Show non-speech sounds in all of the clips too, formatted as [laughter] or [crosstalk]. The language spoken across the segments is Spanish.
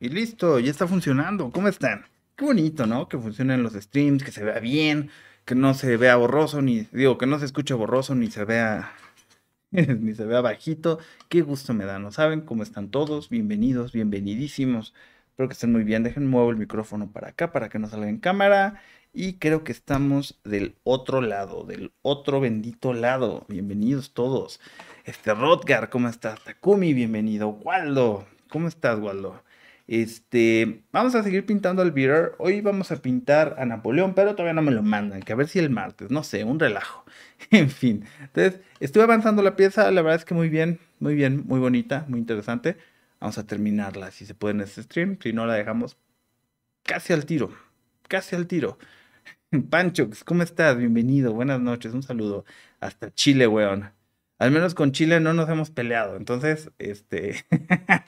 Y listo, ya está funcionando. ¿Cómo están? Qué bonito, ¿no? Que funcionen los streams, que se vea bien, que no se vea borroso, ni digo, que no se escuche borroso, ni se vea, [laughs] ni se vea bajito. Qué gusto me da, ¿no saben? ¿Cómo están todos? Bienvenidos, bienvenidísimos. Espero que estén muy bien. Dejen muevo el micrófono para acá para que no salga en cámara. Y creo que estamos del otro lado, del otro bendito lado. Bienvenidos todos. Este Rodgar, ¿cómo estás? Takumi, bienvenido. Waldo, ¿cómo estás, Waldo? Este, vamos a seguir pintando al Beater. Hoy vamos a pintar a Napoleón, pero todavía no me lo mandan. Que a ver si el martes, no sé, un relajo. [laughs] en fin, entonces estuve avanzando la pieza. La verdad es que muy bien, muy bien, muy bonita, muy interesante. Vamos a terminarla si se puede en este stream. Si no, la dejamos casi al tiro, casi al tiro. [laughs] Panchox, ¿cómo estás? Bienvenido, buenas noches, un saludo. Hasta Chile, weón. Al menos con Chile no nos hemos peleado. Entonces, este.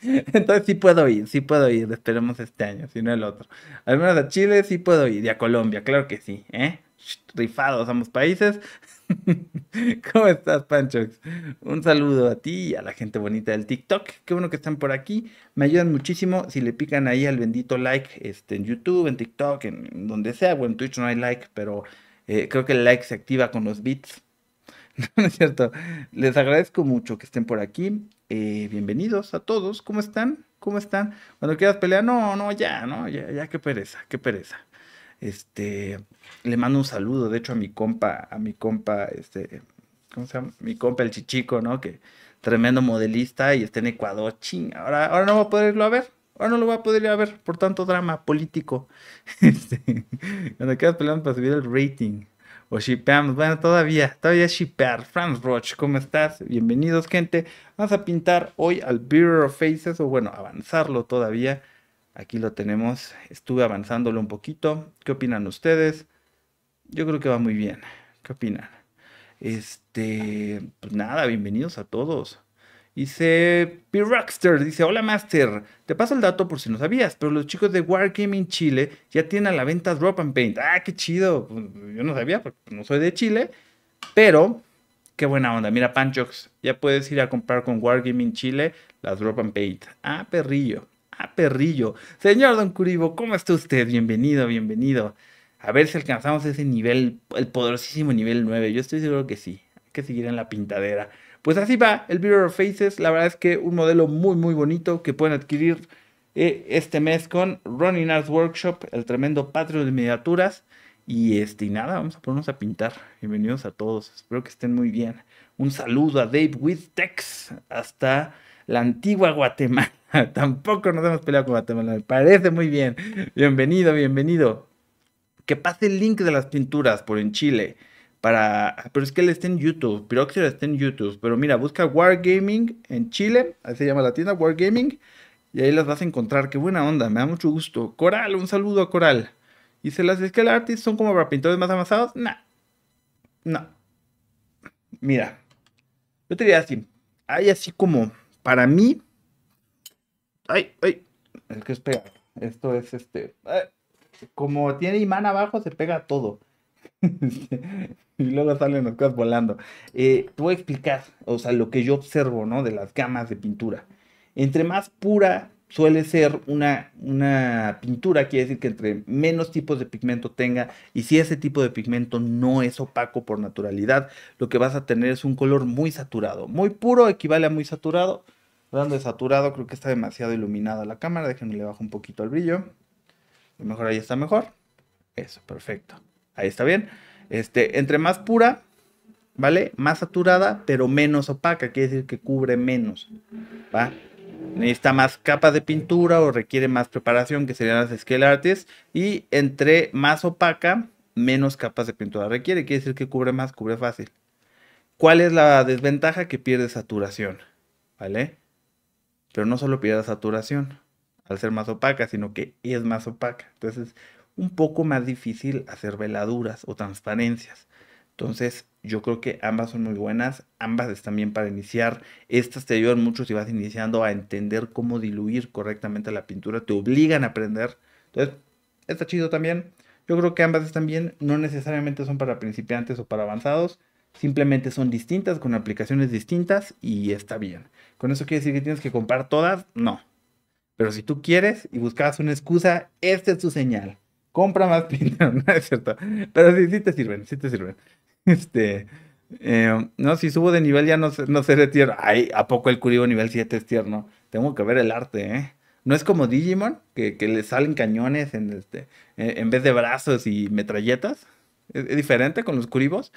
[laughs] entonces sí puedo ir, sí puedo ir. Esperemos este año, si no el otro. Al menos a Chile sí puedo ir. Y a Colombia, claro que sí, ¿eh? Rifados ambos países. [laughs] ¿Cómo estás, Panchox? Un saludo a ti y a la gente bonita del TikTok. Qué bueno que están por aquí. Me ayudan muchísimo si le pican ahí al bendito like este, en YouTube, en TikTok, en, donde sea. Bueno, en Twitch no hay like, pero eh, creo que el like se activa con los bits. [laughs] no es cierto. Les agradezco mucho que estén por aquí. Eh, bienvenidos a todos. ¿Cómo están? ¿Cómo están? Cuando quieras pelear, no, no, ya, no, ya, ya, qué pereza, qué pereza. Este, le mando un saludo, de hecho, a mi compa, a mi compa, este, ¿cómo se llama? Mi compa, el chichico, ¿no? Que tremendo modelista y está en Ecuador, ching. Ahora, ahora no voy a poder irlo a ver. Ahora no lo voy a poder ir a ver por tanto drama político. [laughs] Este, cuando quieras pelear para subir el rating o shipeamos. Bueno, todavía, todavía shipear. Franz Roche, ¿cómo estás? Bienvenidos, gente. Vamos a pintar hoy al Bureau of Faces, o bueno, avanzarlo todavía. Aquí lo tenemos. Estuve avanzándolo un poquito. ¿Qué opinan ustedes? Yo creo que va muy bien. ¿Qué opinan? Este, pues nada, bienvenidos a todos. Dice P-Rockster, dice, hola Master, te paso el dato por si no sabías, pero los chicos de Wargaming Chile ya tienen a la venta Drop and Paint. Ah, qué chido, pues, yo no sabía porque pues, no soy de Chile, pero qué buena onda. Mira, Panchox, ya puedes ir a comprar con Wargaming Chile las Drop and Paint. Ah, perrillo, ah, perrillo. Señor Don Curibo, ¿cómo está usted? Bienvenido, bienvenido. A ver si alcanzamos ese nivel, el poderosísimo nivel 9. Yo estoy seguro que sí, hay que seguir en la pintadera. Pues así va el Bureau of Faces. La verdad es que un modelo muy, muy bonito que pueden adquirir eh, este mes con Running Arts Workshop, el tremendo patrio de miniaturas. Y este, nada, vamos a ponernos a pintar. Bienvenidos a todos. Espero que estén muy bien. Un saludo a Dave Tex hasta la antigua Guatemala. [laughs] Tampoco nos hemos peleado con Guatemala. Me parece muy bien. Bienvenido, bienvenido. Que pase el link de las pinturas por en Chile para... Ah, pero es que él está en YouTube, está en YouTube, pero mira, busca Wargaming en Chile, ahí se llama la tienda, Wargaming, y ahí las vas a encontrar, qué buena onda, me da mucho gusto. Coral, un saludo a Coral. ¿Y se las que el artist son como para pintores más avanzados? No. No. Mira, yo te diría así, hay así como, para mí, ay, ay, es que es pega, esto es este, eh, como tiene imán abajo se pega todo. [laughs] y luego salen las cosas volando. Eh, te voy a explicar, o sea, lo que yo observo, ¿no? De las gamas de pintura. Entre más pura suele ser una, una pintura, quiere decir que entre menos tipos de pigmento tenga, y si ese tipo de pigmento no es opaco por naturalidad, lo que vas a tener es un color muy saturado. Muy puro equivale a muy saturado. Hablando de saturado, creo que está demasiado iluminada la cámara. Déjenme le bajo un poquito el brillo. A lo mejor ahí está mejor. Eso, perfecto ahí está bien. Este, entre más pura, ¿vale? Más saturada, pero menos opaca, quiere decir que cubre menos, ¿va? Necesita más capas de pintura o requiere más preparación, que serían las scale artists. Y entre más opaca, menos capas de pintura requiere, quiere decir que cubre más, cubre fácil. ¿Cuál es la desventaja? Que pierde saturación, ¿vale? Pero no solo pierde saturación al ser más opaca, sino que es más opaca. Entonces, un poco más difícil hacer veladuras o transparencias. Entonces, yo creo que ambas son muy buenas, ambas están bien para iniciar. Estas te ayudan mucho si vas iniciando a entender cómo diluir correctamente la pintura, te obligan a aprender. Entonces, está chido también. Yo creo que ambas están bien, no necesariamente son para principiantes o para avanzados, simplemente son distintas, con aplicaciones distintas y está bien. ¿Con eso quiere decir que tienes que comprar todas? No. Pero si tú quieres y buscas una excusa, esta es tu señal compra más pinta, [laughs] no es cierto. Pero sí, sí te sirven, sí te sirven. Este, eh, no, si subo de nivel ya no, no seré tierno. Ay, ¿a poco el Curibo nivel 7 es tierno? Tengo que ver el arte, ¿eh? No es como Digimon, que, le salen cañones en, este, eh, en vez de brazos y metralletas. ¿Es, diferente con los curibos?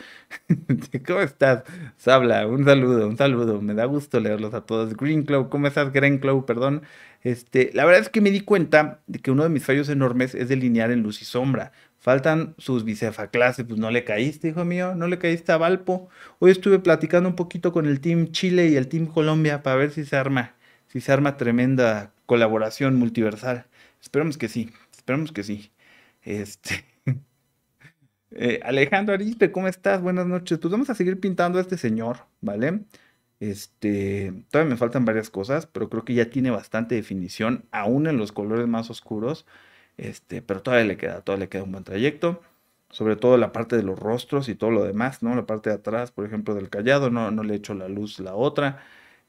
[laughs] ¿Cómo estás? Sabla, un saludo, un saludo. Me da gusto leerlos a todos. Green Clow, ¿cómo estás, Green Clow? Perdón. Este, la verdad es que me di cuenta de que uno de mis fallos enormes es delinear en luz y sombra. Faltan sus bicefaclases, pues no le caíste, hijo mío, no le caíste a Valpo. Hoy estuve platicando un poquito con el Team Chile y el Team Colombia para ver si se arma, si se arma tremenda colaboración multiversal. Esperemos que sí, esperemos que sí. Este, eh, Alejandro Arispe, ¿cómo estás? Buenas noches. Pues vamos a seguir pintando a este señor, ¿vale? Este, todavía me faltan varias cosas, pero creo que ya tiene bastante definición, aún en los colores más oscuros. Este, pero todavía le queda, todavía le queda un buen trayecto. Sobre todo la parte de los rostros y todo lo demás, ¿no? La parte de atrás, por ejemplo, del callado, no, no le hecho la luz la otra.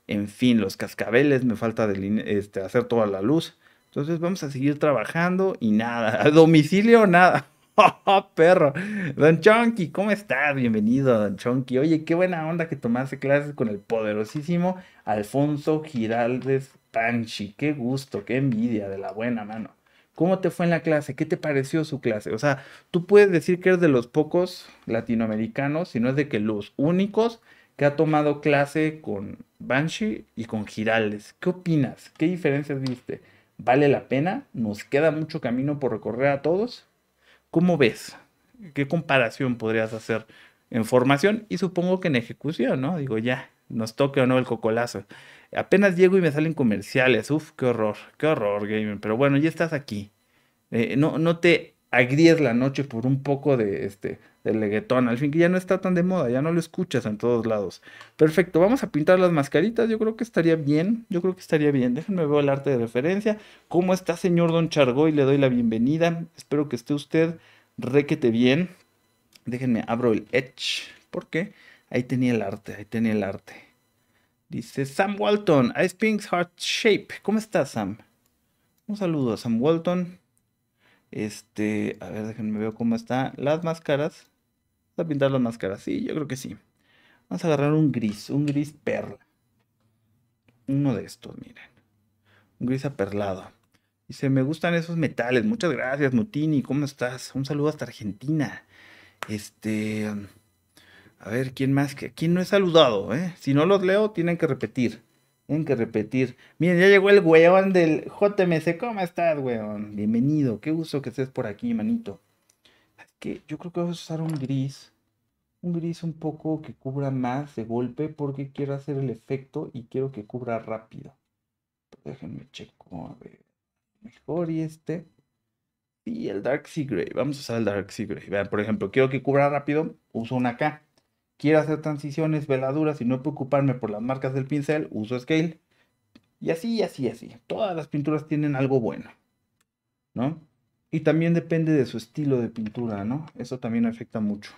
En fin, los cascabeles, me falta este, hacer toda la luz. Entonces vamos a seguir trabajando y nada, [laughs] a domicilio nada. [laughs] perro. Don Chonky, ¿cómo estás? Bienvenido, Don Chonky. Oye, qué buena onda que tomaste clases con el poderosísimo Alfonso Giraldes panchi Qué gusto, qué envidia de la buena mano. ¿Cómo te fue en la clase? ¿Qué te pareció su clase? O sea, tú puedes decir que eres de los pocos latinoamericanos, si no es de que los únicos que ha tomado clase con Banshee y con Giraldez. ¿Qué opinas? ¿Qué diferencias viste? ¿Vale la pena? ¿Nos queda mucho camino por recorrer a todos? ¿Cómo ves? ¿Qué comparación podrías hacer en formación y supongo que en ejecución, ¿no? Digo, ya, nos toque o no el cocolazo. Apenas llego y me salen comerciales. Uf, qué horror, qué horror, gamer. Pero bueno, ya estás aquí. Eh, no, no te agríes la noche por un poco de, este, de leguetón. Al fin que ya no está tan de moda, ya no lo escuchas en todos lados. Perfecto, vamos a pintar las mascaritas. Yo creo que estaría bien, yo creo que estaría bien. Déjenme ver el arte de referencia. ¿Cómo está, señor Don Chargoy? Le doy la bienvenida. Espero que esté usted requete bien. Déjenme, abro el Edge. porque Ahí tenía el arte, ahí tenía el arte. Dice Sam Walton, Ice Pink's Heart Shape. ¿Cómo está Sam? Un saludo a Sam Walton. Este, a ver, déjenme ver cómo están Las máscaras. Vamos a pintar las máscaras, sí, yo creo que sí. Vamos a agarrar un gris, un gris perla. Uno de estos, miren. Un gris aperlado. Dice, me gustan esos metales. Muchas gracias, Mutini. ¿Cómo estás? Un saludo hasta Argentina. Este, a ver, ¿quién más? ¿Quién no he saludado? Eh? Si no los leo, tienen que repetir. Tienen que repetir. Miren, ya llegó el weón del JMC. ¿Cómo estás, weón? Bienvenido. Qué gusto que estés por aquí, manito. que yo creo que vamos a usar un gris. Un gris un poco que cubra más de golpe porque quiero hacer el efecto y quiero que cubra rápido. Déjenme checo, a ver. Mejor y este. Y el Dark Sea Gray. Vamos a usar el Dark Sea Gray. Vean, por ejemplo, quiero que cubra rápido. Uso una K. Quiero hacer transiciones, veladuras y no preocuparme por las marcas del pincel, uso scale. Y así, así, así. Todas las pinturas tienen algo bueno, ¿no? Y también depende de su estilo de pintura, ¿no? Eso también afecta mucho.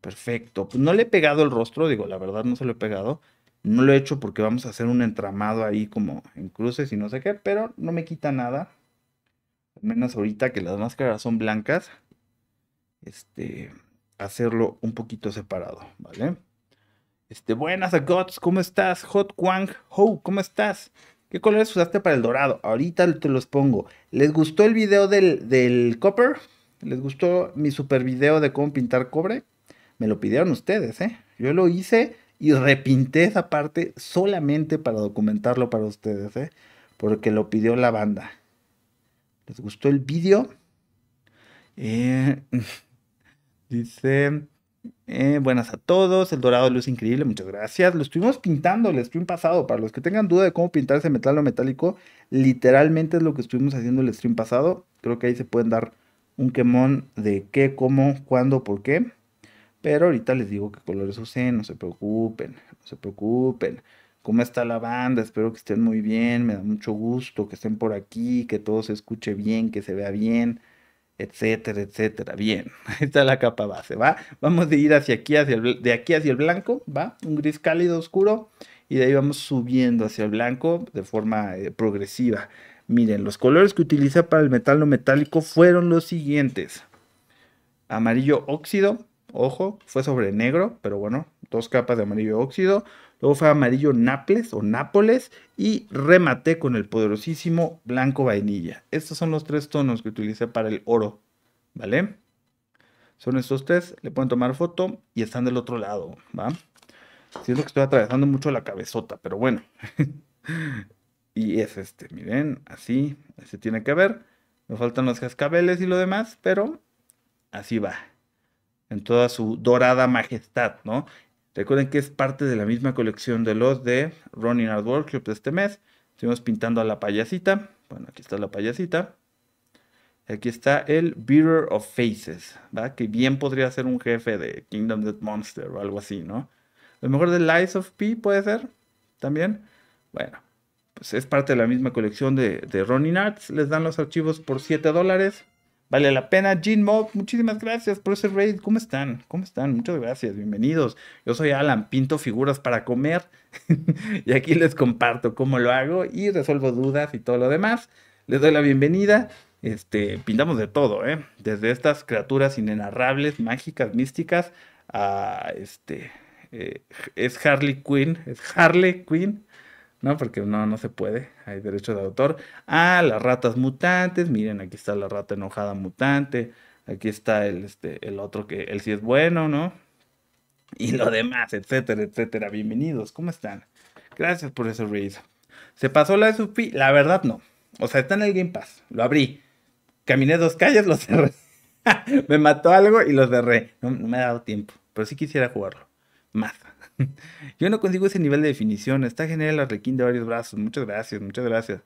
Perfecto. Pues no le he pegado el rostro, digo, la verdad no se lo he pegado. No lo he hecho porque vamos a hacer un entramado ahí como en cruces y no sé qué, pero no me quita nada. Al menos ahorita que las máscaras son blancas. Este, hacerlo un poquito separado, ¿vale? Este, buenas a Gods, ¿cómo estás? Hot Wang Ho, ¿cómo estás? ¿Qué colores usaste para el dorado? Ahorita te los pongo. ¿Les gustó el video del, del copper? ¿Les gustó mi super video de cómo pintar cobre? Me lo pidieron ustedes, ¿eh? Yo lo hice y repinté esa parte solamente para documentarlo para ustedes, ¿eh? Porque lo pidió la banda. ¿Les gustó el video? Eh... Dice, eh, buenas a todos, el dorado luz increíble, muchas gracias. Lo estuvimos pintando el stream pasado, para los que tengan duda de cómo pintar ese metal o metálico, literalmente es lo que estuvimos haciendo el stream pasado. Creo que ahí se pueden dar un quemón de qué, cómo, cuándo, por qué. Pero ahorita les digo qué colores usé, no se preocupen, no se preocupen. ¿Cómo está la banda? Espero que estén muy bien, me da mucho gusto que estén por aquí, que todo se escuche bien, que se vea bien etcétera, etcétera. Bien, [laughs] ahí está la capa base, ¿va? Vamos a ir hacia aquí, hacia el, de aquí hacia el blanco, ¿va? Un gris cálido oscuro y de ahí vamos subiendo hacia el blanco de forma eh, progresiva. Miren, los colores que utiliza para el metal no metálico fueron los siguientes. Amarillo óxido, ojo, fue sobre negro, pero bueno, dos capas de amarillo óxido. Luego fue amarillo Nápoles o Nápoles y rematé con el poderosísimo blanco vainilla. Estos son los tres tonos que utilicé para el oro, ¿vale? Son estos tres, le pueden tomar foto y están del otro lado, ¿va? Siento que estoy atravesando mucho la cabezota, pero bueno. [laughs] y es este, miren, así, así tiene que ver. Me faltan los cascabeles y lo demás, pero así va. En toda su dorada majestad, ¿no? Recuerden que es parte de la misma colección de los de Running Art Workshop de este mes. Estuvimos pintando a la payasita. Bueno, aquí está la payasita. Aquí está el Mirror of Faces, que bien podría ser un jefe de Kingdom Dead Monster o algo así, ¿no? Lo mejor de Lies of P puede ser también. Bueno, pues es parte de la misma colección de, de Ronin Arts. Les dan los archivos por 7 dólares. Vale la pena. Gene Mob, muchísimas gracias por ese raid. ¿Cómo están? ¿Cómo están? Muchas gracias. Bienvenidos. Yo soy Alan, pinto figuras para comer. [laughs] y aquí les comparto cómo lo hago y resuelvo dudas y todo lo demás. Les doy la bienvenida. Este, pintamos de todo, ¿eh? Desde estas criaturas inenarrables, mágicas, místicas, a este. Eh, es Harley Quinn. Es Harley Quinn ¿no? Porque no, no se puede, hay derecho de autor. Ah, las ratas mutantes, miren, aquí está la rata enojada mutante, aquí está el, este, el otro que, él sí es bueno, ¿no? Y lo demás, etcétera, etcétera. Bienvenidos, ¿cómo están? Gracias por ese raid. ¿Se pasó la SUP? La verdad no. O sea, está en el Game Pass, lo abrí. Caminé dos calles, lo cerré. [laughs] me mató algo y los cerré. No, me ha dado tiempo, pero sí quisiera jugarlo. Más. [laughs] Yo no consigo ese nivel de definición. Está genial el de varios brazos. Muchas gracias, muchas gracias.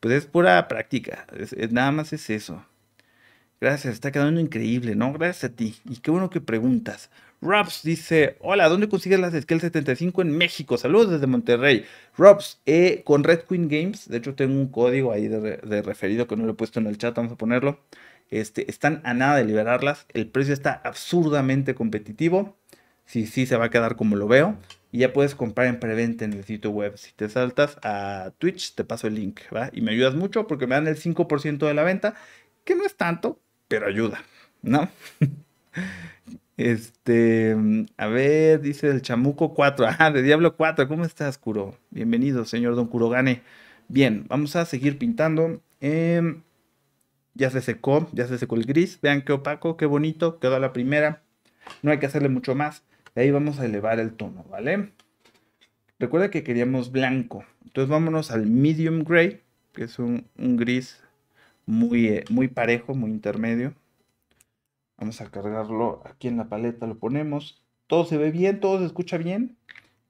Pues es pura práctica. nada más es eso. Gracias, está quedando increíble, ¿no? Gracias a ti. Y qué bueno que preguntas. Robs dice, hola, ¿dónde consigues las Skull 75 en México? Saludos desde Monterrey. Robs, eh, con Red Queen Games, de hecho tengo un código ahí de, referido que no lo he puesto en el chat, vamos a ponerlo. Este, están a nada de liberarlas, el precio está absurdamente competitivo si sí si se va a quedar como lo veo. Y ya puedes comprar en preventa en el sitio web. Si te saltas a Twitch, te paso el link, Y me ayudas mucho porque me dan el 5% de la venta, que no es tanto, pero ayuda, ¿no? [laughs] Este, a ver, dice el Chamuco 4, [laughs] ajá, ah, de Diablo 4, ¿cómo estás, Curo Bienvenido, señor Don Kurogane. Bien, vamos a seguir pintando. Em, ya se secó, ya se secó el gris, vean qué opaco, qué bonito, quedó la primera. No hay que hacerle mucho más ahí vamos a elevar el tono, ¿vale? Recuerda que queríamos blanco. Entonces vámonos al medium gray, que es un, gris muy, eh, muy parejo, muy intermedio. Vamos a cargarlo aquí en la paleta, lo ponemos. Todo se ve bien, todo se escucha bien.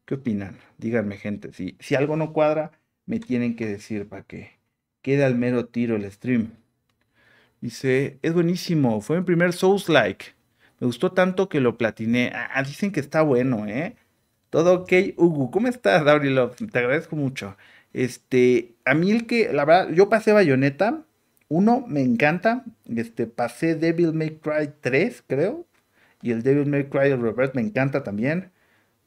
¿Qué opinan? Díganme, gente. Si, si algo no cuadra, me tienen que decir para que quede al mero tiro el stream. Dice, es buenísimo, fue mi primer Souls-like. Me gustó tanto que lo platiné. Ah, ah, dicen que está bueno, ¿eh? Todo ok. Hugo, ¿cómo estás, Love? Te agradezco mucho. Este, a mí el que, la verdad, yo pasé Bayonetta. Uno, me encanta. Este, pasé Devil May Cry 3, creo. Y el Devil May Cry Reverse me encanta también.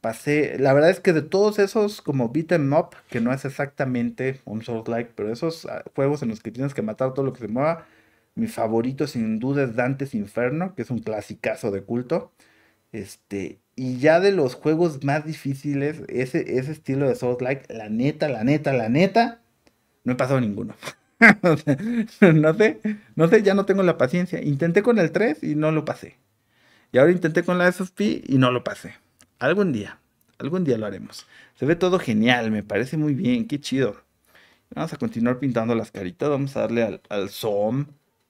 Pasé, la verdad es que de todos esos como beat em up, que no es exactamente un Souls like, pero esos ah, juegos en los que tienes que matar todo lo que se mueva, mi favorito sin duda es Dante's Inferno, que es un clasicazo de culto. Este, y ya de los juegos más difíciles, ese, ese estilo de Souls Like, la neta, la neta, la neta, no he pasado ninguno. [laughs] no sé, no sé, ya no tengo la paciencia. Intenté con el 3 y no lo pasé. Y ahora intenté con la SFP y no lo pasé. Algún día, algún día lo haremos. Se ve todo genial, me parece muy bien, qué chido. Vamos a continuar pintando las caritas, vamos a darle al, al Zoom.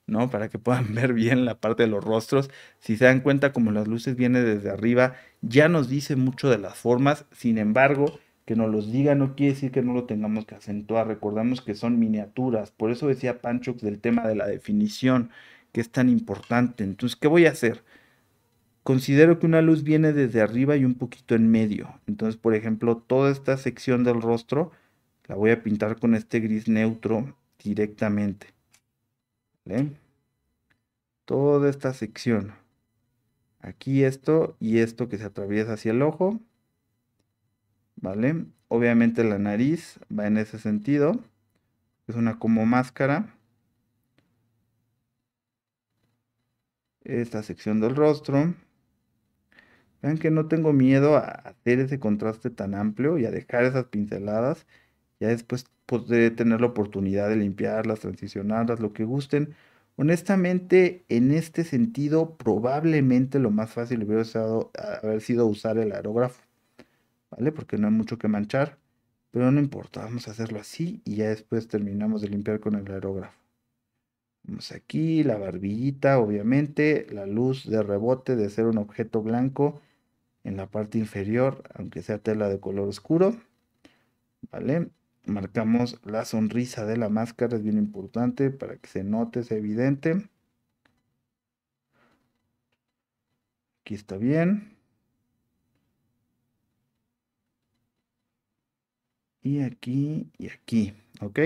¿no? Para que puedan [laughs] ver bien la parte de los rostros. Si se dan cuenta, como las luces vienen desde arriba, ya nos dice mucho de las formas. Sin embargo, que nos los diga no quiere decir que no lo tengamos que acentuar. Recordamos que son miniaturas. Por eso decía Pancho del tema de la definición, que es tan importante. Entonces, ¿qué voy a hacer? Considero que una luz viene desde arriba y un poquito en medio. Entonces, por ejemplo, toda esta sección del rostro la voy a pintar con este gris neutro directamente. ¿Vale? toda esta sección. Aquí esto y esto que se atraviesa hacia el ojo. ¿Vale? Obviamente la nariz va en ese sentido. Es una como máscara. Esta sección del rostro. Vean que no tengo miedo a hacer ese contraste tan amplio y a dejar esas pinceladas. Ya después podré tener la oportunidad de limpiarlas, transicionarlas, lo que gusten Honestamente, en este sentido, probablemente lo más fácil hubiera sido, haber sido usar el aerógrafo, ¿vale? Porque no hay mucho que manchar, pero no importa, vamos a hacerlo así y ya después terminamos de limpiar con el aerógrafo. Vamos aquí, la barbillita, obviamente, la luz de rebote de ser un objeto blanco en la parte inferior, aunque sea tela de color oscuro, ¿vale? marcamos la sonrisa de la máscara, es bien importante para que se note, sea evidente. Aquí está bien. Y aquí y aquí, ¿ok?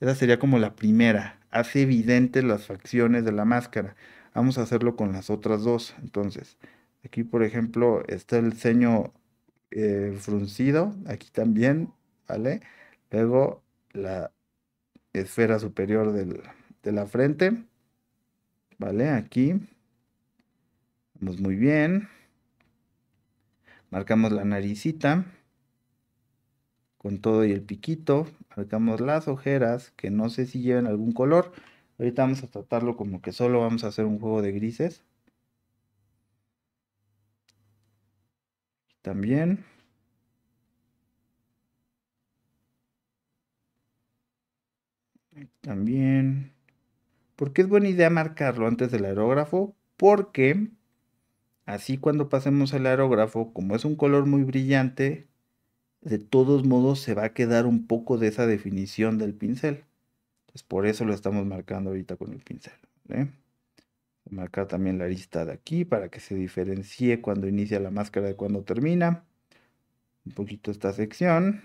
Esa sería como la primera. Hace evidente las facciones de la máscara. Vamos a hacerlo con las otras dos. Entonces, aquí por ejemplo está el ceño eh, fruncido, aquí también, ¿vale? Luego la esfera superior de la frente. ¿Vale? Aquí. Vamos muy bien. Marcamos la naricita. Con todo y el piquito. Marcamos las ojeras. Que no sé si llevan algún color. Ahorita vamos a tratarlo como que solo vamos a hacer un juego de grises. También. También. ¿Por qué es buena idea marcarlo antes del aerógrafo? Porque así cuando pasemos el aerógrafo, como es un color muy brillante, de todos modos se va a quedar un poco de esa definición del pincel. Entonces por eso lo estamos marcando ahorita con el pincel. a Marcar también la arista de aquí para que se diferencie cuando inicia la máscara de cuando termina. Un poquito esta sección.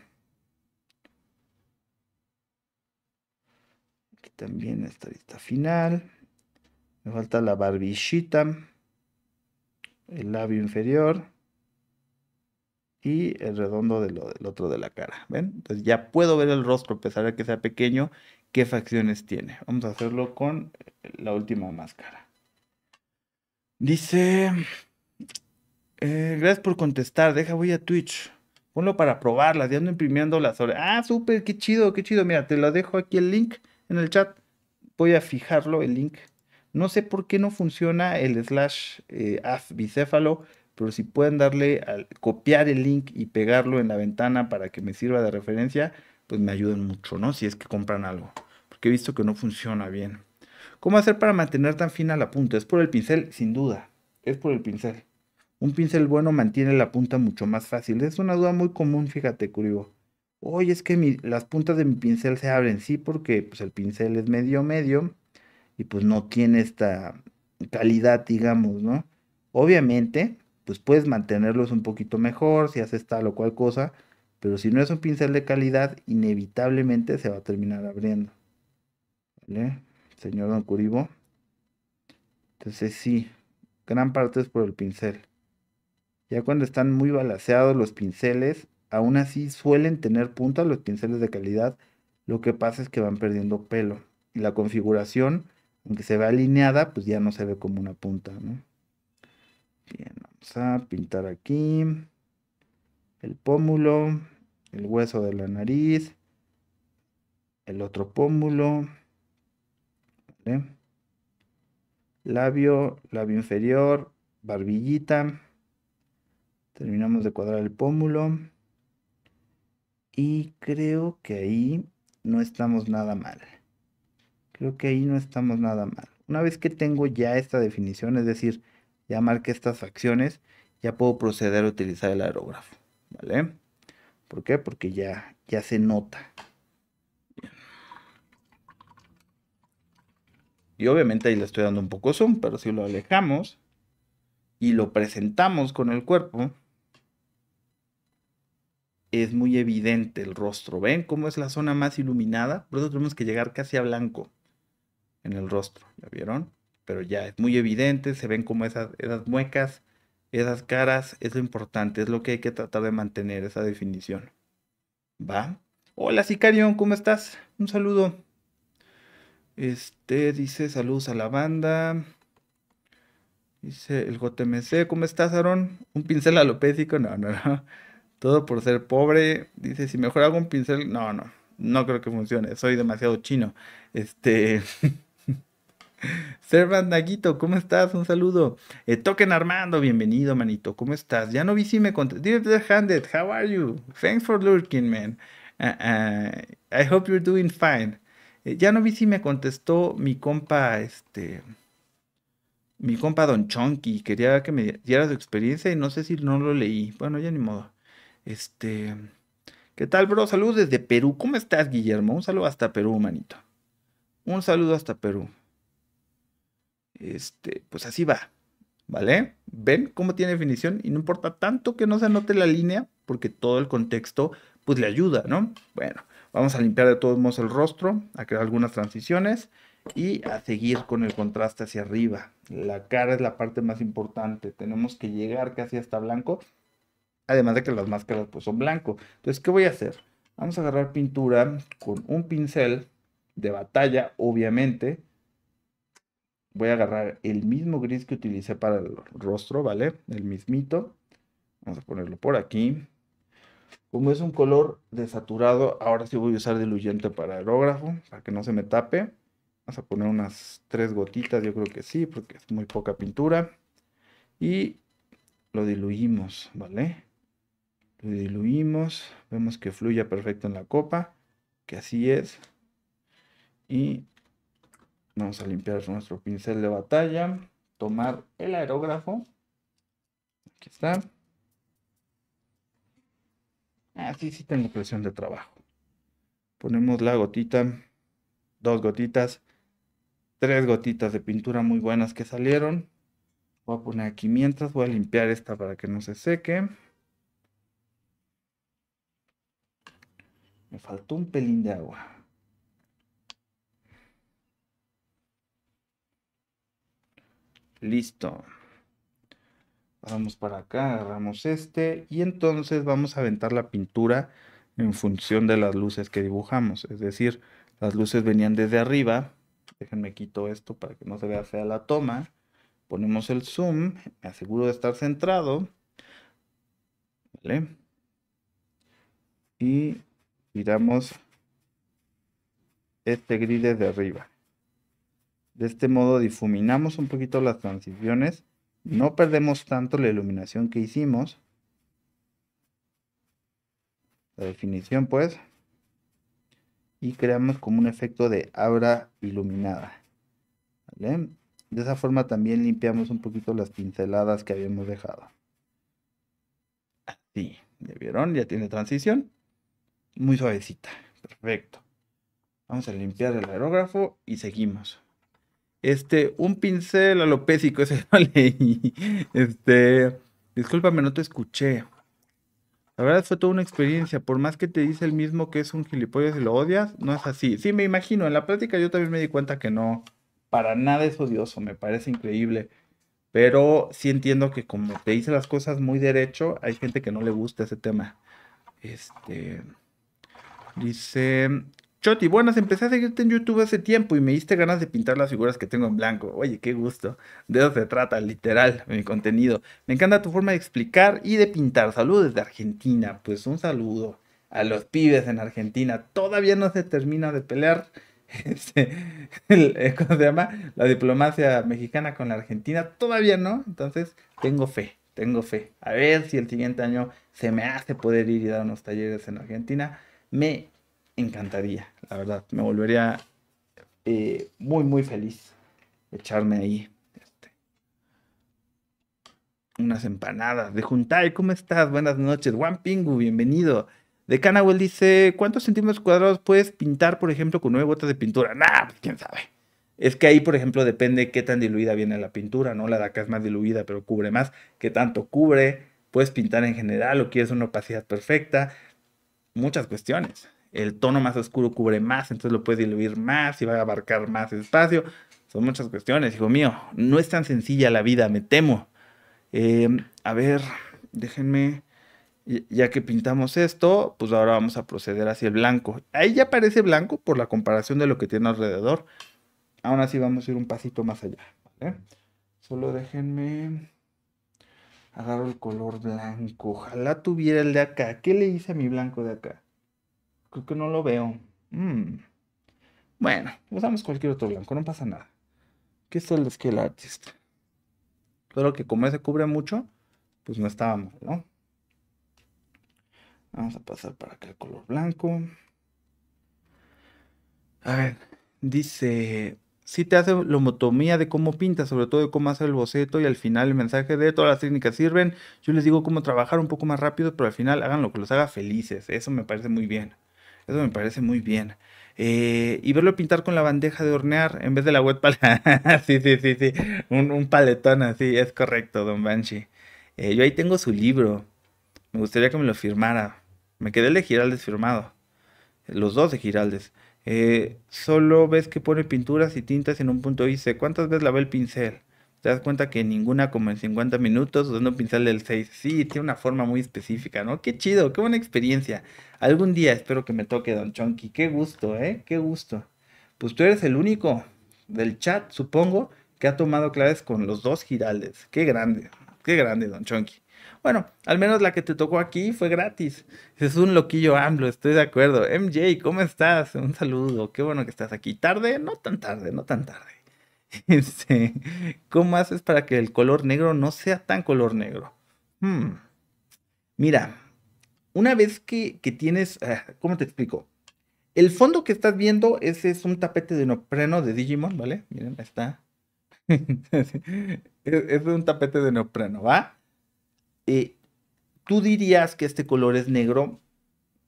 También esta lista final. Me falta la barbillita, el labio inferior y el redondo del, otro de la cara. ¿Ven? Entonces ya puedo ver el rostro, a pesar de que sea pequeño, qué facciones tiene. Vamos a hacerlo con la última máscara. Dice, eh, gracias por contestar, deja voy a Twitch. Ponlo para probarlas, ya ando imprimiendo las horas. Ah, súper, qué chido, qué chido. Mira, te lo dejo aquí el link en el chat. Voy a fijarlo, el link. No sé por qué no funciona el slash eh, bicéfalo, pero si pueden darle al copiar el link y pegarlo en la ventana para que me sirva de referencia, pues me ayudan mucho, ¿no? Si es que compran algo, porque he visto que no funciona bien. ¿Cómo hacer para mantener tan fina la punta? Es por el pincel, sin duda. Es por el pincel. Un pincel bueno mantiene la punta mucho más fácil. Es una duda muy común, fíjate, Curibo oye, es que las puntas de mi pincel se abren, sí, porque pues, el pincel es medio medio y pues no tiene esta calidad, digamos, ¿no? Obviamente, pues puedes mantenerlos un poquito mejor si haces tal o cual cosa, pero si no es un pincel de calidad, inevitablemente se va a terminar abriendo. ¿Vale? Señor Don Curibo. Entonces sí, gran parte es por el pincel. Ya cuando están muy balanceados los pinceles, Aún así suelen tener punta los pinceles de calidad, lo que pasa es que van perdiendo pelo y la configuración, aunque se ve alineada, pues ya no se ve como una punta, Bien, vamos a pintar aquí el pómulo, el hueso de la nariz, el otro pómulo, labio, labio inferior, barbillita. Terminamos de cuadrar el pómulo. Y creo que ahí no estamos nada mal. Creo que ahí no estamos nada mal. Una vez que tengo ya esta definición, es decir, ya marqué estas facciones, ya puedo proceder a utilizar el aerógrafo. ¿Vale? ¿Por qué? Porque ya, ya se nota. Y obviamente ahí le estoy dando un poco zoom, pero si lo alejamos y lo presentamos con el cuerpo, es muy evidente el rostro. ¿Ven cómo es la zona más iluminada? Por eso tenemos que llegar casi a blanco en el rostro. ¿Ya vieron? Pero ya es muy evidente, se ven como esas, muecas, esas caras, es lo importante, es lo que hay que tratar de mantener, esa definición. ¿Va? Hola Sicarion, ¿cómo estás? Un saludo. Este dice saludos a la banda. Dice el JMC, ¿cómo estás, Aaron? ¿Un pincel alopésico, No, no, no. Todo por ser pobre. Dice, si mejor hago un pincel. No, no. No creo que funcione. Soy demasiado chino. Este. [laughs] Servant Naguito, ¿cómo estás? Un saludo. Eh, Armando, bienvenido, manito. ¿Cómo estás? Ya no vi si me contestó Dear Handed, how are you? Thanks for lurking, man. Ah, ah, I hope you're doing fine. Eh, ya no vi si me contestó mi compa, este. Mi compa Don Chonky. Quería que me diera su experiencia y no sé si no lo leí. Bueno, ya ni modo. Este, ¿qué tal, bro? Saludos desde Perú. ¿Cómo estás, Guillermo? Un saludo hasta Perú, manito. Un saludo hasta Perú. Este, pues así va. ¿Vale? ¿Ven cómo tiene definición? Y no importa tanto que no se anote la línea, porque todo el contexto, pues le ayuda, ¿no? Bueno, vamos a limpiar de todos modos el rostro, a crear algunas transiciones y a seguir con el contraste hacia arriba. La cara es la parte más importante. Tenemos que llegar casi hasta blanco Además de que las máscaras pues son blanco. Entonces, ¿qué voy a hacer? Vamos a agarrar pintura con un pincel de batalla, obviamente. Voy a agarrar el mismo gris que utilicé para el rostro, ¿vale? El mismito. Vamos a ponerlo por aquí. Como es un color desaturado, ahora sí voy a usar diluyente para aerógrafo, para que no se me tape. Vamos a poner unas tres gotitas, yo creo que sí, porque es muy poca pintura. Y lo diluimos, ¿vale? Lo diluimos, vemos que fluya perfecto en la copa, que así es. Y vamos a limpiar nuestro pincel de batalla, tomar el aerógrafo. Aquí está. Así sí tengo presión de trabajo. Ponemos la gotita, dos gotitas, tres gotitas de pintura muy buenas que salieron. Voy a poner aquí mientras, voy a limpiar esta para que no se seque. Me faltó un pelín de agua. Listo. Vamos para acá, agarramos este y entonces vamos a aventar la pintura en función de las luces que dibujamos. Es decir, las luces venían desde arriba. Déjenme quito esto para que no se vea fea la toma. Ponemos el zoom, me aseguro de estar centrado. ¿Vale? Y giramos este grid desde arriba. De este modo difuminamos un poquito las transiciones, no perdemos tanto la iluminación que hicimos, la definición pues, y creamos como un efecto de abra iluminada. De esa forma también limpiamos un poquito las pinceladas que habíamos dejado. Así, ¿ya vieron? Ya tiene transición muy suavecita. Perfecto. Vamos a limpiar el aerógrafo y seguimos. Este, un pincel alopésico, [laughs] ese no leí. Este, discúlpame, no te escuché. La verdad fue toda una experiencia. Por más que te dice el mismo que es un gilipollas y lo odias, no es así. Sí, me imagino. En la práctica yo también me di cuenta que no. Para nada es odioso. Me parece increíble. Pero sí entiendo que como te dice las cosas muy derecho, hay gente que no le gusta ese tema. Este. Dice, Choti, buenas, empecé a seguirte en YouTube hace tiempo y me diste ganas de pintar las figuras que tengo en blanco. Oye, qué gusto. De eso se trata, literal, mi contenido. Me encanta tu forma de explicar y de pintar. Saludos desde Argentina. Pues un saludo a los pibes en Argentina. Todavía no se termina de pelear. [laughs] Este, eh, ¿Cómo se llama? La diplomacia mexicana con la Argentina. Todavía no. Entonces, tengo fe, tengo fe. A ver si el siguiente año se me hace poder ir y dar unos talleres en Argentina me encantaría, la verdad. Me volvería eh, muy, muy feliz echarme ahí este, unas empanadas. De Juntai, ¿cómo estás? Buenas noches. Juan Pingu, bienvenido. De Canawell dice, ¿cuántos centímetros cuadrados puedes pintar, por ejemplo, con nueve botas de pintura? Nah, pues quién sabe. Es que ahí, por ejemplo, depende qué tan diluida viene la pintura, ¿no? La de acá es más diluida, pero cubre más. ¿Qué tanto cubre? Puedes pintar en general o quieres una opacidad perfecta muchas cuestiones. El tono más oscuro cubre más, entonces lo puedes diluir más y va a abarcar más espacio. Son muchas cuestiones, hijo mío. No es tan sencilla la vida, me temo. Em, a ver, déjenme, ya que pintamos esto, pues ahora vamos a proceder hacia el blanco. Ahí ya parece blanco por la comparación de lo que tiene alrededor. Aún así vamos a ir un pasito más allá. Solo déjenme Agarro el color blanco. Ojalá tuviera el de acá. ¿Qué le hice a mi blanco de acá? Creo que no lo veo. Mm. Bueno, usamos pues cualquier otro blanco, no pasa nada. ¿Qué es el Skill Artist? Claro que como ese cubre mucho, pues no estábamos, mal, ¿no? Vamos a pasar para acá el color blanco. A ver, dice si te hace la homotomía de cómo pintas, sobre todo de cómo hace el boceto y al final el mensaje de todas las técnicas sirven. Yo les digo cómo trabajar un poco más rápido, pero al final hagan lo que los haga felices. Eso me parece muy bien. Eso me parece muy bien. Eh, y verlo pintar con la bandeja de hornear en vez de la web paleta. [laughs] sí, sí, sí, sí. Un, un, paletón así, es correcto, don Banshee. Eh, yo ahí tengo su libro. Me gustaría que me lo firmara. Me quedé el de Giraldes firmado. Los dos de Giraldes. Eh, solo ves que pone pinturas y tintas en un punto y dice, ¿cuántas veces lavé el pincel? Te das cuenta que ninguna como en 50 minutos usando un pincel del 6. Sí, tiene una forma muy específica, ¿no? Qué chido, qué buena experiencia. Algún día espero que me toque Don Chonky. Qué gusto, ¿eh? Qué gusto. Pues tú eres el único del chat, supongo, que ha tomado claves con los dos giraldes. Qué grande, qué grande, Don Chonky. Bueno, al menos la que te tocó aquí fue gratis. Es un loquillo AMLO, estoy de acuerdo. MJ, ¿cómo estás? Un saludo, qué bueno que estás aquí. ¿Tarde? No tan tarde, no tan tarde. [laughs] Este, ¿Cómo haces para que el color negro no sea tan color negro? Hmm. Mira, una vez que, tienes, ah, ¿cómo te explico? El fondo que estás viendo, ese es un tapete de neopreno de Digimon, ¿vale? Miren, está. [laughs] es, es un tapete de neopreno, ¿va? Eh, ¿tú dirías que este color es negro?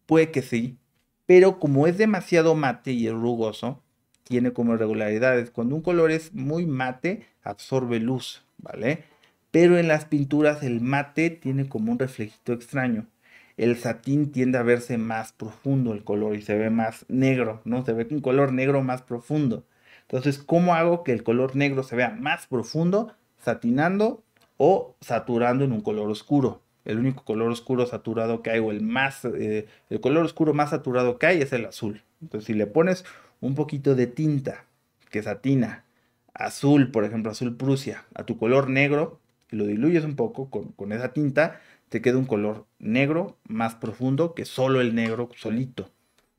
Puede que sí, pero como es demasiado mate y es rugoso, tiene como irregularidades. Cuando un color es muy mate, absorbe luz, ¿vale? Pero en las pinturas el mate tiene como un reflejito extraño. El satín tiende a verse más profundo el color y se ve más negro, ¿no? Se ve un color negro más profundo. Entonces, ¿cómo hago que el color negro se vea más profundo? Satinando o saturando en un color oscuro. El único color oscuro saturado que hay o el más, eh, el color oscuro más saturado que hay es el azul. Entonces si le pones un poquito de tinta que satina, azul, por ejemplo, azul Prusia, a tu color negro y lo diluyes un poco con, esa tinta, te queda un color negro más profundo que solo el negro solito.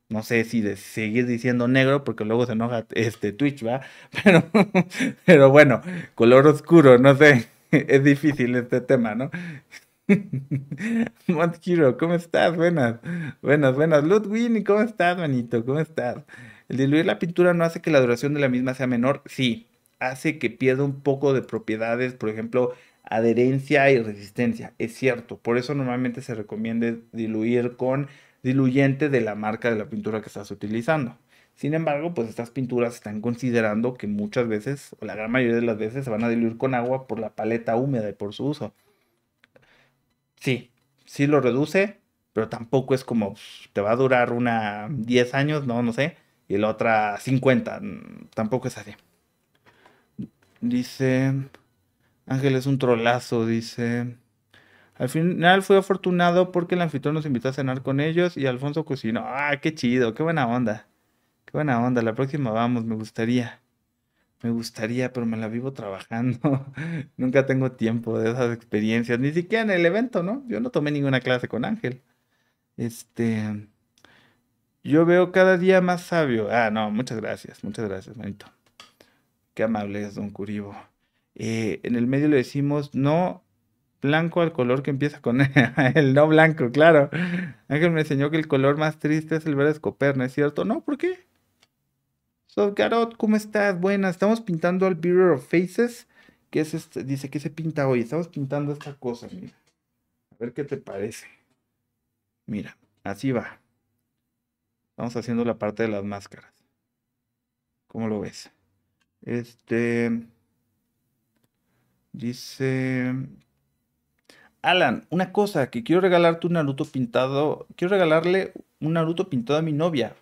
No sé si de seguir diciendo negro porque luego se enoja este Twitch, ¿va? [laughs] Pero, pero bueno, color oscuro, no sé. [laughs] es difícil este tema, ¿no? [laughs] Mod ¿cómo estás? Buenas, buenas, buenas. ¿y ¿cómo estás, manito? ¿Cómo estás? El diluir la pintura no hace que la duración de la misma sea menor, sí, hace que pierda un poco de propiedades, por ejemplo, adherencia y resistencia, es cierto. Por eso normalmente se recomienda diluir con diluyente de la marca de la pintura que estás utilizando. Sin embargo, pues estas pinturas están considerando que muchas veces, o la gran mayoría de las veces, se van a diluir con agua por la paleta húmeda y por su uso. Sí, sí lo reduce, pero tampoco es como pues, te va a durar una 10 años, no, no sé, y la otra 50, mm, tampoco es así. Dice, Ángel es un trolazo, dice. Al final fue afortunado porque el anfitrión nos invitó a cenar con ellos y Alfonso cocinó. Ah, qué chido, qué buena onda buena onda, la próxima vamos, me gustaría. Me gustaría, pero me la vivo trabajando. [laughs] Nunca tengo tiempo de esas experiencias, ni siquiera en el evento, ¿no? Yo no tomé ninguna clase con Ángel. Este, yo veo cada día más sabio. Ah, no, muchas gracias, muchas gracias, manito. Qué amable es don Curibo. Eh, en el medio le decimos no blanco al color que empieza con [laughs] el no blanco, claro. Ángel me enseñó que el color más triste es el verde escoper, es cierto? No, ¿por qué? So, Garot, ¿cómo estás? Buena, estamos pintando al Bureau of Faces. ¿Qué es este? Dice que se pinta hoy. Estamos pintando esta cosa, mira. A ver qué te parece. Mira, así va. Estamos haciendo la parte de las máscaras. ¿Cómo lo ves? Este. Dice. Alan, una cosa, que quiero regalarte un Naruto pintado. Quiero regalarle un Naruto pintado a mi novia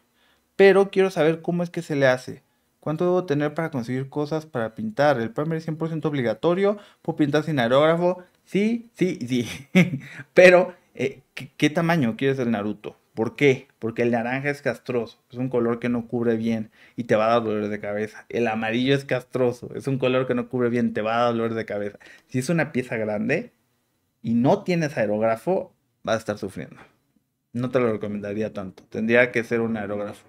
pero quiero saber cómo es que se le hace. ¿Cuánto debo tener para conseguir cosas para pintar? ¿El primer es 100% obligatorio? ¿Puedo pintar sin aerógrafo? Sí, sí, sí. [laughs] pero, eh, ¿qué, tamaño quieres el Naruto? ¿Por qué? Porque el naranja es castroso, es un color que no cubre bien y te va a dar dolores de cabeza. El amarillo es castroso, es un color que no cubre bien, te va a dar dolores de cabeza. Si es una pieza grande y no tienes aerógrafo, vas a estar sufriendo. No te lo recomendaría tanto, tendría que ser un aerógrafo.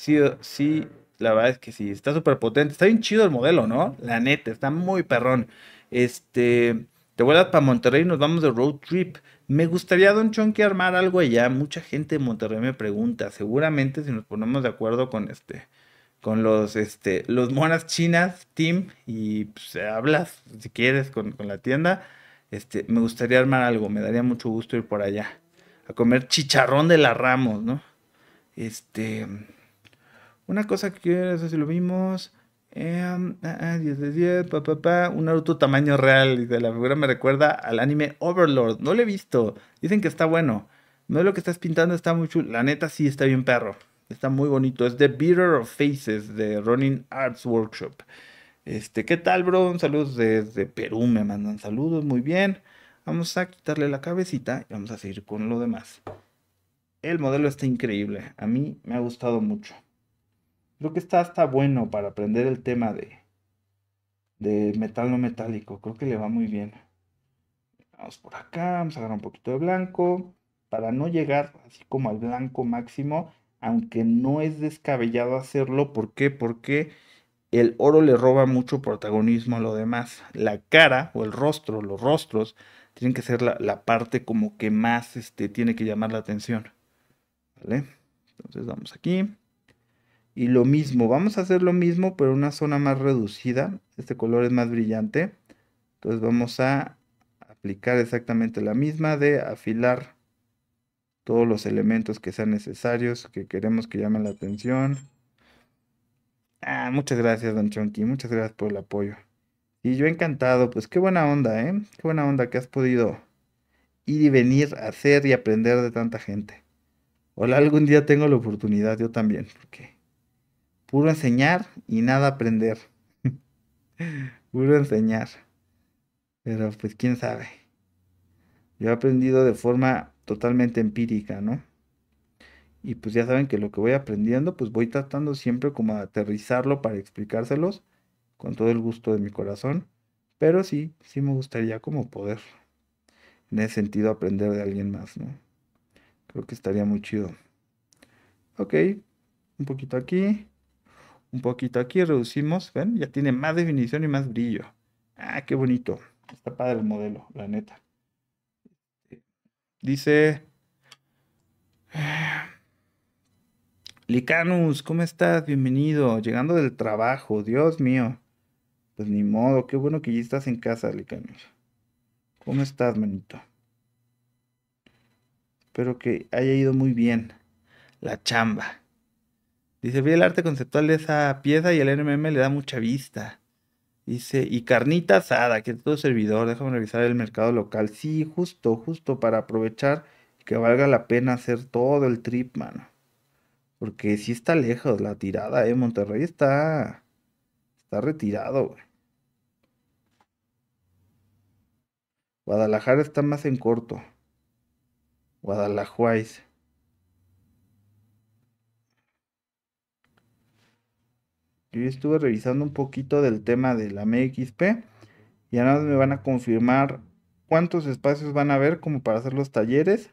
Sí, sí, la verdad es que sí, está súper potente. Está bien chido el modelo, ¿no? La neta, está muy perrón. Este, te vuelvas para Monterrey y nos vamos de road trip. Me gustaría, Don Chon, que armar algo allá. Mucha gente de Monterrey me pregunta. Seguramente si nos ponemos de acuerdo con este, con los, este, los monas chinas, Tim, y pues, hablas, si quieres, con, con la tienda. Este, me gustaría armar algo, me daría mucho gusto ir por allá. A comer chicharrón de la Ramos, ¿no? Este, una cosa que quiero hacer si lo vimos. 10 em, ah, ah, de 10, un auto tamaño real. Y de la figura me recuerda al anime Overlord. No lo he visto. Dicen que está bueno. No es lo que estás pintando, está muy chulo. La neta sí está bien perro. Está muy bonito. Es The Beater of Faces de Running Arts Workshop. Este, ¿qué tal, bro? Saludos desde Perú. Me mandan saludos. Muy bien. Vamos a quitarle la cabecita y vamos a seguir con lo demás. El modelo está increíble. A mí me ha gustado mucho. Creo que está hasta bueno para aprender el tema de, de metal no metálico. Creo que le va muy bien. Vamos por acá, vamos a agarrar un poquito de blanco. Para no llegar así como al blanco máximo, aunque no es descabellado hacerlo. ¿Por qué? Porque el oro le roba mucho protagonismo a lo demás. La cara o el rostro, los rostros, tienen que ser la, la parte como que más este, tiene que llamar la atención. ¿Vale? Entonces vamos aquí. Y lo mismo, vamos a hacer lo mismo, pero una zona más reducida. Este color es más brillante. Entonces vamos a aplicar exactamente la misma de afilar todos los elementos que sean necesarios, que queremos que llamen la atención. Ah, muchas gracias, Don Chonky. Muchas gracias por el apoyo. Y yo encantado, pues qué buena onda, ¿eh? Qué buena onda que has podido ir y venir, a hacer y aprender de tanta gente. hola algún día tengo la oportunidad, yo también, porque Puro enseñar y nada aprender. [laughs] Puro enseñar. Pero pues quién sabe. Yo he aprendido de forma totalmente empírica, ¿no? Y pues ya saben que lo que voy aprendiendo, pues voy tratando siempre como a aterrizarlo para explicárselos con todo el gusto de mi corazón. Pero sí, sí me gustaría como poder en ese sentido aprender de alguien más, ¿no? Creo que estaría muy chido. Ok, un poquito aquí un poquito aquí, reducimos, ven, ya tiene más definición y más brillo. Ah, qué bonito. Está padre el modelo, la neta. Dice Licanus, ¿cómo estás? Bienvenido, llegando del trabajo, Dios mío. Pues ni modo, qué bueno que ya estás en casa, Licanus. ¿Cómo estás, manito? Espero que haya ido muy bien la chamba. Dice, vi el arte conceptual de esa pieza y el NMM le da mucha vista. Dice, y carnita asada, que es todo servidor, déjame revisar el mercado local. Sí, justo, justo para aprovechar que valga la pena hacer todo el trip, mano. Porque sí está lejos la tirada, eh. Monterrey está. Está retirado, güey. Guadalajara está más en corto. Guadalajara. Yo estuve revisando un poquito del tema de la MXP y además me van a confirmar cuántos espacios van a haber como para hacer los talleres,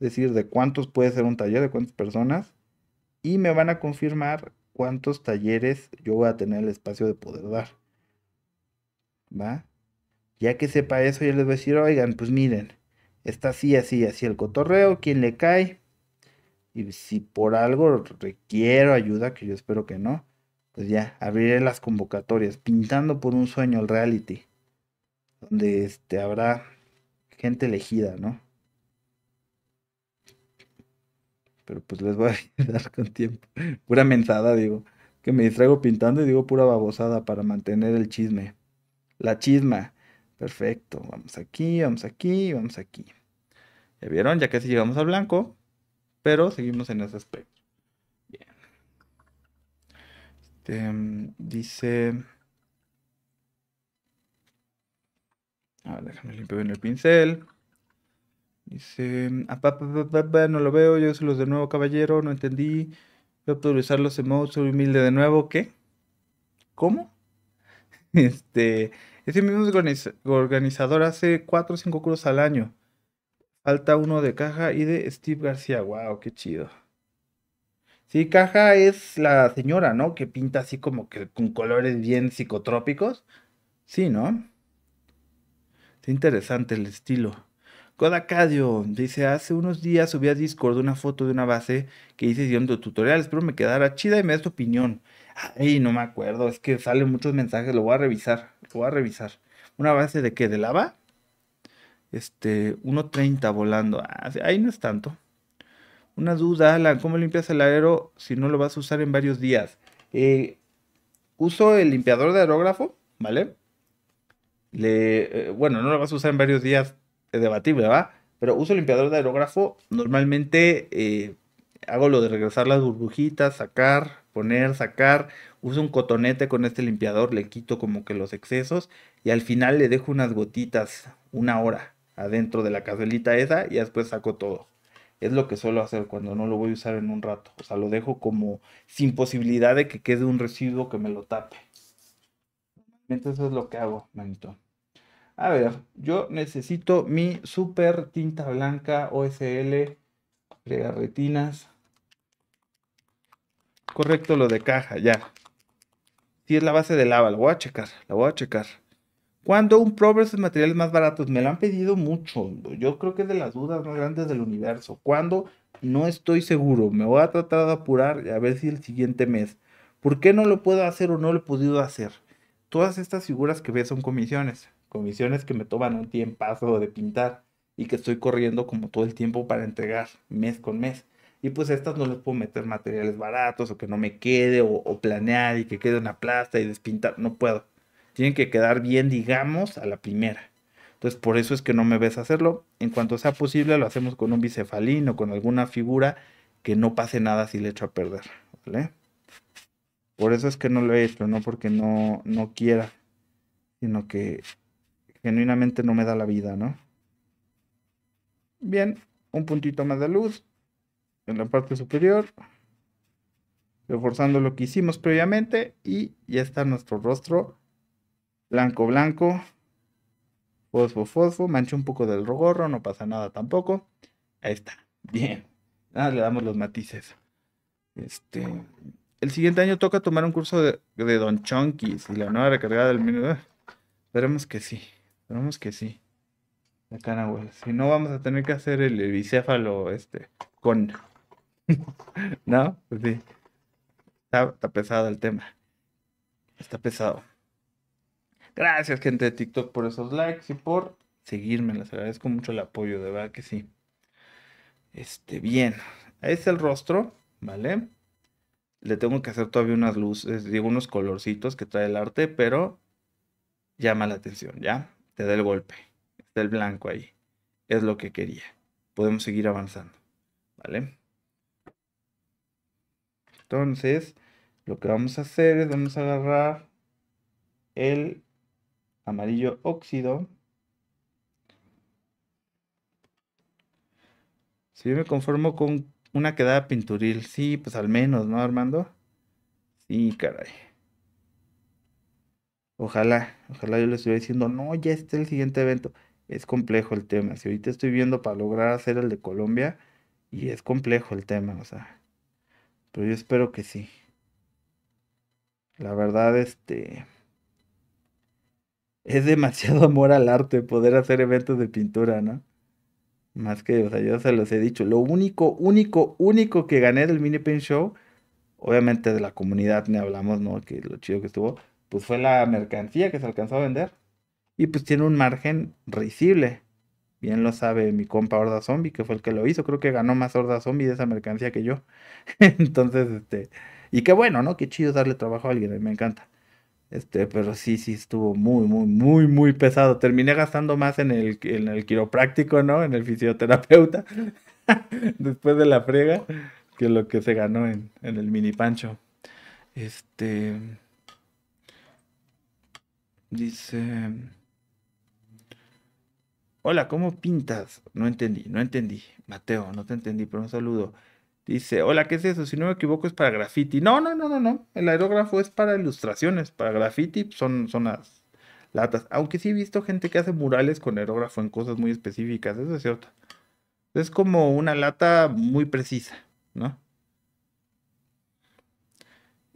es decir, de cuántos puede ser un taller, de cuántas personas, y me van a confirmar cuántos talleres yo voy a tener el espacio de poder dar. ¿Va? Ya que sepa eso, yo les voy a decir, oigan, pues miren, está así, así, así el cotorreo, quién le cae. Y si por algo requiero ayuda, que yo espero que no, pues ya, abriré las convocatorias. Pintando por un sueño el reality. Donde este, habrá gente elegida, ¿no? Pero pues les voy a [laughs] dar con tiempo. Pura mensada, digo. Que me distraigo pintando y digo pura babosada para mantener el chisme. La chisma. Perfecto. Vamos aquí, vamos aquí, vamos aquí. ¿Ya vieron? Ya casi llegamos al blanco. Pero seguimos en ese aspecto. Em, dice... A déjame limpiar bien el pincel. Dice, ah, no lo veo, yo soy los de nuevo, caballero, no entendí. Voy a autorizar los emotes, soy humilde de nuevo, ¿qué? ¿Cómo? [laughs] Este, este mismo organizador hace 4 o 5 cursos al año. Falta uno de caja y de Steve García, wow, qué chido. Sí, Caja es la señora, ¿no? Que pinta así como que con colores bien psicotrópicos. Sí, ¿no? Es interesante el estilo. Codacadio dice, hace unos días subí a Discord una foto de una base que hice haciendo tutoriales. pero me quedara chida y me das tu opinión. Ay, no me acuerdo, es que salen muchos mensajes, lo voy a revisar, lo voy a revisar. ¿Una base de qué? ¿De lava? Este, 1.30 volando. Ah, ahí no es tanto. Una duda, Alan, ¿cómo limpias el aero si no lo vas a usar en varios días? Eh, uso el limpiador de aerógrafo, ¿vale? Le, eh, bueno, no lo vas a usar en varios días, es debatible, ¿va? Pero uso el limpiador de aerógrafo, normalmente eh, hago lo de regresar las burbujitas, sacar, poner, sacar, uso un cotonete con este limpiador, le quito como que los excesos y al final le dejo unas gotitas, una hora adentro de la cazuelita esa y después saco todo es lo que suelo hacer cuando no lo voy a usar en un rato. O sea, lo dejo como sin posibilidad de que quede un residuo que me lo tape. Entonces eso es lo que hago, manito. A ver, yo necesito mi super tinta blanca OSL, de retinas. Correcto lo de caja, ya. Si sí, es la base de lava, la voy a checar, la voy a checar. Cuando un pro versus materiales más baratos me lo han pedido mucho. Yo creo que es de las dudas más grandes del universo. Cuando no estoy seguro, me voy a tratar de apurar a ver si el siguiente mes. ¿Por qué no lo puedo hacer o no lo he podido hacer? Todas estas figuras que ve son comisiones. Comisiones que me toman un tiempo de pintar y que estoy corriendo como todo el tiempo para entregar mes con mes. Y pues a estas no les puedo meter materiales baratos o que no me quede o, o planear y que quede una plasta y despintar. No puedo. Tienen que quedar bien, digamos, a la primera. Entonces, por eso es que no me ves hacerlo. En cuanto sea posible, lo hacemos con un bicefalín o con alguna figura que no pase nada si le echo a perder, ¿vale? Por eso es que no lo he hecho, no porque no, no quiera, sino que genuinamente no me da la vida, ¿no? Bien, un puntito más de luz en la parte superior, reforzando lo que hicimos previamente y ya está nuestro rostro Blanco, blanco. Fosfo, fosfo. Manché un poco del rogorro, no pasa nada tampoco. Ahí está. Bien. le damos los matices. Este. El siguiente año toca tomar un curso de, Don Chonky. Y la nueva recargada del minuto. Ah, esperemos que sí. Esperemos que sí. Si no, vamos a tener que hacer el bicéfalo este, con. [laughs] ¿No? Pues sí. está pesado el tema. Está pesado. Gracias, gente de TikTok, por esos likes y por seguirme. Les agradezco mucho el apoyo, de verdad que sí. Este, bien. Ahí está el rostro, ¿vale? Le tengo que hacer todavía unas luces, digo, unos colorcitos que trae el arte, pero llama la atención, ¿ya? Te da el golpe. Está el blanco ahí. Es lo que quería. Podemos seguir avanzando, ¿vale? Entonces, lo que vamos a hacer es vamos a agarrar el amarillo óxido. Si yo me conformo con una quedada pinturil, sí, pues al menos, ¿no, Armando? Sí, caray. Ojalá, ojalá yo le estuviera diciendo, no, ya está el siguiente evento. Es complejo el tema. Si ahorita estoy viendo para lograr hacer el de Colombia, y es complejo el tema, o sea. Pero yo espero que sí. La verdad, este es demasiado amor al arte poder hacer eventos de pintura, ¿no? Más que, o sea, yo se los he dicho. Lo único, único, único que gané del Mini Paint Show, obviamente de la comunidad ni hablamos, ¿no? Que lo chido que estuvo, pues fue la mercancía que se alcanzó a vender. Y pues tiene un margen risible. Bien lo sabe mi compa Horda Zombie, que fue el que lo hizo. Creo que ganó más Horda Zombie de esa mercancía que yo. [laughs] Entonces, este. Y qué bueno, ¿no? Qué chido darle trabajo a alguien, me encanta. Este, pero sí, sí, estuvo muy, muy, muy, muy pesado. Terminé gastando más en el, el quiropráctico, ¿no? En el fisioterapeuta, [laughs] después de la frega, que lo que se ganó en, en el mini pancho. Este. Dice. Hola, ¿cómo pintas? No entendí, no entendí. Mateo, no te entendí, pero un saludo. Dice, hola, ¿qué es eso? Si no me equivoco es para graffiti. No, no, no, no, no. El aerógrafo es para ilustraciones. Para graffiti son, son las latas. Aunque sí he visto gente que hace murales con aerógrafo en cosas muy específicas. Eso es cierto. Es como una lata muy precisa, ¿no?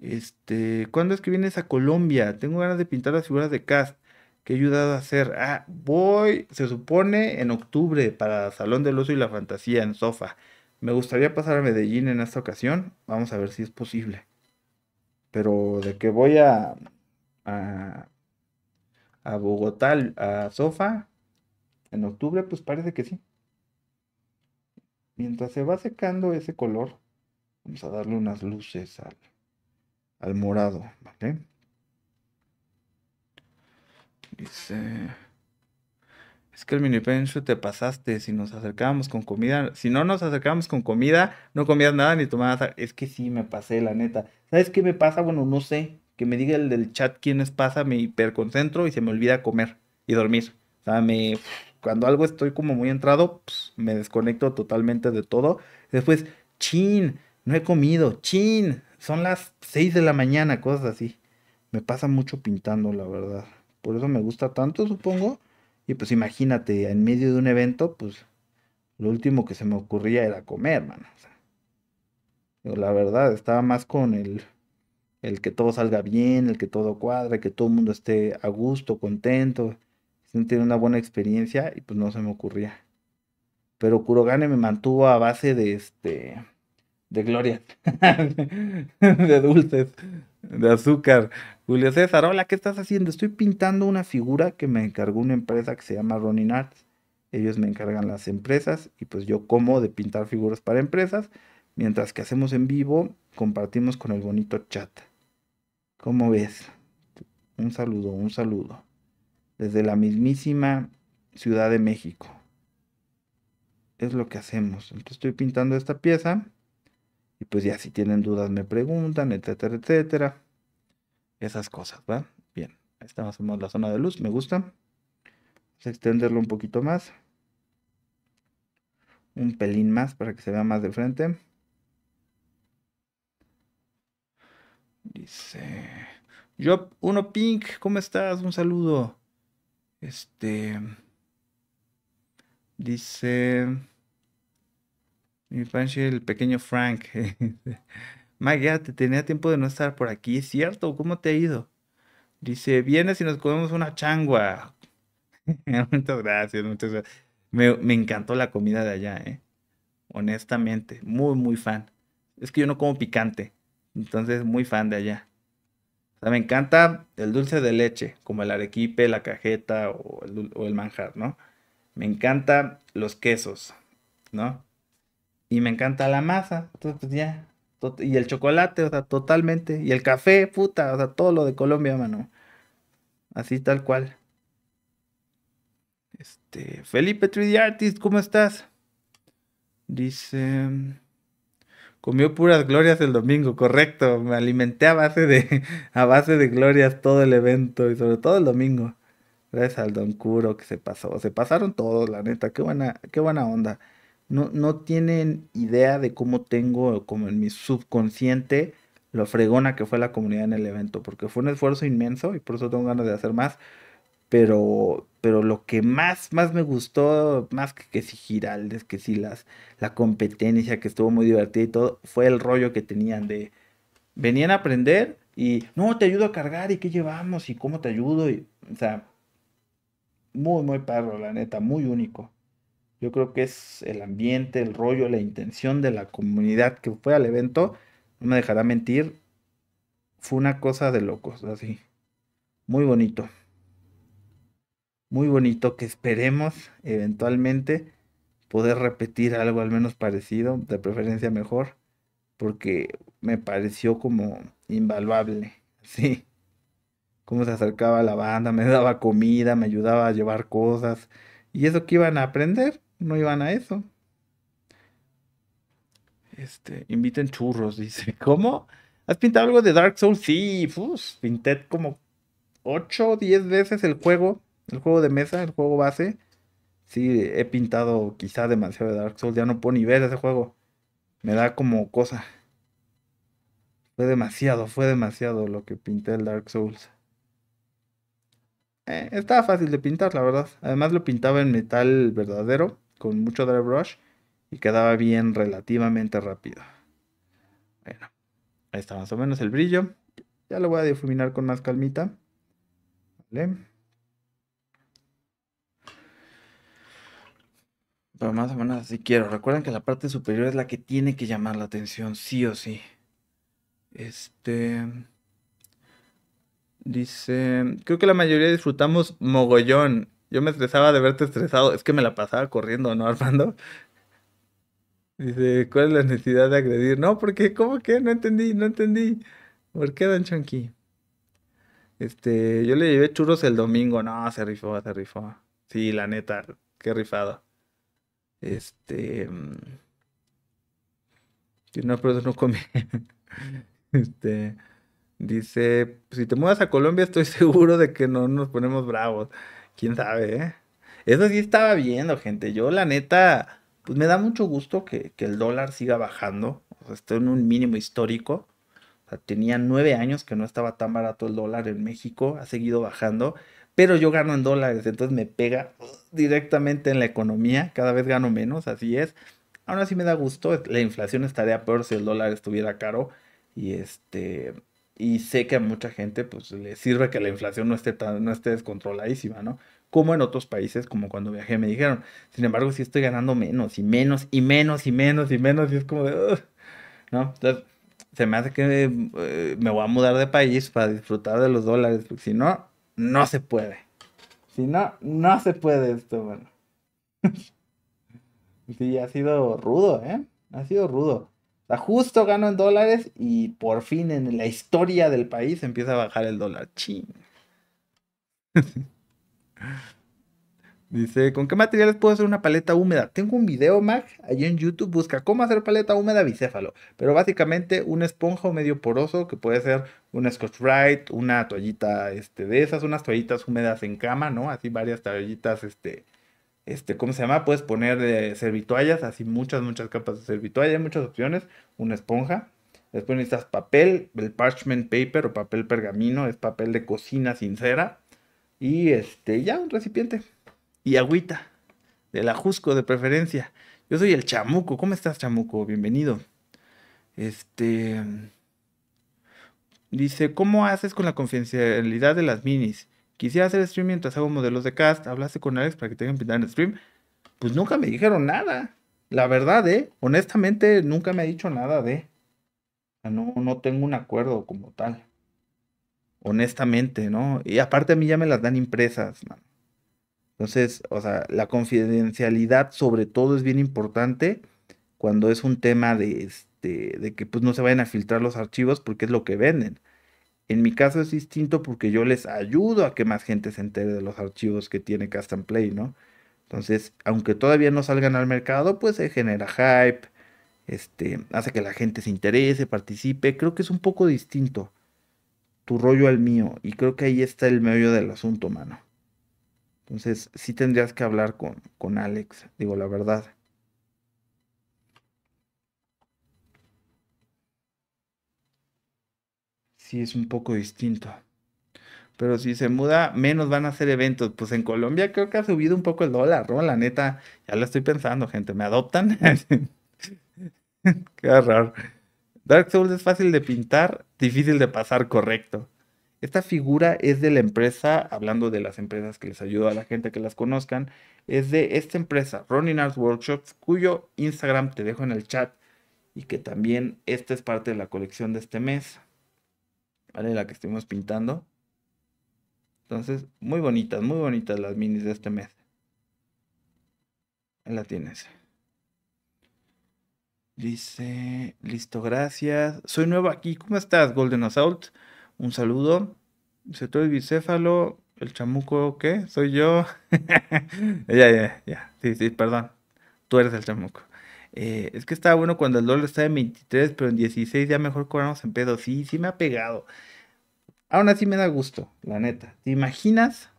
Este, ¿cuándo es que vienes a Colombia? Tengo ganas de pintar las figuras de Cast que he ayudado a hacer. Ah, voy, se supone, en octubre para Salón del Oso y la Fantasía en Sofa. Me gustaría pasar a Medellín en esta ocasión. Vamos a ver si es posible. Pero de que voy a, a, Bogotá, a Sofa, en octubre, pues parece que sí. Mientras se va secando ese color, vamos a darle unas luces al, al morado, ¿vale? Dice... Es que el mini pencho te pasaste, si nos acercábamos con comida, si no nos acercábamos con comida, no comías nada ni tomabas. Es que sí, me pasé, la neta. ¿Sabes qué me pasa? Bueno, no sé. Que me diga el del chat quiénes pasa, me hiperconcentro y se me olvida comer y dormir. O sea, me, cuando algo estoy como muy entrado, pues, me desconecto totalmente de todo. Después, chin, no he comido, chin, son las 6 de la mañana, cosas así. Me pasa mucho pintando, la verdad. Por eso me gusta tanto, supongo. Y pues imagínate, en medio de un evento, pues lo último que se me ocurría era comer, mano. la verdad, estaba más con el, el que todo salga bien, el que todo cuadre, que todo el mundo esté a gusto, contento, sentir una buena experiencia, y pues no se me ocurría. Pero Kurogane me mantuvo a base de este de gloria, [laughs] de dulces, de azúcar, Julio César, hola, ¿qué estás haciendo? Estoy pintando una figura que me encargó una empresa que se llama Ronin Arts. Ellos me encargan las empresas y pues yo como de pintar figuras para empresas, mientras que hacemos en vivo, compartimos con el bonito chat. ¿Cómo ves? Un saludo, un saludo. Desde la mismísima Ciudad de México. Es lo que hacemos. Entonces estoy pintando esta pieza y pues ya si tienen dudas me preguntan, etcétera, etcétera esas cosas, ¿va? Bien, ahí estamos más la zona de luz, me gusta. Vamos a extenderlo un poquito más. Un pelín más para que se vea más de frente. Dice... Yo, uno Pink, ¿cómo estás? Un saludo. Este... Dice... Mi panche, el pequeño Frank. [laughs] ya te tenía tiempo de no estar por aquí, ¿es cierto? ¿Cómo te ha ido? Dice, vienes y nos comemos una changua. [laughs] muchas gracias, muchas gracias. Me, encantó la comida de allá, ¿eh? Honestamente, muy, muy fan. Es que yo no como picante, entonces muy fan de allá. O sea, me encanta el dulce de leche, como el arequipe, la cajeta o el, manjar, ¿no? Me encanta los quesos, ¿no? Y me encanta la masa, entonces pues ya, y el chocolate, o sea, totalmente. Y el café, puta, o sea, todo lo de Colombia, mano. Así tal cual. Este, Felipe Tridiartis ¿cómo estás? Dice, comió puras glorias el domingo, correcto. Me alimenté a base de, [laughs] a base de glorias todo el evento y sobre todo el domingo. Gracias al Don Curo que se pasó. Se pasaron todos, la neta. Qué buena, qué buena onda no, no tienen idea de cómo tengo como en mi subconsciente lo fregona que fue la comunidad en el evento, porque fue un esfuerzo inmenso y por eso tengo ganas de hacer más, pero, pero lo que más, más me gustó, más que, si Giraldes, que si las, la competencia, que estuvo muy divertida y todo, fue el rollo que tenían de, venían a aprender y, no, te ayudo a cargar y qué llevamos y cómo te ayudo, o sea, muy, muy perro, la neta, muy único. Yo creo que es el ambiente, el rollo, la intención de la comunidad que fue al evento. No me dejará mentir. Fue una cosa de locos, así. Muy bonito. Muy bonito que esperemos eventualmente poder repetir algo al menos parecido, de preferencia mejor, porque me pareció como invaluable, [laughs] sí. Cómo se acercaba a la banda, me daba comida, me ayudaba a llevar cosas. Y eso que iban a aprender, no iban a eso. Este, inviten churros, dice. [laughs] ¿Cómo? ¿Has pintado algo de Dark Souls? Sí, pues, pinté como 8 o 10 veces el juego, el juego de mesa, el juego base. Sí, he pintado quizá demasiado de Dark Souls, ya no puedo ni ver ese juego. Me da como cosa. Fue demasiado, fue demasiado lo que pinté el Dark Souls. Eh, estaba fácil de pintar, la verdad. Además lo pintaba en metal verdadero con mucho dry brush y quedaba bien relativamente rápido. Bueno, ahí está más o menos el brillo. Ya lo voy a difuminar con más calmita. ¿Vale? Pero más o menos así quiero. Recuerden que la parte superior es la que tiene que llamar la atención, sí o sí. Este. Dice. Creo que la mayoría disfrutamos mogollón yo me estresaba de verte estresado. Es que me la pasaba corriendo, ¿no, Armando? Dice, ¿cuál es la necesidad de agredir? No, porque, ¿cómo que? No entendí, no entendí. ¿Por qué, Dan Chonky? Este, yo le llevé churros el domingo. No, se rifó, se rifó. Sí, la neta, qué rifado. Este. Mm, si no, pero no comí. [laughs] Este. Dice, si te mudas a Colombia estoy [laughs] seguro de que no nos ponemos bravos quién sabe, ¿eh? Eso sí estaba viendo, gente. Yo, la neta, pues me da mucho gusto que, el dólar siga bajando. O sea, estoy en un mínimo histórico. O sea, tenía nueve años que no estaba tan barato el dólar en México. Ha seguido bajando. Pero yo gano en dólares, entonces me pega uh, directamente en la economía. Cada vez gano menos, así es. aún sí me da gusto. La inflación estaría peor si el dólar estuviera caro. Y este, y sé que a mucha gente pues le sirve que la inflación no esté tan, no esté descontroladísima, ¿no? Como en otros países, como cuando viajé me dijeron, sin embargo, si sí estoy ganando menos y menos y menos y menos y menos y es como de, ¿no? Entonces, se me hace que eh, me voy a mudar de país para disfrutar de los dólares, porque si no, no se puede. Si no, no se puede esto, bueno. [laughs] sí, ha sido rudo, ¿eh? Ha sido rudo. O sea, justo gano en dólares y por fin en la historia del país empieza a bajar el dólar. ¡Chin! [laughs] Dice, ¿con qué materiales puedo hacer una paleta húmeda? Tengo un video, Mac, allí en YouTube, busca cómo hacer paleta húmeda bicéfalo. Pero básicamente una esponja medio poroso, que puede ser un Scotch Brite, una toallita este, de esas, unas toallitas húmedas en cama, ¿no? Así varias toallitas este, este, ¿cómo se llama? Puedes poner eh, así muchas, muchas capas de servitoallas hay muchas opciones, una esponja. Después necesitas papel, el parchment paper o papel pergamino, es papel de cocina sincera. Y este, ya, un recipiente. Y agüita, del ajusco de preferencia. Yo soy el chamuco, ¿cómo estás chamuco? Bienvenido. Este... Dice, ¿cómo haces con la confidencialidad de las minis? Quisiera hacer streaming, mientras hago modelos de cast. ¿Hablaste con Alex para que tengan pintar en stream? Pues nunca me dijeron nada. La verdad, ¿eh? Honestamente, nunca me ha dicho nada de. No, no tengo un acuerdo como tal. Honestamente, ¿no? Y aparte a mí ya me las dan impresas, Entonces, o sea, la confidencialidad sobre todo es bien importante cuando es un tema de, este, de que pues no se vayan a filtrar los archivos porque es lo que venden. En mi caso es distinto porque yo les ayudo a que más gente se entere de los archivos que tiene Cast Play, ¿no? Entonces, aunque todavía no salgan al mercado, pues se genera hype, este, hace que la gente se interese, participe. Creo que es un poco distinto tu rollo al mío y creo que ahí está el medio del asunto, mano. Entonces, sí tendrías que hablar con, con Alex, digo la verdad. sí es un poco distinto. Pero si se muda, menos van a hacer eventos. Pues en Colombia creo que ha subido un poco el dólar, ¿no? La neta, ya lo estoy pensando, gente. ¿Me adoptan? [laughs] Qué raro. Dark Souls es fácil de pintar, difícil de pasar correcto. Esta figura es de la empresa, hablando de las empresas que les ayuda a la gente que las conozcan, es de esta empresa, Ronin Arts Workshops, cuyo Instagram te dejo en el chat y que también esta es parte de la colección de este mes. ¿vale? La que estuvimos pintando. Entonces, muy bonitas, muy bonitas las minis de este mes. Ahí la tienes. Dice, listo, gracias. Soy nuevo aquí. ¿Cómo estás, Golden Assault? Un saludo. Dice, tú el bicéfalo. El chamuco, ¿qué? Soy yo. [laughs] ya, ya, ya. Sí, sí, perdón. Tú eres el chamuco. Eh, es que estaba bueno cuando el dólar estaba en 23, pero en 16 ya mejor cobramos en pedo. Sí, sí me ha pegado. Aún así me da gusto, la neta. ¿Te imaginas?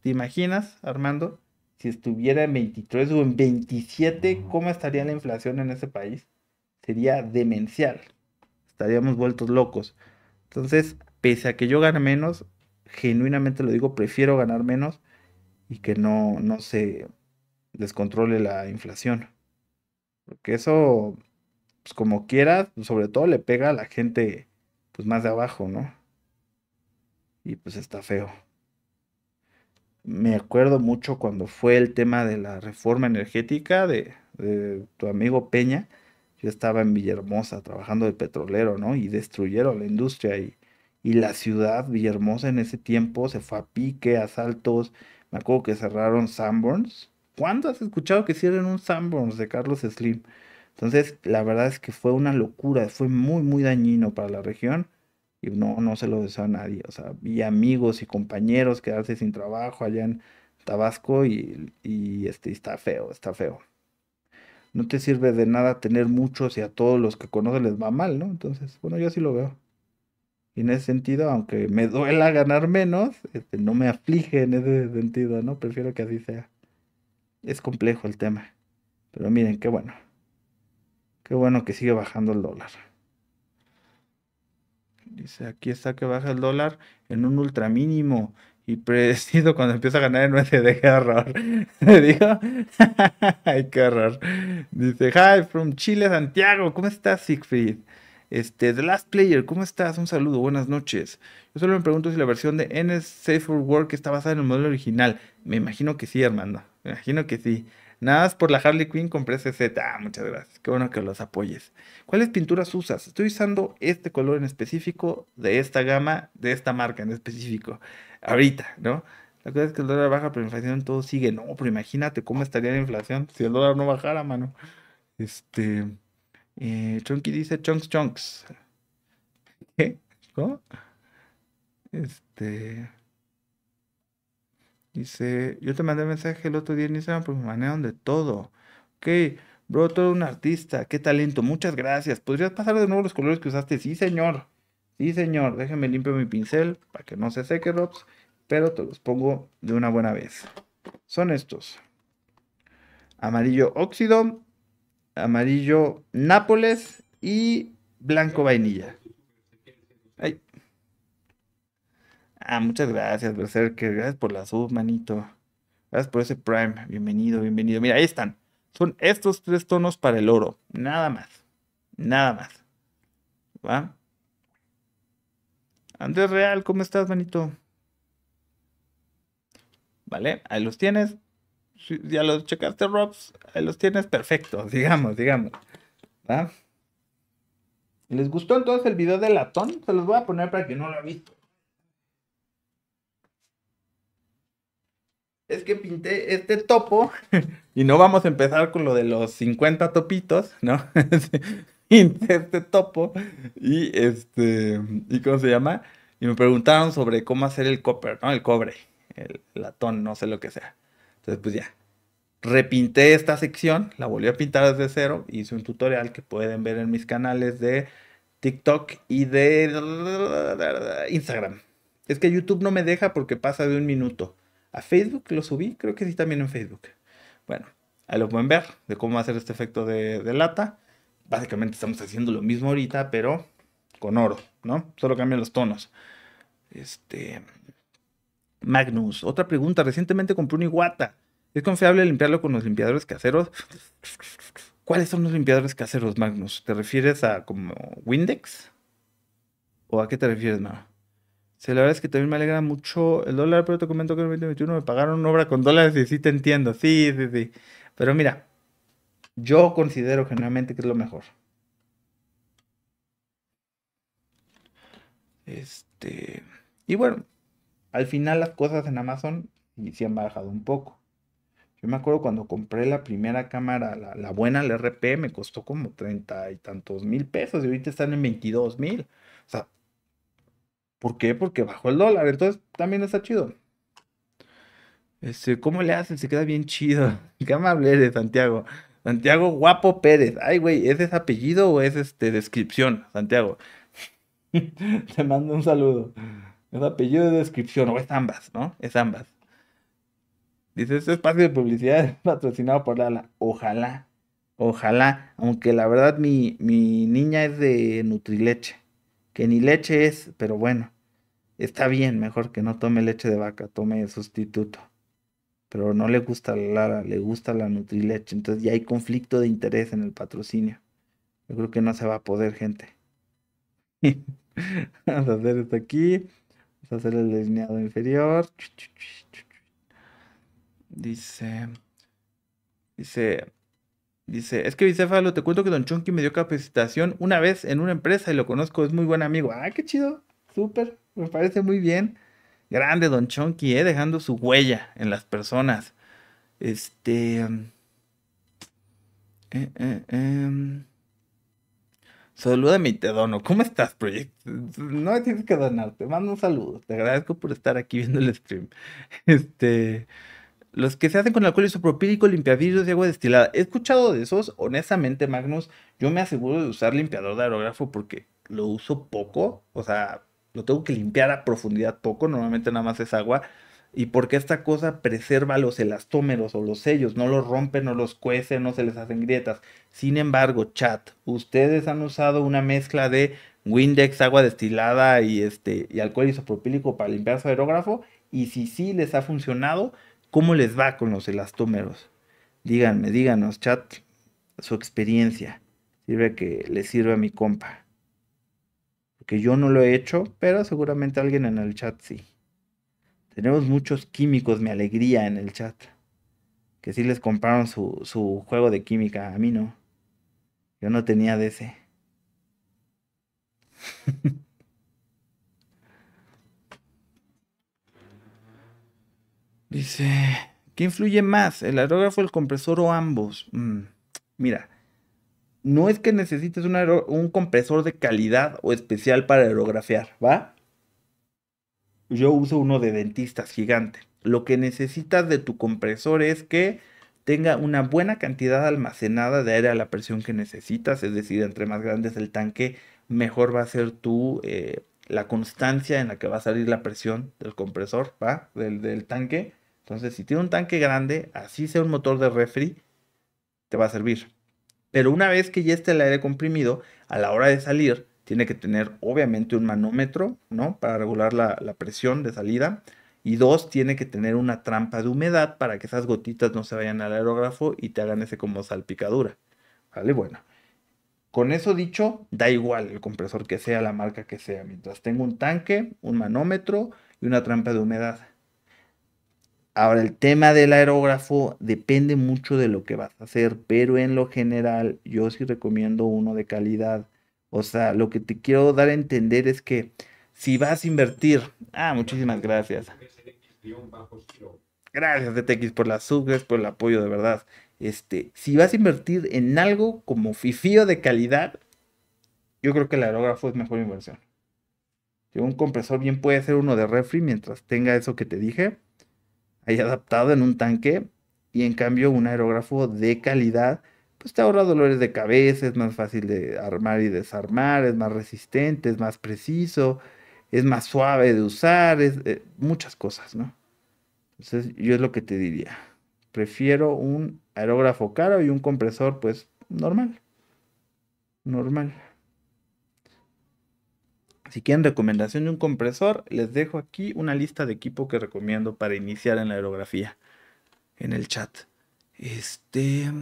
¿Te imaginas, Armando? Si estuviera en 23 o en 27, ¿cómo estaría la inflación en ese país? Sería demencial. Estaríamos vueltos locos. Entonces, pese a que yo gane menos, genuinamente lo digo, prefiero ganar menos y que no, no se descontrole la inflación. Porque eso, pues como quiera, pues, sobre todo le pega a la gente pues más de abajo, ¿no? Y pues está feo. Me acuerdo mucho cuando fue el tema de la reforma energética de, tu amigo Peña. Yo estaba en Villahermosa trabajando de petrolero, ¿no? Y destruyeron la industria y, y la ciudad, Villahermosa en ese tiempo, se fue a pique, asaltos. Me acuerdo que cerraron Sanborns ¿Cuándo has escuchado que hicieron un Sanborns de Carlos Slim? Entonces, la verdad es que fue una locura, fue muy, muy dañino para la región y no, no se lo deseo a nadie. O sea, vi amigos y compañeros quedarse sin trabajo allá en Tabasco y, este, está feo, está feo. No te sirve de nada tener muchos y a todos los que conoces les va mal, ¿no? Entonces, bueno, yo sí lo veo. Y en ese sentido, aunque me duela ganar menos, este, no me aflige en ese sentido, ¿no? Prefiero que así sea es complejo el tema. Pero miren, qué bueno. Qué bueno que sigue bajando el dólar. Dice, aquí está que baja el dólar en un ultra mínimo. Y predecido cuando empieza a ganar en USD, [laughs] de horror. ¿Me [laughs] dijo, [laughs] ay, qué Dice, hi, from Chile, Santiago. ¿Cómo estás, Siegfried? Este, The Last Player, ¿cómo estás? Un saludo, buenas noches. Yo solo me pregunto si la versión de NS Safe for Work está basada en el modelo original. Me imagino que sí, Armando. Me imagino que sí. Nada más por la Harley Quinn compré CZ. Ah, muchas gracias. Qué bueno que los apoyes. ¿Cuáles pinturas usas? Estoy usando este color en específico, de esta gama, de esta marca en específico. Ahorita, ¿no? La cosa es que el dólar baja, pero la inflación todo sigue. No, pero imagínate cómo estaría la inflación si el dólar no bajara, mano. Este. Eh, Chunky dice chunks chunks. [laughs] ¿Qué? ¿Cómo? Este. Dice, yo te mandé mensaje el otro día en Instagram pues me manejaron de todo. Ok, bro, todo un artista, qué talento, muchas gracias. ¿Podrías pasar de nuevo los colores que usaste? Sí, señor. Sí, señor. Déjame limpio mi pincel para que no se seque, Robs, pero te los pongo de una buena vez. Son estos. Amarillo óxido, amarillo Nápoles y blanco vainilla. Ay. Ah, muchas gracias, Berserker. Gracias por la sub, manito. Gracias por ese Prime. Bienvenido, bienvenido. Mira, ahí están. Son estos tres tonos para el oro. Nada más. Nada más. ¿Va? Andrés Real, ¿cómo estás, manito? ¿Vale? Ahí los tienes ya los checaste, Robs, los tienes perfectos, [laughs] digamos, digamos. ¿va? ¿Les gustó entonces el video del latón? Se los voy a poner para que no lo ha visto. Es que pinté este topo [laughs] y no vamos a empezar con lo de los 50 topitos, ¿no? [laughs] pinté este topo y este, ¿y cómo se llama? Y me preguntaron sobre cómo hacer el copper, ¿no? El cobre, el latón, no sé lo que sea. Entonces, pues ya, repinté esta sección, la volví a pintar desde cero, hice un tutorial que pueden ver en mis canales de TikTok y de Instagram. Es que YouTube no me deja porque pasa de un minuto. A Facebook lo subí, creo que sí también en Facebook. Bueno, ahí lo pueden ver de cómo hacer este efecto de, de lata. Básicamente estamos haciendo lo mismo ahorita, pero con oro, ¿no? Solo cambian los tonos. Este, Magnus. Otra pregunta. Recientemente compré un iguata ¿Es confiable limpiarlo con los limpiadores caseros? ¿Cuáles son los limpiadores caseros, Magnus? ¿Te refieres a como Windex? ¿O a qué te refieres, no? Sí, la verdad es que también me alegra mucho el dólar, pero te comento que en 2021 me pagaron una obra con dólares y sí te entiendo. Sí, sí, sí. Pero mira, yo considero generalmente que es lo mejor. Este. Y bueno, al final las cosas en Amazon se sí han bajado un poco. Yo me acuerdo cuando compré la primera cámara, la, buena, la RP, me costó como treinta y tantos mil pesos y ahorita están en 22 mil. O sea, ¿por qué? Porque bajó el dólar, entonces también está chido. Este, ¿Cómo le hacen? Se queda bien chido. [laughs] Qué amable de Santiago. Santiago Guapo Pérez. Ay, güey, ¿es ese apellido o es este descripción, Santiago? [laughs] Te mando un saludo. Es apellido de descripción, o es ambas, ¿no? Es ambas. Dice, este espacio de publicidad es patrocinado por Lala. Ojalá, ojalá. Aunque la verdad mi, mi niña es de Nutrileche. Que ni leche es, pero bueno. Está bien, mejor que no tome leche de vaca, tome sustituto. Pero no le gusta la Lala, le gusta la Nutrileche. Entonces ya hay conflicto de interés en el patrocinio. Yo creo que no se va a poder, gente. [laughs] Vamos a hacer esto aquí. Vamos a hacer el delineado inferior. Dice. Dice. Dice, es que Bicefalo, te cuento que Don Chonky me dio capacitación una vez en una empresa y lo conozco, es muy buen amigo. Ah, qué chido, súper, me parece muy bien. Grande Don Chonky, eh, dejando su huella en las personas. Este. Eh, eh, eh. Saludame y te dono. ¿Cómo estás, proyecto. No tienes que donar, te Mando un saludo. Te agradezco por estar aquí viendo el stream. Este. Los que se hacen con alcohol isopropílico, limpiadillos de agua destilada. He escuchado de esos. Honestamente, Magnus, yo me aseguro de usar limpiador de aerógrafo porque lo uso poco. O sea, lo tengo que limpiar a profundidad poco. Normalmente nada más es agua y porque esta cosa preserva los elastómeros o los sellos, no los rompen, no los cuece, no se les hacen grietas. Sin embargo, chat, ustedes han usado una mezcla de Windex, agua destilada y, este, y alcohol isopropílico para limpiar su aerógrafo, y si sí les ha funcionado, ¿cómo les va con los elastómeros? Díganme, díganos, chat, su experiencia. Sirve que le sirve a mi compa. Porque yo no lo he hecho, pero seguramente alguien en el chat sí. Tenemos muchos químicos, mi alegría en el chat. Que sí les compraron su, juego de química. A mí no. Yo no tenía de ese. [laughs] Dice, ¿qué influye más? ¿El aerógrafo, el compresor o ambos? Mm, mira, no es que necesites un, un, compresor de calidad o especial para aerografiar, ¿va? Yo uso uno de dentistas gigante. Lo que necesitas de tu compresor es que tenga una buena cantidad almacenada de aire a la presión que necesitas, es decir, entre más grande es el tanque, mejor va a ser tu, eh, la constancia en la que va a salir la presión del compresor, ¿va? Del, tanque. Entonces, si tiene un tanque grande, así sea un motor de refri, te va a servir. Pero una vez que ya esté el aire comprimido, a la hora de salir, tiene que tener obviamente un manómetro, ¿no? Para regular la, presión de salida. Y dos, tiene que tener una trampa de humedad para que esas gotitas no se vayan al aerógrafo y te hagan ese como salpicadura. ¿Vale? Bueno. Con eso dicho, da igual el compresor que sea, la marca que sea, mientras tengo un tanque, un manómetro y una trampa de humedad. Ahora, el tema del aerógrafo depende mucho de lo que vas a hacer, pero en lo general yo sí recomiendo uno de calidad. O sea, lo que te quiero dar a entender es que si vas a invertir, ah, muchísimas gracias. Gracias DTX por las sub, por el apoyo de verdad. Este, si vas a invertir en algo como fifío de calidad, yo creo que el aerógrafo es mejor inversión. Un compresor bien puede ser uno de refri mientras tenga eso que te dije, ahí adaptado en un tanque, y en cambio un aerógrafo de calidad pues, te ahorra dolores de cabeza, es más fácil de armar y desarmar, es más resistente, es más preciso, es más suave de usar, es eh, muchas cosas, ¿no? Entonces yo es lo que te diría. Prefiero un aerógrafo caro y un compresor pues normal. Normal. Si quieren recomendación de un compresor, les dejo aquí una lista de equipo que recomiendo para iniciar en la aerografía en el chat. Este...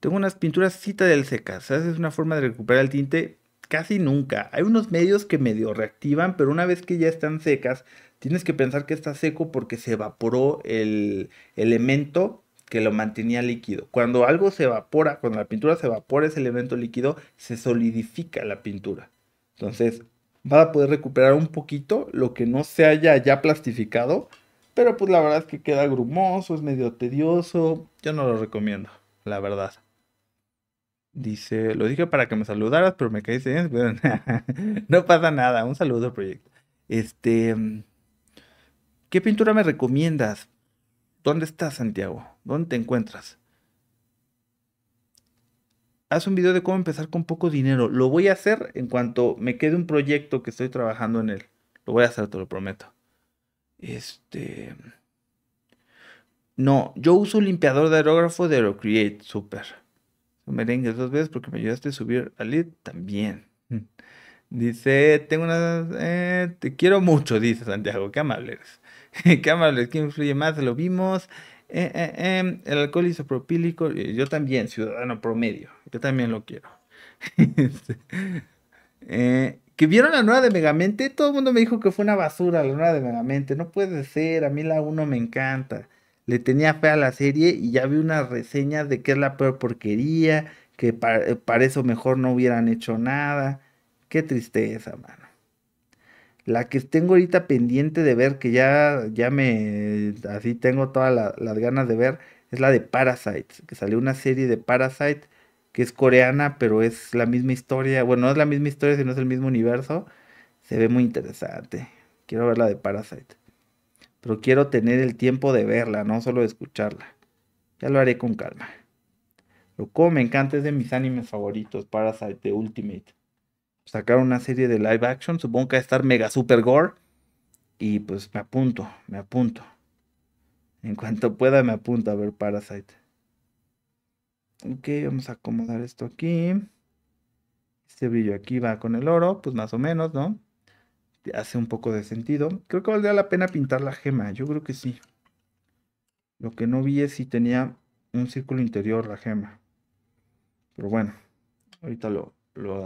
Tengo unas pinturas cita del ¿sabes? Es una forma de recuperar el tinte casi nunca. Hay unos medios que medio reactivan, pero una vez que ya están secas, tienes que pensar que está seco porque se evaporó el elemento que lo mantenía líquido. Cuando algo se evapora, cuando la pintura se evapora ese elemento líquido, se solidifica la pintura. Entonces, vas a poder recuperar un poquito lo que no se haya ya plastificado, pero pues la verdad es que queda grumoso, es medio tedioso, yo no lo recomiendo, la verdad. Dice, lo dije para que me saludaras, pero me caíste bien. [laughs] no pasa nada, un saludo, proyecto. Este, ¿qué pintura me recomiendas? ¿Dónde estás, Santiago? ¿Dónde te encuentras? Haz un video de cómo empezar con poco dinero. Lo voy a hacer en cuanto me quede un proyecto que estoy trabajando en él. Lo voy a hacer, te lo prometo. Este. No, yo uso limpiador de aerógrafo de Aerocreate, super merengues dos veces porque me ayudaste a subir al lead también. Mm. Dice, tengo una... Eh, te quiero mucho, dice Santiago, qué amable eres. [laughs] qué amable, ¿quién influye más? Lo vimos. Eh, eh, em, el alcohol isopropílico, yo también, ciudadano promedio, yo también lo quiero. [laughs] que vieron la nueva de Megamente, todo el mundo me dijo que fue una basura la nueva de Megamente, no puede ser, a mí la 1 me encanta le tenía fe a la serie y ya vi unas reseñas de que es la peor porquería, que eh, para, eso mejor no hubieran hecho nada. Qué tristeza, mano. La que tengo ahorita pendiente de ver, que ya, ya me, así tengo todas las ganas de ver, es la de Parasites, que salió una serie de Parasite que es coreana, pero es la misma historia. Bueno, no es la misma historia, sino es el mismo universo. Se ve muy interesante. Quiero ver la de Parasite pero quiero tener el tiempo de verla, no solo de escucharla. Ya lo haré con calma. Loco, me encanta, es de mis animes favoritos, Parasite The Ultimate. Sacaron una serie de live action, supongo que va a estar mega super gore. Y pues me apunto, me apunto. En cuanto pueda me apunto a ver Parasite. Ok, vamos a acomodar esto aquí. Este brillo aquí va con el oro, pues más o menos, ¿no? hace un poco de sentido. Creo que valdría la pena pintar la gema, yo creo que sí. Lo que no vi es si tenía un círculo interior la gema. Pero bueno, ahorita lo,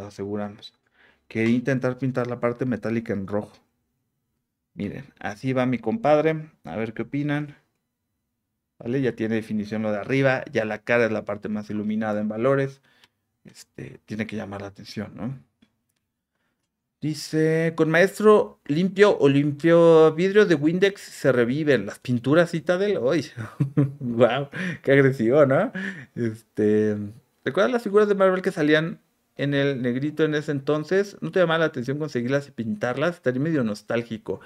aseguramos. Quería intentar pintar la parte metálica en rojo. Miren, así va mi compadre. A ver qué opinan. ¿Vale? Ya tiene definición lo de arriba. Ya la cara es la parte más iluminada en valores. Este, tiene que llamar la atención, ¿no? Dice, con maestro limpio o limpio vidrio de Windex se reviven las pinturas Citadel. hoy. ¡Wow! [laughs] ¡Qué agresivo, ¿no? Este, ¿Recuerdas las figuras de Marvel que salían en el negrito en ese entonces? ¿No te llamaba la atención conseguirlas y pintarlas? Estaría medio nostálgico.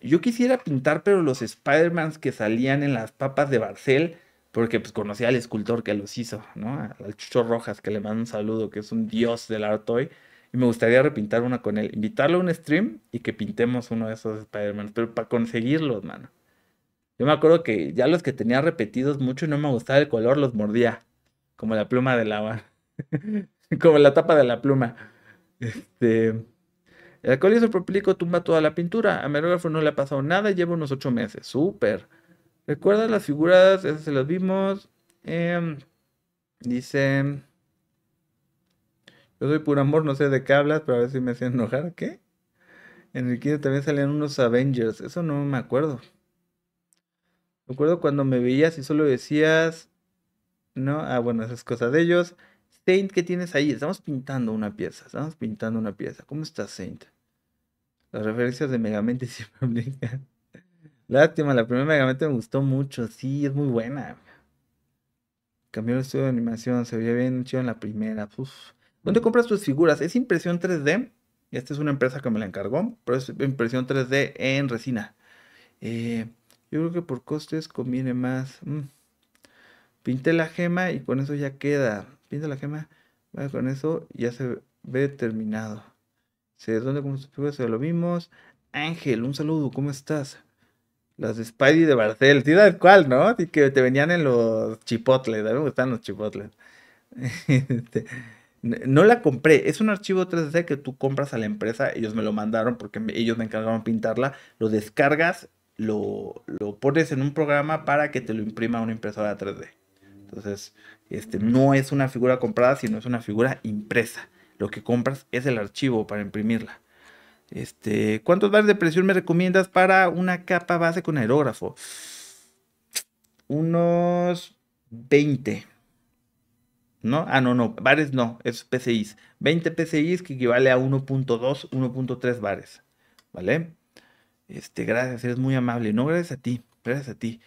Yo quisiera pintar, pero los Spider-Mans que salían en las papas de Barcel, porque pues conocía al escultor que los hizo, ¿no? Al Chucho Rojas, que le mando un saludo, que es un dios del Artoy. hoy y me gustaría repintar una con él. Invitarlo a un stream y que pintemos uno de esos Spider-Man. Pero para conseguirlos, mano. Yo me acuerdo que ya los que tenía repetidos mucho y no me gustaba el color, los mordía. Como la pluma del lava [laughs] como la tapa de la pluma. Este... El alcohol isopropílico tumba toda la pintura. A merógrafo no le ha pasado nada, lleva unos ocho meses. Súper. ¿Recuerdas las figuras? Esas se las vimos. Eh, dice... Yo soy puro amor, no sé de qué hablas, pero a ver si me hacían enojar. ¿Qué? En el Kino también salían unos Avengers. Eso no me acuerdo. Me acuerdo cuando me veías y solo decías. No, ah, bueno, esas cosas de ellos. Saint, ¿qué tienes ahí? Estamos pintando una pieza. Estamos pintando una pieza. ¿Cómo estás, Saint? Las referencias de Megamente [laughs] siempre aplican. Lástima, la primera Megamente me gustó mucho. Sí, es muy buena. Cambió el estudio de animación. Se veía bien chido en la primera. ¿Dónde compras tus figuras. Es impresión 3D. Esta es una empresa que me la encargó, pero es impresión 3D en resina. Eh, yo creo que por costes conviene más. Mm, Pinte la gema y con eso ya queda. Pinta la gema, con eso ya se ve terminado. dónde compras tus figuras, se lo vimos. Ángel, un saludo, ¿cómo estás? Las de Spidey de Barcel, ¿sí tal cual, no? que te venían en los chipotles, a mí los chipotles. [laughs] Este, no la compré, es un archivo 3D que tú compras a la empresa, ellos me lo mandaron porque ellos me encargaron pintarla, lo descargas, lo, pones en un programa para que te lo imprima una impresora 3D. Entonces, este, no es una figura comprada, sino es una figura impresa. Lo que compras es el archivo para imprimirla. Este, ¿Cuántos bares de presión me recomiendas para una capa base con aerógrafo? Unos 20. ¿no? Ah, no, no, bares no, es PCIs. 20 PCIs que equivale a 1.2, 1.3 bares, ¿vale? Este, gracias, eres muy amable. No, gracias a ti, gracias a ti.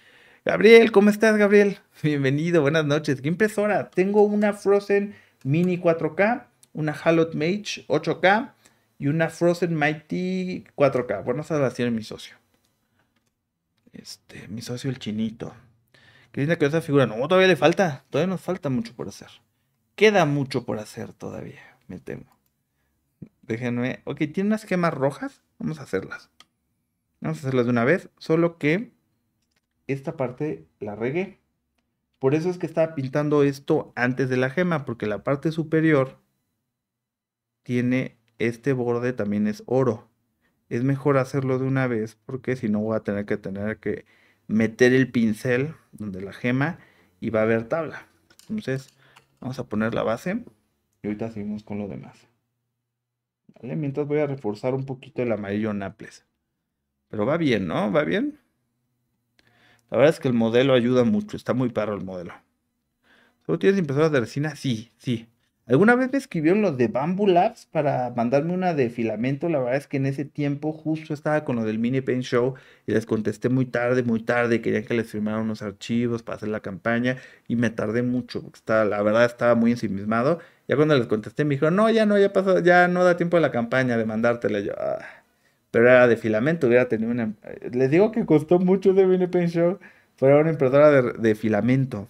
Gabriel, ¿cómo estás, Gabriel? [laughs] Bienvenido, buenas noches. ¿Qué impresora? Tengo una Frozen Mini 4K, una Halot Mage 8K y una Frozen Mighty 4K. Buenas salvaciones, mi socio. Este, mi socio el chinito que linda que esa figura, no, todavía le falta, todavía nos falta mucho por hacer. Queda mucho por hacer todavía, me temo. Déjenme, ok, tiene unas gemas rojas, vamos a hacerlas. Vamos a hacerlas de una vez, solo que esta parte la regué. Por eso es que estaba pintando esto antes de la gema, porque la parte superior tiene este borde también es oro. Es mejor hacerlo de una vez, porque si no voy a tener que tener que meter el pincel donde la gema y va a haber tabla. Entonces vamos a poner la base y ahorita seguimos con lo demás. Mientras voy a reforzar un poquito el amarillo Naples. Pero va bien, ¿no? ¿Va bien? La verdad es que el modelo ayuda mucho. Está muy paro el modelo. ¿Solo tienes impresoras de resina? Sí, sí. Alguna vez me escribieron los de Bamboo Labs para mandarme una de filamento. La verdad es que en ese tiempo justo estaba con lo del Mini Paint Show y les contesté muy tarde, muy tarde. Querían que les firmara unos archivos para hacer la campaña y me tardé mucho la verdad estaba muy ensimismado. Ya cuando les contesté me dijeron, no, ya no, ya pasó, ya no da tiempo a la campaña de mandártela. Yo, ah". Pero era de filamento, hubiera tenido una... Eh, les digo que costó mucho de Mini Paint Show, pero era una impresora de, de filamento.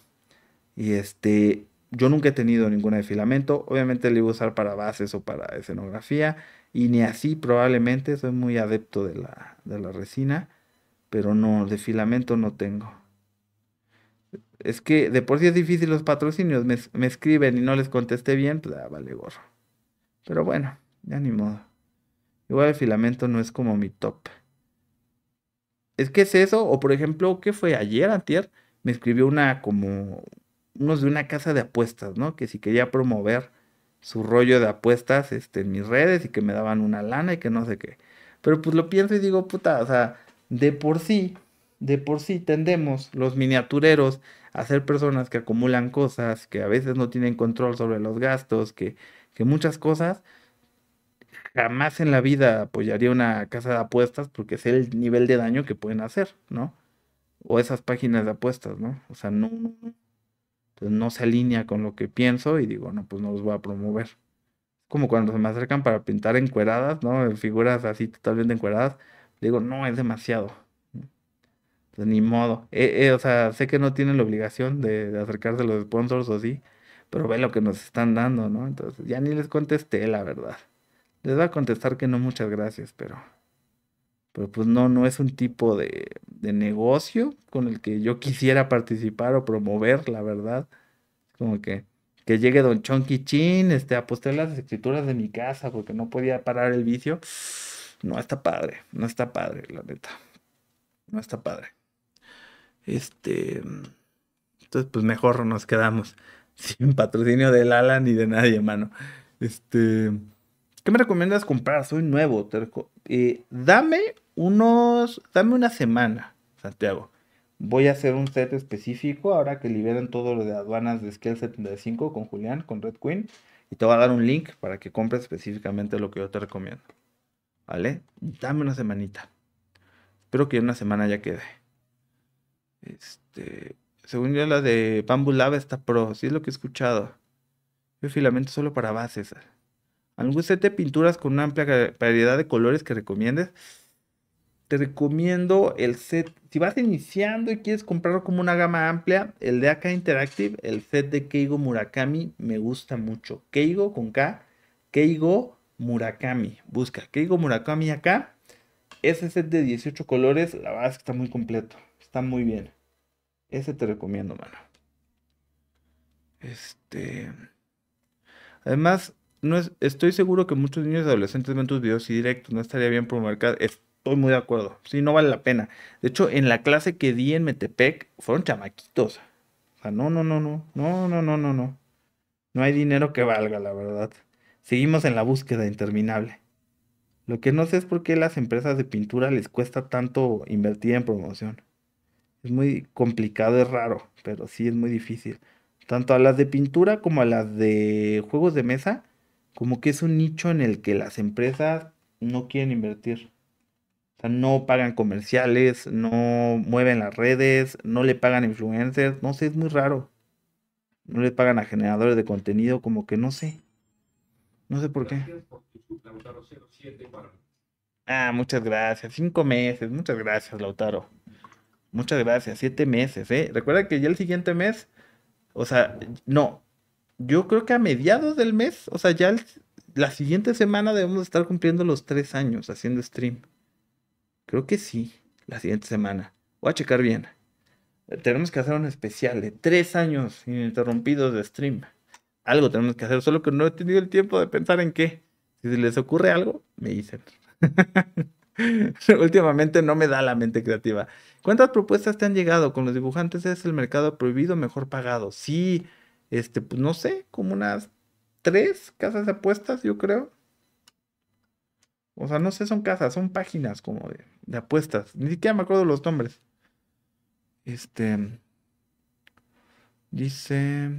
Y este, yo nunca he tenido ninguna de filamento. Obviamente le iba a usar para bases o para escenografía. Y ni así probablemente. Soy muy adepto de la, resina. Pero no, de filamento no tengo. Es que de por sí es difícil los patrocinios. Me, escriben y no les contesté bien. Pues ah, vale gorro. Pero bueno, ya ni modo. Igual el filamento no es como mi top. Es que es eso. O por ejemplo, ¿qué fue ayer, antier? Me escribió una como unos de una casa de apuestas, ¿no? Que si quería promover su rollo de apuestas este, en mis redes y que me daban una lana y que no sé qué. Pero pues lo pienso y digo, puta, o sea, de por sí, de por sí tendemos los miniatureros a ser personas que acumulan cosas, que a veces no tienen control sobre los gastos, que, que muchas cosas. Jamás en la vida apoyaría una casa de apuestas porque es el nivel de daño que pueden hacer, ¿no? O esas páginas de apuestas, ¿no? O sea, no, entonces pues, no se alinea con lo que pienso y digo, no, pues no los voy a promover. Como cuando se me acercan para pintar encueradas, ¿no? Figuras así totalmente encueradas, digo, no, es demasiado. De pues, ni modo. Eh, eh, o sea, sé que no tienen la obligación de, acercarse a los sponsors o sí, pero ve lo que nos están dando, ¿no? Entonces ya ni les contesté, la verdad. Les va a contestar que no, muchas gracias, pero pero pues no, no es un tipo de, negocio con el que yo quisiera participar o promover, la verdad. Como que, que llegue Don Chonky Chin, este, aposté pues, las escrituras de mi casa porque no podía parar el vicio. No está padre, no está padre, la neta. No está padre. Este. Entonces, pues mejor nos quedamos [laughs] sin patrocinio del Alan ni de nadie, mano. Este. ¿Qué me recomiendas comprar? Soy nuevo. Eh, dame unos. Dame una semana, Santiago. Voy a hacer un set específico ahora que liberan todo lo de aduanas de Scale 75 con Julián, con Red Queen. Y te voy a dar un link para que compres específicamente lo que yo te recomiendo. ¿Vale? Dame una semanita. Espero que una semana ya quede. Este. Según yo, la de Bamboo Lava está pro. Sí es lo que he escuchado. Yo filamento solo para bases. ¿Algún set de pinturas con una amplia variedad de colores que recomiendes? Te recomiendo el set. Si vas iniciando y quieres comprarlo como una gama amplia, el de AK Interactive, el set de Keigo Murakami, me gusta mucho. Keigo con K, Keigo Murakami. Busca Keigo Murakami acá. Ese set de 18 colores, la verdad es que está muy completo. Está muy bien. Ese te recomiendo, mano. Este. Además, estoy seguro que muchos niños y adolescentes ven tus videos y directos, no estaría bien promover Estoy muy de acuerdo, sí, no vale la pena. De hecho, en la clase que di en Metepec fueron chamaquitos. O sea, no, no, no, no, no, no, no, no, no. No hay dinero que valga, la verdad. Seguimos en la búsqueda interminable. Lo que no sé es por qué las empresas de pintura les cuesta tanto invertir en promoción. Es muy complicado, es raro, pero sí es muy difícil. Tanto a las de pintura como a las de juegos de mesa, como que es un nicho en el que las empresas no quieren invertir. O sea, no pagan comerciales, no mueven las redes, no le pagan influencers, no sé, es muy raro. No le pagan a generadores de contenido, como que no sé. No sé por qué. Ah, muchas gracias. Cinco meses, muchas gracias, Lautaro. Muchas gracias, siete meses, ¿eh? Recuerda que ya el siguiente mes, o sea, no, yo creo que a mediados del mes, o sea, ya la siguiente semana debemos estar cumpliendo los tres años haciendo stream. Creo que sí, la siguiente semana. Voy a checar bien. Eh, tenemos que hacer un especial de tres años ininterrumpidos de stream. Algo tenemos que hacer, solo que no he tenido el tiempo de pensar en qué. Si les ocurre algo, me dicen. [laughs] Últimamente no me da la mente creativa. ¿Cuántas propuestas te han llegado? Con los dibujantes es el mercado prohibido mejor pagado. Sí, este, pues no sé, como unas tres casas de apuestas, yo creo. O sea, no sé, son casas, son páginas como de, apuestas. Ni siquiera me acuerdo los nombres. Este. Dice.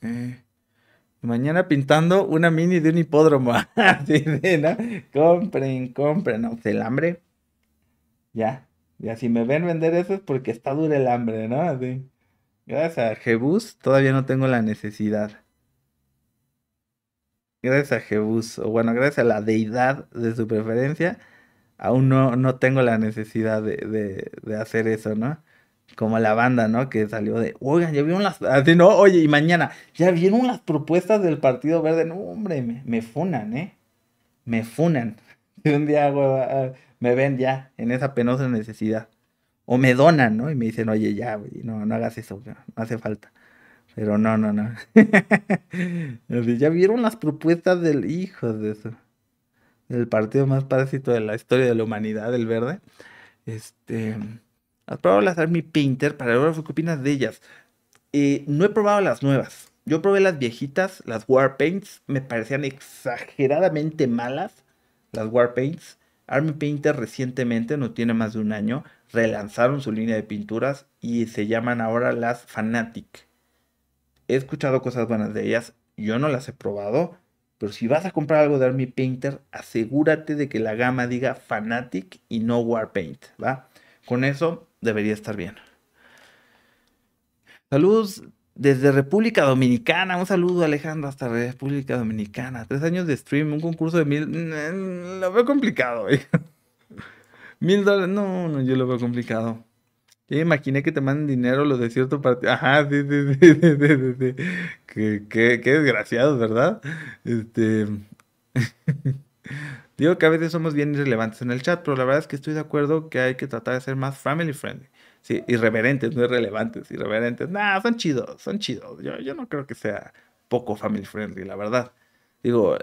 Eh, mañana pintando una mini de un hipódromo. [laughs] Compren, compren. No, pues, el hambre. Ya. Ya, si me ven vender eso es porque está duro el hambre, ¿no? Así. Gracias a Jebus todavía no tengo la necesidad. Gracias a Jebus, o bueno, gracias a la deidad de su preferencia, aún no, no tengo la necesidad de, de, hacer eso, ¿no? Como la banda, ¿no? Que salió de, oigan, ya vieron las, así, no, oye, y mañana, ya vieron las propuestas del Partido Verde, no, hombre, me, funan, ¿eh? Me funan. [laughs] un día, ah, ah, me ven ya en esa penosa necesidad o me donan, ¿no? Y me dicen, oye, ya, no, no hagas eso, no, hace falta. Pero no, no, no. [laughs] ya vieron las propuestas del hijo de eso. Del partido más parásito de la historia de la humanidad, el verde. Este. Has probado las Army Painter para ver qué opinas de ellas. Eh, no he probado las nuevas. Yo probé las viejitas, las War Paints. Me parecían exageradamente malas. Las War Paints. Army Painter recientemente, no tiene más de un año relanzaron su línea de pinturas y se llaman ahora las Fanatic. He escuchado cosas buenas de ellas, yo no las he probado, pero si vas a comprar algo de Army Painter, asegúrate de que la gama diga Fanatic y no Warpaint, ¿va? Con eso debería estar bien. Saludos desde República Dominicana. Un saludo, Alejandro, hasta República Dominicana. Tres años de stream, un concurso de mil. Mm, lo veo complicado. ¿eh? Mil dólares. No, no, yo lo veo complicado. yo imaginé que te manden dinero los de cierto partido. Ajá, sí, sí, sí, sí, Qué, desgraciados, ¿verdad? Este. [laughs] Digo que a veces somos bien irrelevantes en el chat, pero la verdad es que estoy de acuerdo que hay que tratar de ser más family friendly. Sí, irreverentes, no irrelevantes, irreverentes. Nah, son chidos, son chidos. Yo, yo no creo que sea poco family friendly, la verdad. Digo,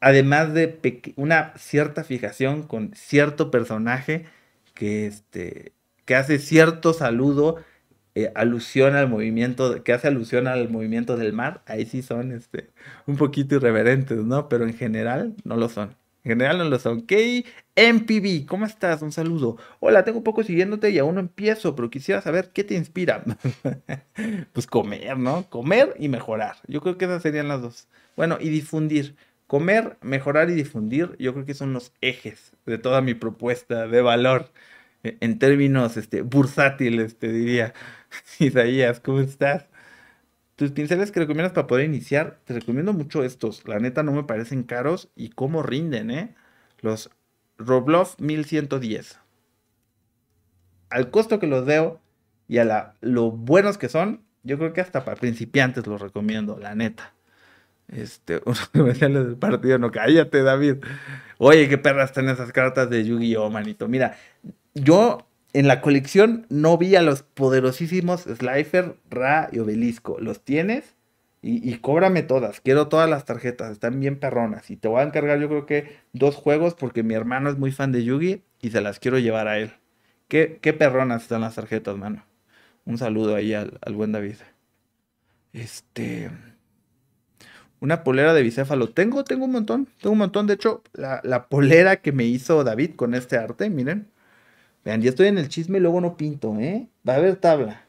además de una cierta fijación con cierto personaje que, este, que hace cierto saludo, eh, alusión al movimiento, que hace alusión al movimiento del mar, ahí sí son este, un poquito irreverentes, ¿no? Pero en general no lo son. En general no lo son. ¿Qué? MPB, ¿cómo estás? Un saludo. Hola, tengo un poco siguiéndote y aún no empiezo, pero quisiera saber qué te inspira. [laughs] pues comer, ¿no? Comer y mejorar. Yo creo que esas serían las dos. Bueno, y difundir. Comer, mejorar y difundir, yo creo que son los ejes de toda mi propuesta de valor. Eh, en términos este, bursátiles, te diría. [laughs] Isaías, ¿cómo estás? Tus pinceles que recomiendas para poder iniciar, te recomiendo mucho estos. La neta no me parecen caros y cómo rinden, ¿eh? Los Roblox 1110. Al costo que los veo y a lo buenos que son, yo creo que hasta para principiantes los recomiendo, la neta. Este, [laughs] uno que me del partido, no, cállate, David. Oye, qué perras están esas cartas de Yu-Gi-Oh, manito. Mira, yo en la colección no vi a los poderosísimos Slifer, Ra y Obelisco. ¿Los tienes? Y, cóbrame todas. Quiero todas las tarjetas. Están bien perronas. Y te voy a encargar, yo creo que dos juegos, porque mi hermano es muy fan de Yugi y se las quiero llevar a él. Qué, qué perronas están las tarjetas, mano. Un saludo ahí al, al buen David. Este. Una polera de bicéfalo. Tengo, tengo un montón. Tengo un montón. De hecho, la, polera que me hizo David con este arte, miren. Vean, ya estoy en el chisme y luego no pinto, ¿eh? Va a haber tabla.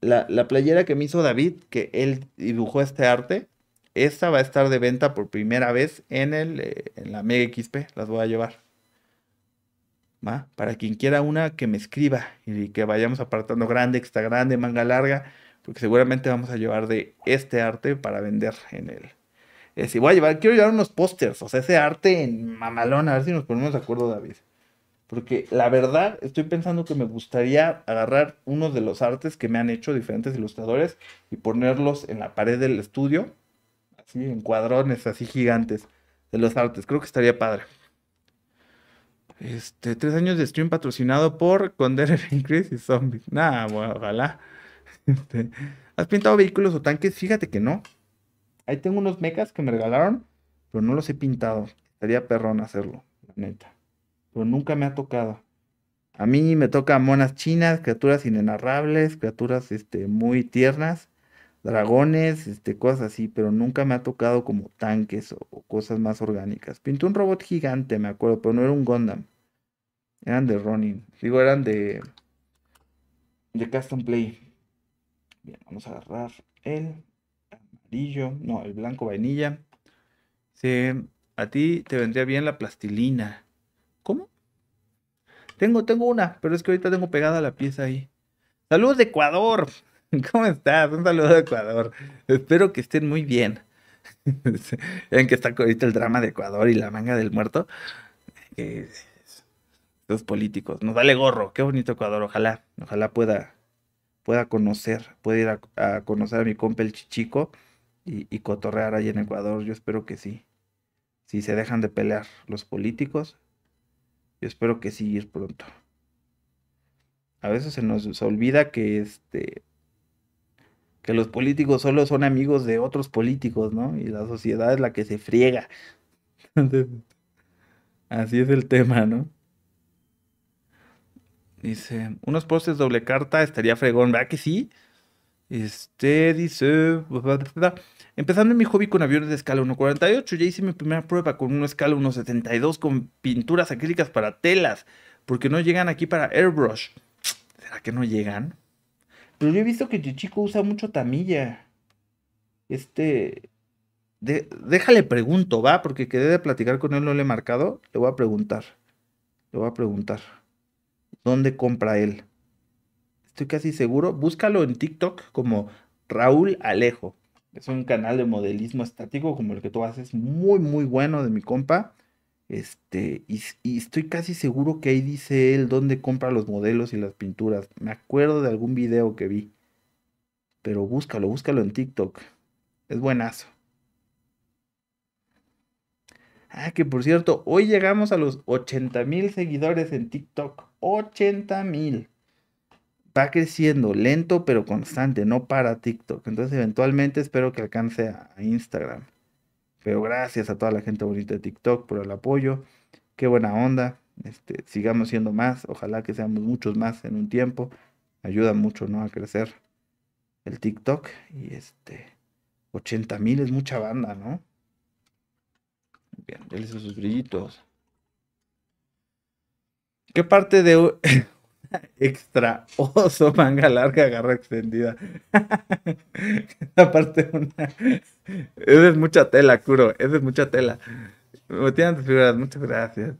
La, playera que me hizo David, que él dibujó este arte, esta va a estar de venta por primera vez en, el, eh, en la Mega XP. Las voy a llevar. ¿Va? Para quien quiera una, que me escriba y que vayamos apartando grande, extra grande, manga larga porque seguramente vamos a llevar de este arte para vender en él. Es eh, voy a llevar, quiero llevar unos pósters, o sea, ese arte en mamalón, a ver si nos ponemos de acuerdo, David. Porque la verdad, estoy pensando que me gustaría agarrar uno de los artes que me han hecho diferentes ilustradores y ponerlos en la pared del estudio, así en cuadrones, así gigantes, de los artes. Creo que estaría padre. Este, tres años de stream patrocinado por Condere Increase y Zombies. Nada, ojalá. [laughs] Este, ¿Has pintado vehículos o tanques? Fíjate que no. Ahí tengo unos mechas que me regalaron, pero no los he pintado. Sería perrón hacerlo, la neta. Pero nunca me ha tocado. A mí me toca monas chinas, criaturas inenarrables, criaturas este, muy tiernas, dragones, este, cosas así, pero nunca me ha tocado como tanques o, cosas más orgánicas. Pinté un robot gigante, me acuerdo, pero no era un Gundam. Eran de Ronin. Digo, eran de. de Custom Play. Bien, vamos a agarrar el amarillo, no, el blanco vainilla. Sí, a ti te vendría bien la plastilina. ¿Cómo? Tengo, tengo una, pero es que ahorita tengo pegada la pieza ahí. Saludos de Ecuador. [laughs] ¿Cómo estás? Un saludo de Ecuador. Espero que estén muy bien. Ven [laughs] que está ahorita el drama de Ecuador y la manga del muerto. los eh, políticos. Nos dale gorro. Qué bonito Ecuador. Ojalá, ojalá pueda pueda conocer, pueda ir a, conocer a mi compa el Chichico y, cotorrear ahí en Ecuador. Yo espero que sí. Si se dejan de pelear los políticos, yo espero que sí ir pronto. A veces se nos olvida que este que los políticos solo son amigos de otros políticos, ¿no? Y la sociedad es la que se friega. [laughs] así es el tema, ¿no? Dice, unos postes doble carta estaría fregón, ¿verdad que sí? Este dice, empezando en mi hobby con aviones de escala 1.48, ya hice mi primera prueba con una escala 1.72 con pinturas acrílicas para telas, porque no llegan aquí para airbrush. ¿Será que no llegan? Pero yo he visto que chico usa mucho tamilla. Este, déjale pregunto, va, porque quedé de platicar con él, no le he marcado, le voy a preguntar. Le voy a preguntar dónde compra él. Estoy casi seguro. Búscalo en TikTok como Raúl Alejo. Es un canal de modelismo estático como el que tú haces, muy, muy bueno de mi compa. Este, y, y, estoy casi seguro que ahí dice él dónde compra los modelos y las pinturas. Me acuerdo de algún video que vi. Pero búscalo, búscalo en TikTok. Es buenazo. Ah, que por cierto, hoy llegamos a los 80 mil seguidores en TikTok. 80 mil. Va creciendo, lento pero constante, no para TikTok. Entonces eventualmente espero que alcance a Instagram. Pero gracias a toda la gente bonita de TikTok por el apoyo. Qué buena onda. Este, sigamos siendo más. Ojalá que seamos muchos más en un tiempo. Ayuda mucho, ¿no? A crecer el TikTok. Y este, 80 mil es mucha banda, ¿no? Bien, a sus brillitos. ¿Qué parte de [laughs] extra oso manga larga garra extendida? [laughs] La parte Esa es mucha tela, curo, Esa es mucha tela. Me muchas gracias.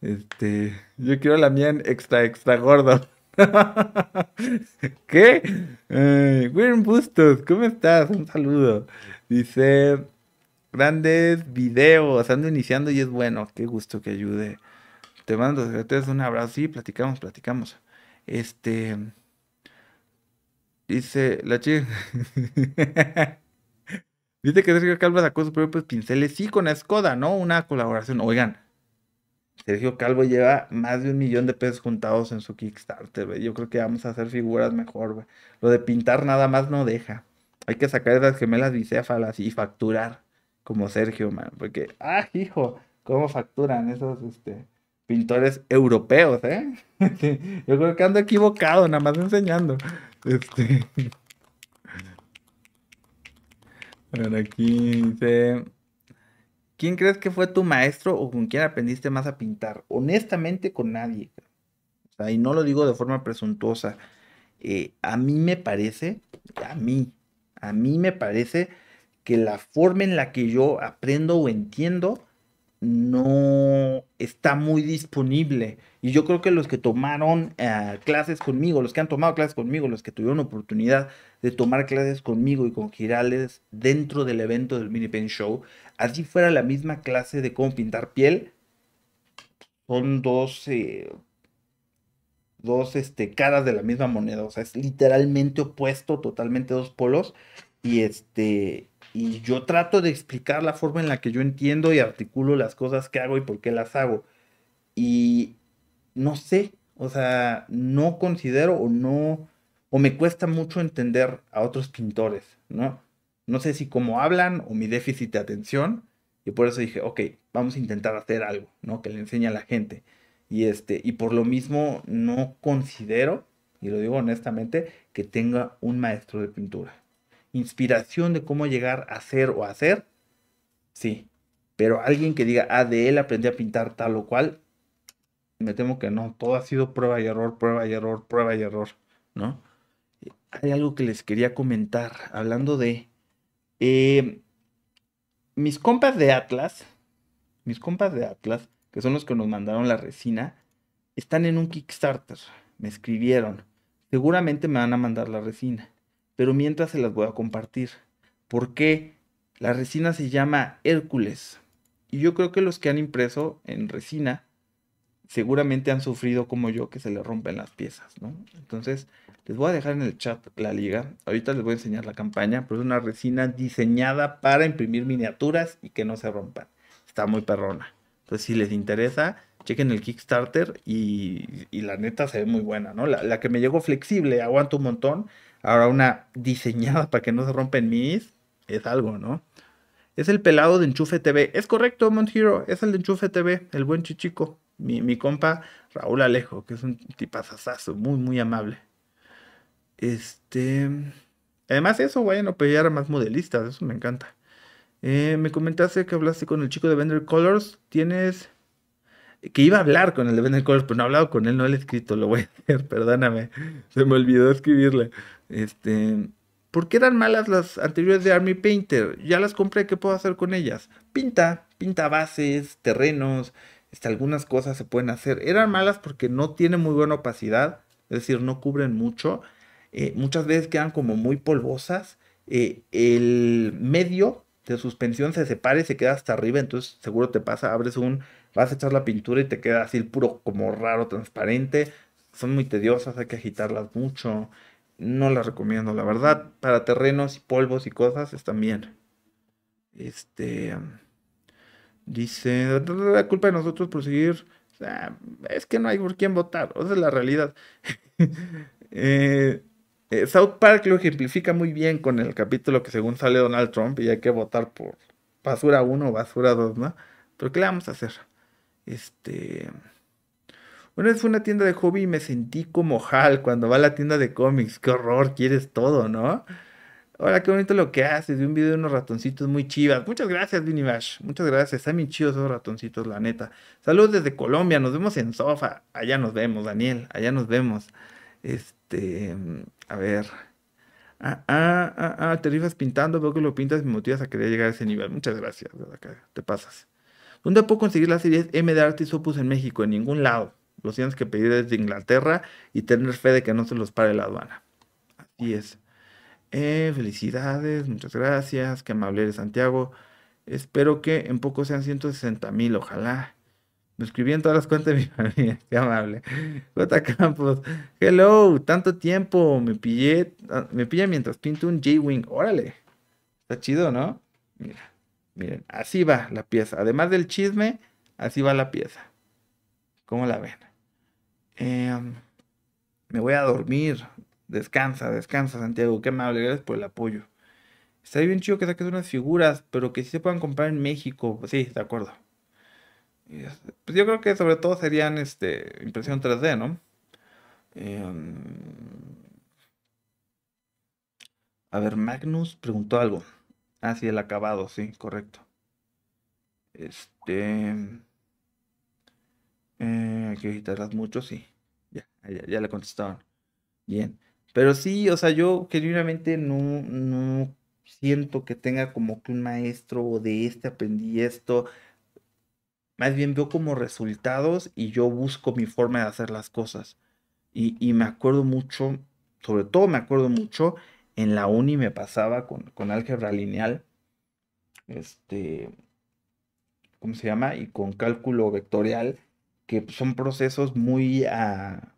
Este, yo quiero la mía en extra, extra gordo. [laughs] ¿Qué? Eh, Bustos, ¿cómo estás? Un saludo. Dice, grandes videos, ando iniciando y es bueno, qué gusto que ayude. Te mando un abrazo. Sí, platicamos, platicamos. Este. Dice la chica. [laughs] dice que Sergio Calvo sacó sus propios pinceles. Sí, con escoda ¿no? Una colaboración. Oigan, Sergio Calvo lleva más de un millón de pesos juntados en su Kickstarter, güey. Yo creo que vamos a hacer figuras mejor, güey. Lo de pintar nada más no deja. Hay que sacar esas gemelas bicéfalas y facturar como Sergio, man. Porque, ah, hijo, cómo facturan esos, este, pintores europeos, ¿eh? [laughs] Yo creo que ando equivocado, nada más enseñando. Este. aquí dice. ¿Quién crees que fue tu maestro o con quién aprendiste más a pintar? Honestamente, con nadie. y no lo digo de forma presuntuosa. Eh, a mí me parece, a mí, a mí me parece que la forma en la que yo aprendo o entiendo no está muy disponible. Y yo creo que los que tomaron eh, clases conmigo, los que han tomado clases conmigo, los que tuvieron oportunidad de tomar clases conmigo y con Girales dentro del evento del Mini pen Show, Allí fuera la misma clase de cómo pintar piel, son dos, eh, dos este, caras de la misma moneda. O sea, es literalmente opuesto, totalmente dos polos. Y este, y yo trato de explicar la forma en la que yo entiendo y articulo las cosas que hago y por qué las hago. Y no sé, o sea, no considero o no, o me cuesta mucho entender a otros pintores, ¿no? No sé si cómo hablan o mi déficit de atención. Y por eso dije, ok, vamos a intentar hacer algo, ¿no? Que le enseñe a la gente. Y, este, y por lo mismo no considero, y lo digo honestamente, que tenga un maestro de pintura inspiración de cómo llegar a ser o hacer, sí. Pero alguien que diga, ah, de él aprendí a pintar tal o cual, me temo que no. Todo ha sido prueba y error, prueba y error, prueba y error, ¿no? Hay algo que les quería comentar, hablando de... Eh, mis compas de Atlas, mis compas de Atlas, que son los que nos mandaron la resina, están en un Kickstarter. Me escribieron. Seguramente me van a mandar la resina pero mientras se las voy a compartir. ¿Por qué? La resina se llama Hércules. Y yo creo que los que han impreso en resina seguramente han sufrido como yo que se le rompen las piezas, Entonces, les voy a dejar en el chat la liga. Ahorita les voy a enseñar la campaña, pero es una resina diseñada para imprimir miniaturas y que no se rompan. Está muy perrona. Entonces, si les interesa, chequen el Kickstarter y, la neta se ve muy buena, ¿no? La, la que me llegó flexible, aguanta un montón Ahora una diseñada para que no se rompen mis, es algo, ¿no? Es el pelado de Enchufe TV. Es correcto, Hero. Es el de Enchufe TV, el buen chichico. Mi, compa Raúl Alejo, que es un tipazazazo, muy, muy amable. Este. Además, eso, bueno. no pelear a más modelistas. Eso me encanta. Eh, me comentaste que hablaste con el chico de Vendor Colors. ¿Tienes que iba a hablar con el de Bender Colors, pero no he hablado con él, no le he escrito, lo voy a hacer, [laughs] perdóname, se me olvidó escribirle. Este, ¿por qué eran malas las anteriores de Army Painter? Ya las compré, ¿qué puedo hacer con ellas? Pinta, pinta bases, terrenos, hasta este, algunas cosas se pueden hacer. Eran malas porque no tienen muy buena opacidad, es decir, no cubren mucho. Eh, muchas veces quedan como muy polvosas. Eh, el medio de suspensión se separa y se queda hasta arriba, entonces seguro te pasa, abres un vas a echar la pintura y te queda así el puro como raro, transparente. Son muy tediosas, hay que agitarlas mucho. No las recomiendo, la verdad. Para terrenos y polvos y cosas están bien. Este. Dice. La culpa de nosotros por seguir. es que no hay por quién votar. Esa es la realidad. [laughs] Eh, eh, South Park lo ejemplifica muy bien con el capítulo que según sale Donald Trump y hay que votar por basura 1 o basura 2, ¿no? Pero ¿qué le vamos a hacer? Este. Una vez fue una tienda de hobby y me sentí como Hal cuando va a la tienda de cómics. Qué horror, quieres todo, ¿no? Hola, qué bonito lo que haces. Vi un video de unos ratoncitos muy chivas. Muchas gracias, Vinimash. Muchas gracias. Están bien chidos esos ratoncitos, la neta. Saludos desde Colombia. Nos vemos en Sofa. Allá nos vemos, Daniel. Allá nos vemos. Este. A ver. Ah, ah, ah, ah. Te rifas pintando. Veo que lo pintas y me motivas a querer llegar a ese nivel. Muchas gracias. Te pasas. ¿Dónde puedo conseguir las series M de Artis en México? En ningún lado. Los tienes que pedir desde Inglaterra y tener fe de que no se los pare la aduana. Así es. Eh, felicidades, muchas gracias. Qué amable eres, Santiago. Espero que en poco sean 160 mil, ojalá. Me escribí en todas las cuentas de mi [laughs] familia, qué amable. J. Campos, hello, tanto tiempo, me pillé, ah, me pilla mientras pinto un J-Wing, órale. Está chido, ¿no? Mira. Miren, así va la pieza. Además del chisme, así va la pieza. ¿Cómo la ven? Em, me voy a dormir. Descansa, descansa, Santiago. Qué amable, gracias por el apoyo. Está bien chido que saques unas figuras, pero que sí se puedan comprar en México. sí, de acuerdo. Pues, yo creo que sobre todo serían este, impresión 3D, ¿no? Em, a ver, Magnus preguntó algo. Ah, sí, el acabado, sí, correcto. Este. Mm, eh, hay que mucho, sí. Ah, ya, ya, le contestaron. Bien. Pero sí, o sea, yo genuinamente no, no siento que tenga como que un maestro o de este aprendí esto. Más bien veo como resultados y yo busco mi forma de hacer las cosas. Y, y me acuerdo mucho, sobre todo me acuerdo mucho en la uni me pasaba con, álgebra lineal, este, ¿cómo se llama? Y con cálculo vectorial, que son procesos muy, ah,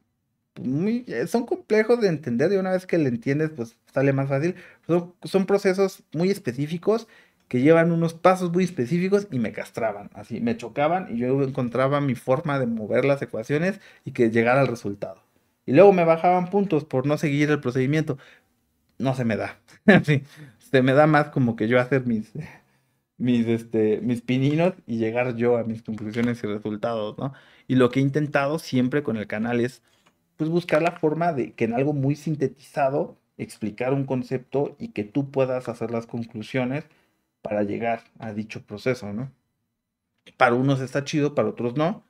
eh, son complejos de entender y una vez que le entiendes, pues sale más fácil. Son, son, procesos muy específicos que llevan unos pasos muy específicos y me castraban, así, me chocaban y yo encontraba mi forma de mover las ecuaciones y que llegara al resultado. Y luego me bajaban puntos por no seguir el procedimiento no se me da. se [laughs] este, me da más como que yo hacer mis, mis, este, mis pininos y llegar yo a mis conclusiones y resultados, ¿no? Y lo que he intentado siempre con el canal es, pues, buscar la forma de que en algo muy sintetizado explicar un concepto y que tú puedas hacer las conclusiones para llegar a dicho proceso, ¿no? Para unos está chido, para otros no.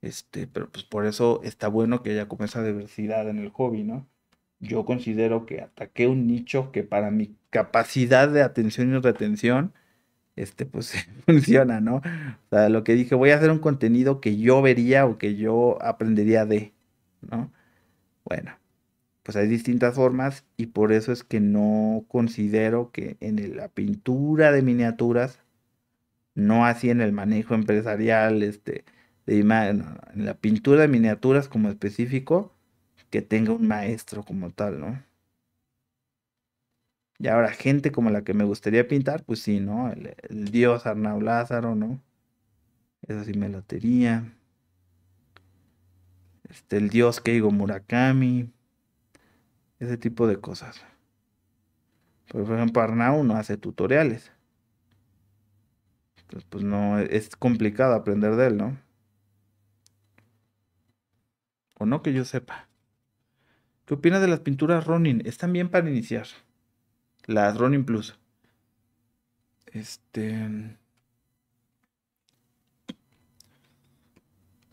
Este, pero pues por eso está bueno que haya como esa diversidad en el hobby, ¿no? yo considero que ataqué un nicho que para mi capacidad de atención y retención, este, pues [laughs] funciona, ¿no? O sea, lo que dije, voy a hacer un contenido que yo vería o que yo aprendería de, ¿no? Bueno, pues hay distintas formas y por eso es que no considero que en la pintura de miniaturas, no así en el manejo empresarial, este, de en la pintura de miniaturas como específico, que tenga un maestro como tal, ¿no? Y ahora, gente como la que me gustaría pintar, pues sí, ¿no? El, dios Arnau Lázaro, ¿no? Eso sí me lotería. Este, el dios Keigo Murakami. Ese tipo de cosas. por ejemplo, Arnau no hace tutoriales. pues no, es complicado aprender de él, ¿no? O no que yo sepa. ¿Qué opinas de las pinturas Ronin? Están bien para iniciar. Las Ronin Plus. Este.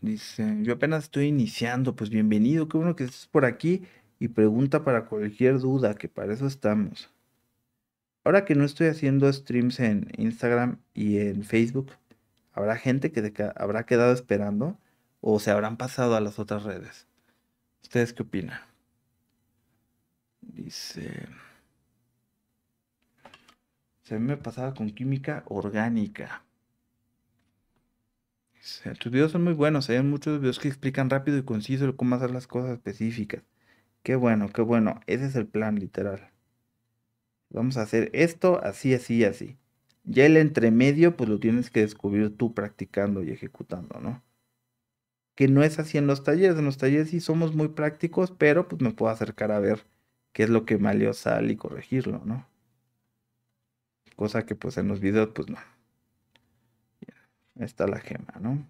Dice, yo apenas estoy iniciando, pues bienvenido, qué bueno que estés por aquí y pregunta para cualquier duda, que para eso estamos. Ahora que no estoy haciendo streams en Instagram y en Facebook, ¿habrá gente que habrá quedado esperando o se habrán pasado a las otras redes? ¿Ustedes qué opinan? Dice. Se me pasaba con química orgánica. Dice, tus videos son muy buenos. Hay muchos videos que explican rápido y conciso cómo hacer las cosas específicas. Qué bueno, qué bueno. Ese es el plan, literal. Vamos a hacer esto así, así, así. Ya el entremedio, pues lo tienes que descubrir tú practicando y ejecutando, ¿no? Que no es así en los talleres. En los talleres sí somos muy prácticos, pero pues me puedo acercar a ver qué es lo que malió Sal y corregirlo, ¿no? Cosa que pues en los videos pues no. está la gema, ¿no?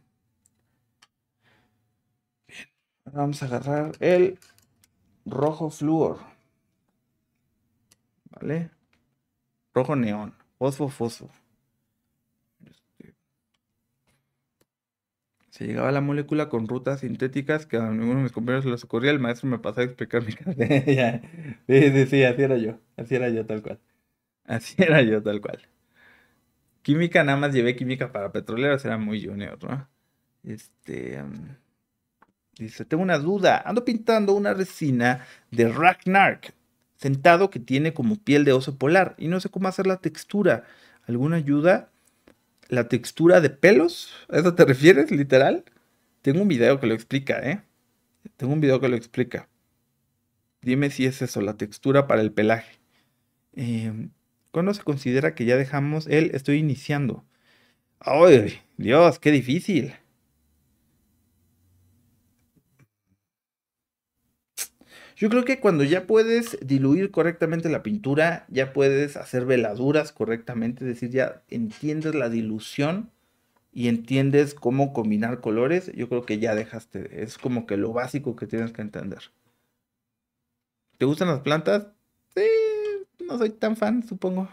Bien. Ahora vamos a agarrar el rojo flúor. ¿Vale? Rojo neón, fosfo fosfo. Se llegaba la molécula con rutas sintéticas que a ninguno de mis compañeros se les ocurría. El maestro me pasaba a explicar mi clase. [laughs] sí, sí, sí, así era yo. Así era yo tal cual. Así [laughs] era yo tal cual. Química, nada más llevé química para petroleros, era muy junior, ¿no? Este. Mm, dice: Tengo una duda. Ando pintando una resina de Ragnark, sentado que tiene como piel de oso polar y no sé cómo hacer la textura. ¿Alguna ayuda? la textura de pelos. ¿A eso te refieres, literal? Tengo un video que lo explica, ¿eh? Tengo un video que lo explica. Dime si es eso, la textura para el pelaje. Em, ¿Cuándo se considera que ya dejamos el estoy iniciando? ¡Ay, Dios, qué difícil! Yo creo que cuando ya puedes diluir correctamente la pintura, ya puedes hacer veladuras correctamente, es decir, ya entiendes la dilución y entiendes cómo combinar colores, yo creo que ya dejaste, es como que lo básico que tienes que entender. ¿Te gustan las plantas? Sí, no soy tan fan, supongo.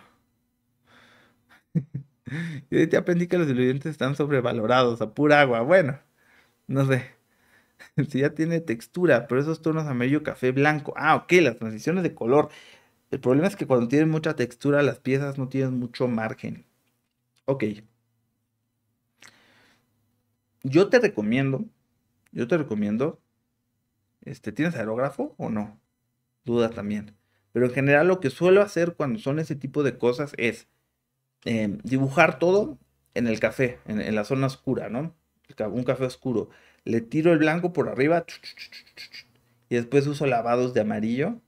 [laughs] y te aprendí que los diluyentes están sobrevalorados a pura agua. Bueno, no sé si [laughs] ya tiene textura, pero esos tonos medio café, blanco. Ah, ok, las transiciones de color. El problema es que cuando tienen mucha textura, las piezas no tienen mucho margen. Ok. Yo te recomiendo, yo te recomiendo, este, ¿tienes aerógrafo o no? Duda también. Pero en general lo que suelo hacer cuando son ese tipo de cosas es em, dibujar todo en el café, en, en la zona oscura, ¿no? Un café oscuro le tiro el blanco por arriba y después uso lavados de amarillo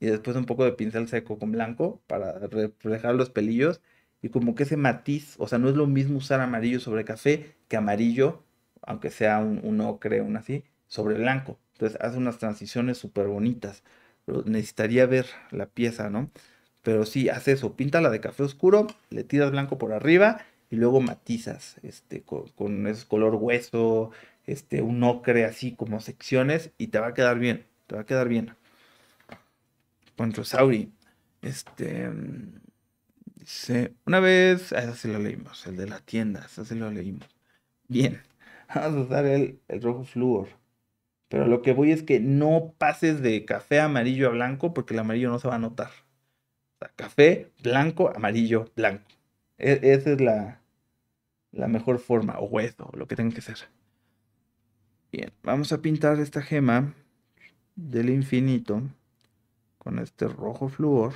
y después un poco de pincel seco con blanco para reflejar los pelillos y como que ese matiz, o sea, no es lo mismo usar amarillo sobre café que amarillo, aunque sea un, ocre o un así, sobre blanco. Entonces hace unas transiciones súper bonitas. Necesitaría ver la pieza, ¿no? Pero sí, hace eso, la de café oscuro, le tiras blanco por arriba y luego matizas este, con ese color hueso, este, un ocre así como secciones y te va a quedar bien, te va a quedar bien. Controsauri este, dice, una vez, ah, esa lo leímos, el de las tiendas, Así esa lo leímos. Bien, [laughs] vamos a usar el, rojo flúor. Pero lo que voy es que no pases de café amarillo a blanco porque el amarillo no se va a notar. O sea, café, blanco, amarillo, blanco. E, esa es la, la mejor forma, o hueso, lo que tenga que ser. Bien, vamos a pintar esta gema del infinito con este rojo flúor.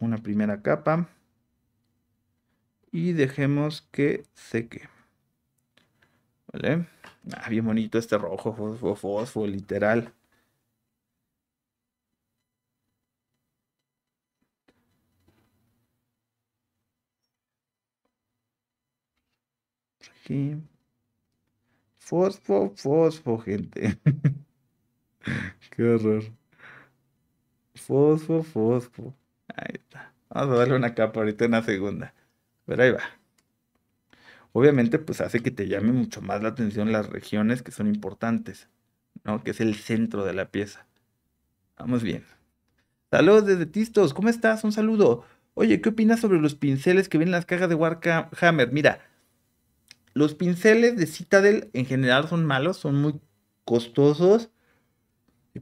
Una primera capa. Y dejemos que seque. ¿Vale? Ah, bien bonito este rojo fosfo, literal. aquí. Fosfo, fosfo, gente. [laughs] Qué horror. Fosfo, fosfo. Ahí está. Vamos a darle una capa ahorita, una segunda. Pero ahí va. Obviamente, pues hace que te llame mucho más la atención las regiones que son importantes, ¿no? Que es el centro de la pieza. Vamos bien. Saludos desde Tistos, ¿cómo estás? Un saludo. Oye, ¿qué opinas sobre los pinceles que vienen en las cajas de Warhammer? Mira, los pinceles de Citadel en general son malos, son muy costosos.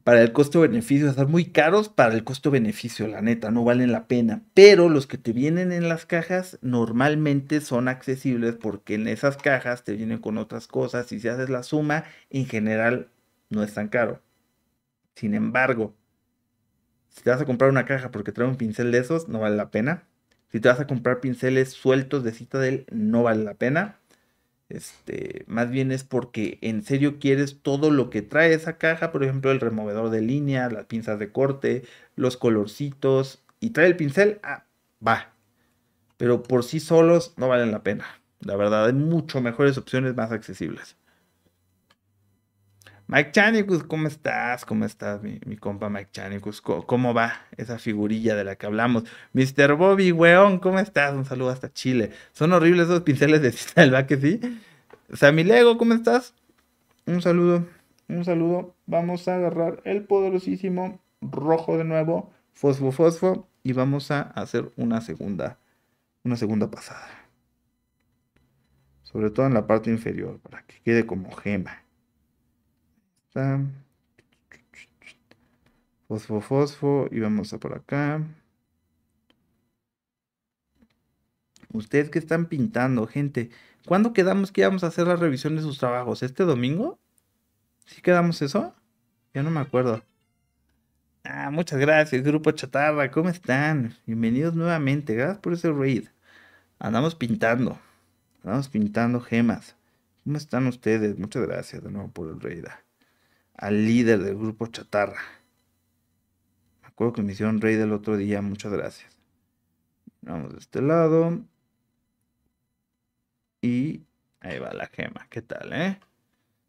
Para el costo-beneficio, son muy caros para el costo-beneficio, la neta, no valen la pena. Pero los que te vienen en las cajas normalmente son accesibles porque en esas cajas te vienen con otras cosas y si haces la suma, en general no es tan caro. Sin embargo, si te vas a comprar una caja porque trae un pincel de esos, no vale la pena. Si te vas a comprar pinceles sueltos de Citadel, no vale la pena. Este, más bien es porque en serio quieres todo lo que trae esa caja, por ejemplo, el removedor de línea, las pinzas de corte, los colorcitos y trae el pincel, ah, va. Pero por sí solos no valen la pena. La verdad, hay mucho mejores opciones más accesibles. Mike Chanicus, ¿cómo estás? ¿Cómo estás, mi, compa Mike Chanicus? ¿Cómo, va esa figurilla de la que hablamos? Mr. Bobby, weón, ¿cómo estás? Un saludo hasta Chile. Son horribles esos pinceles de cita, [laughs] ¿verdad que sí? Sammy Lego, ¿cómo estás? Un saludo, un saludo. Vamos a agarrar el poderosísimo rojo de nuevo, fosfo, fosfo, y vamos a hacer una segunda, una segunda pasada. Sobre todo en la parte inferior, para que quede como gema. Fosfo, fosfo. Y vamos a por acá. Ustedes que están pintando, gente. ¿Cuándo quedamos que íbamos a hacer la revisión de sus trabajos? ¿Este domingo? ¿Sí quedamos eso? Ya no me acuerdo. Ah, muchas gracias, Grupo Chatarra. ¿Cómo están? Bienvenidos nuevamente. Gracias por ese raid. Andamos pintando. Andamos pintando gemas. ¿Cómo están ustedes? Muchas gracias de nuevo por el raid al líder del grupo Chatarra. Me acuerdo que me hicieron rey del otro día, muchas gracias. Vamos de este lado. Y ahí va la gema, ¿qué tal, eh?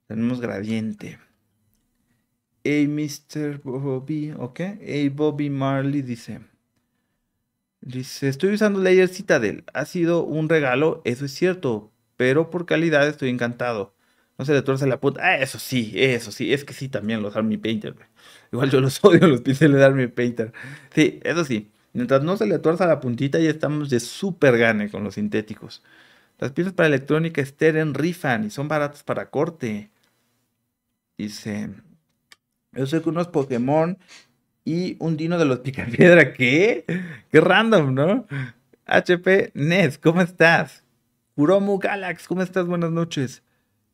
Tenemos gradiente. Hey, Mr. Bobby, ¿ok? Hey, Bobby Marley dice. Dice, estoy usando Layer Citadel. Ha sido un regalo, eso es cierto, pero por calidad estoy encantado. No se le tuerce la puta. Ah, eso sí, eso sí. Es que sí, también los Army Painter. Igual yo los [laughs] odio, los pinceles de Army Painter. Sí, eso sí. Mientras no se le tuerza la puntita, ya estamos de súper gane con los sintéticos. Las piezas para electrónica en rifan y son baratas para corte. Dice. Yo sé que unos Pokémon y un dino de los Picapiedra. ¿Qué? Qué random, ¿no? HP Nes, ¿cómo estás? Kuromu Galax, ¿cómo estás? Buenas noches.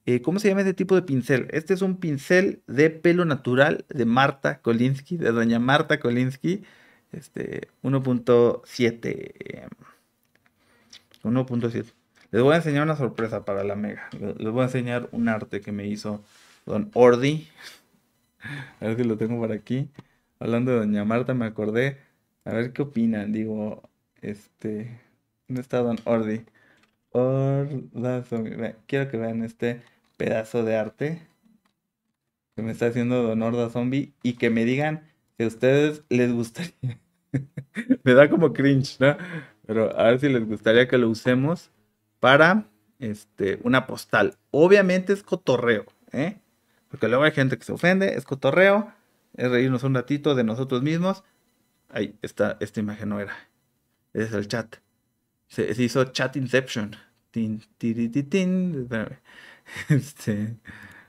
Eh, ¿Cómo se llama este tipo de pincel? Este es un pincel de pelo natural de Marta Kolinsky, de doña Marta Kolinsky, este, 1.7. 1.7. Les voy a enseñar una sorpresa para la mega. Les voy a enseñar un arte que me hizo Don Ordi. A ver si lo tengo por aquí. Hablando de Doña Marta, me acordé. A ver qué opinan. Digo, este. ¿Dónde está Don Ordi? zombie, Quiero que vean este pedazo de arte que me está haciendo Don Orda Zombie y que me digan si a ustedes les gustaría. [laughs] me da como cringe, ¿no? Pero a ver si les gustaría que lo usemos para este, una postal. Obviamente es cotorreo, ¿eh? Porque luego hay gente que se ofende, es cotorreo, es reírnos un ratito de nosotros mismos. Ahí, está esta imagen no era. Es el chat. Se, hizo Chat Inception. Tin, [laughs] Este,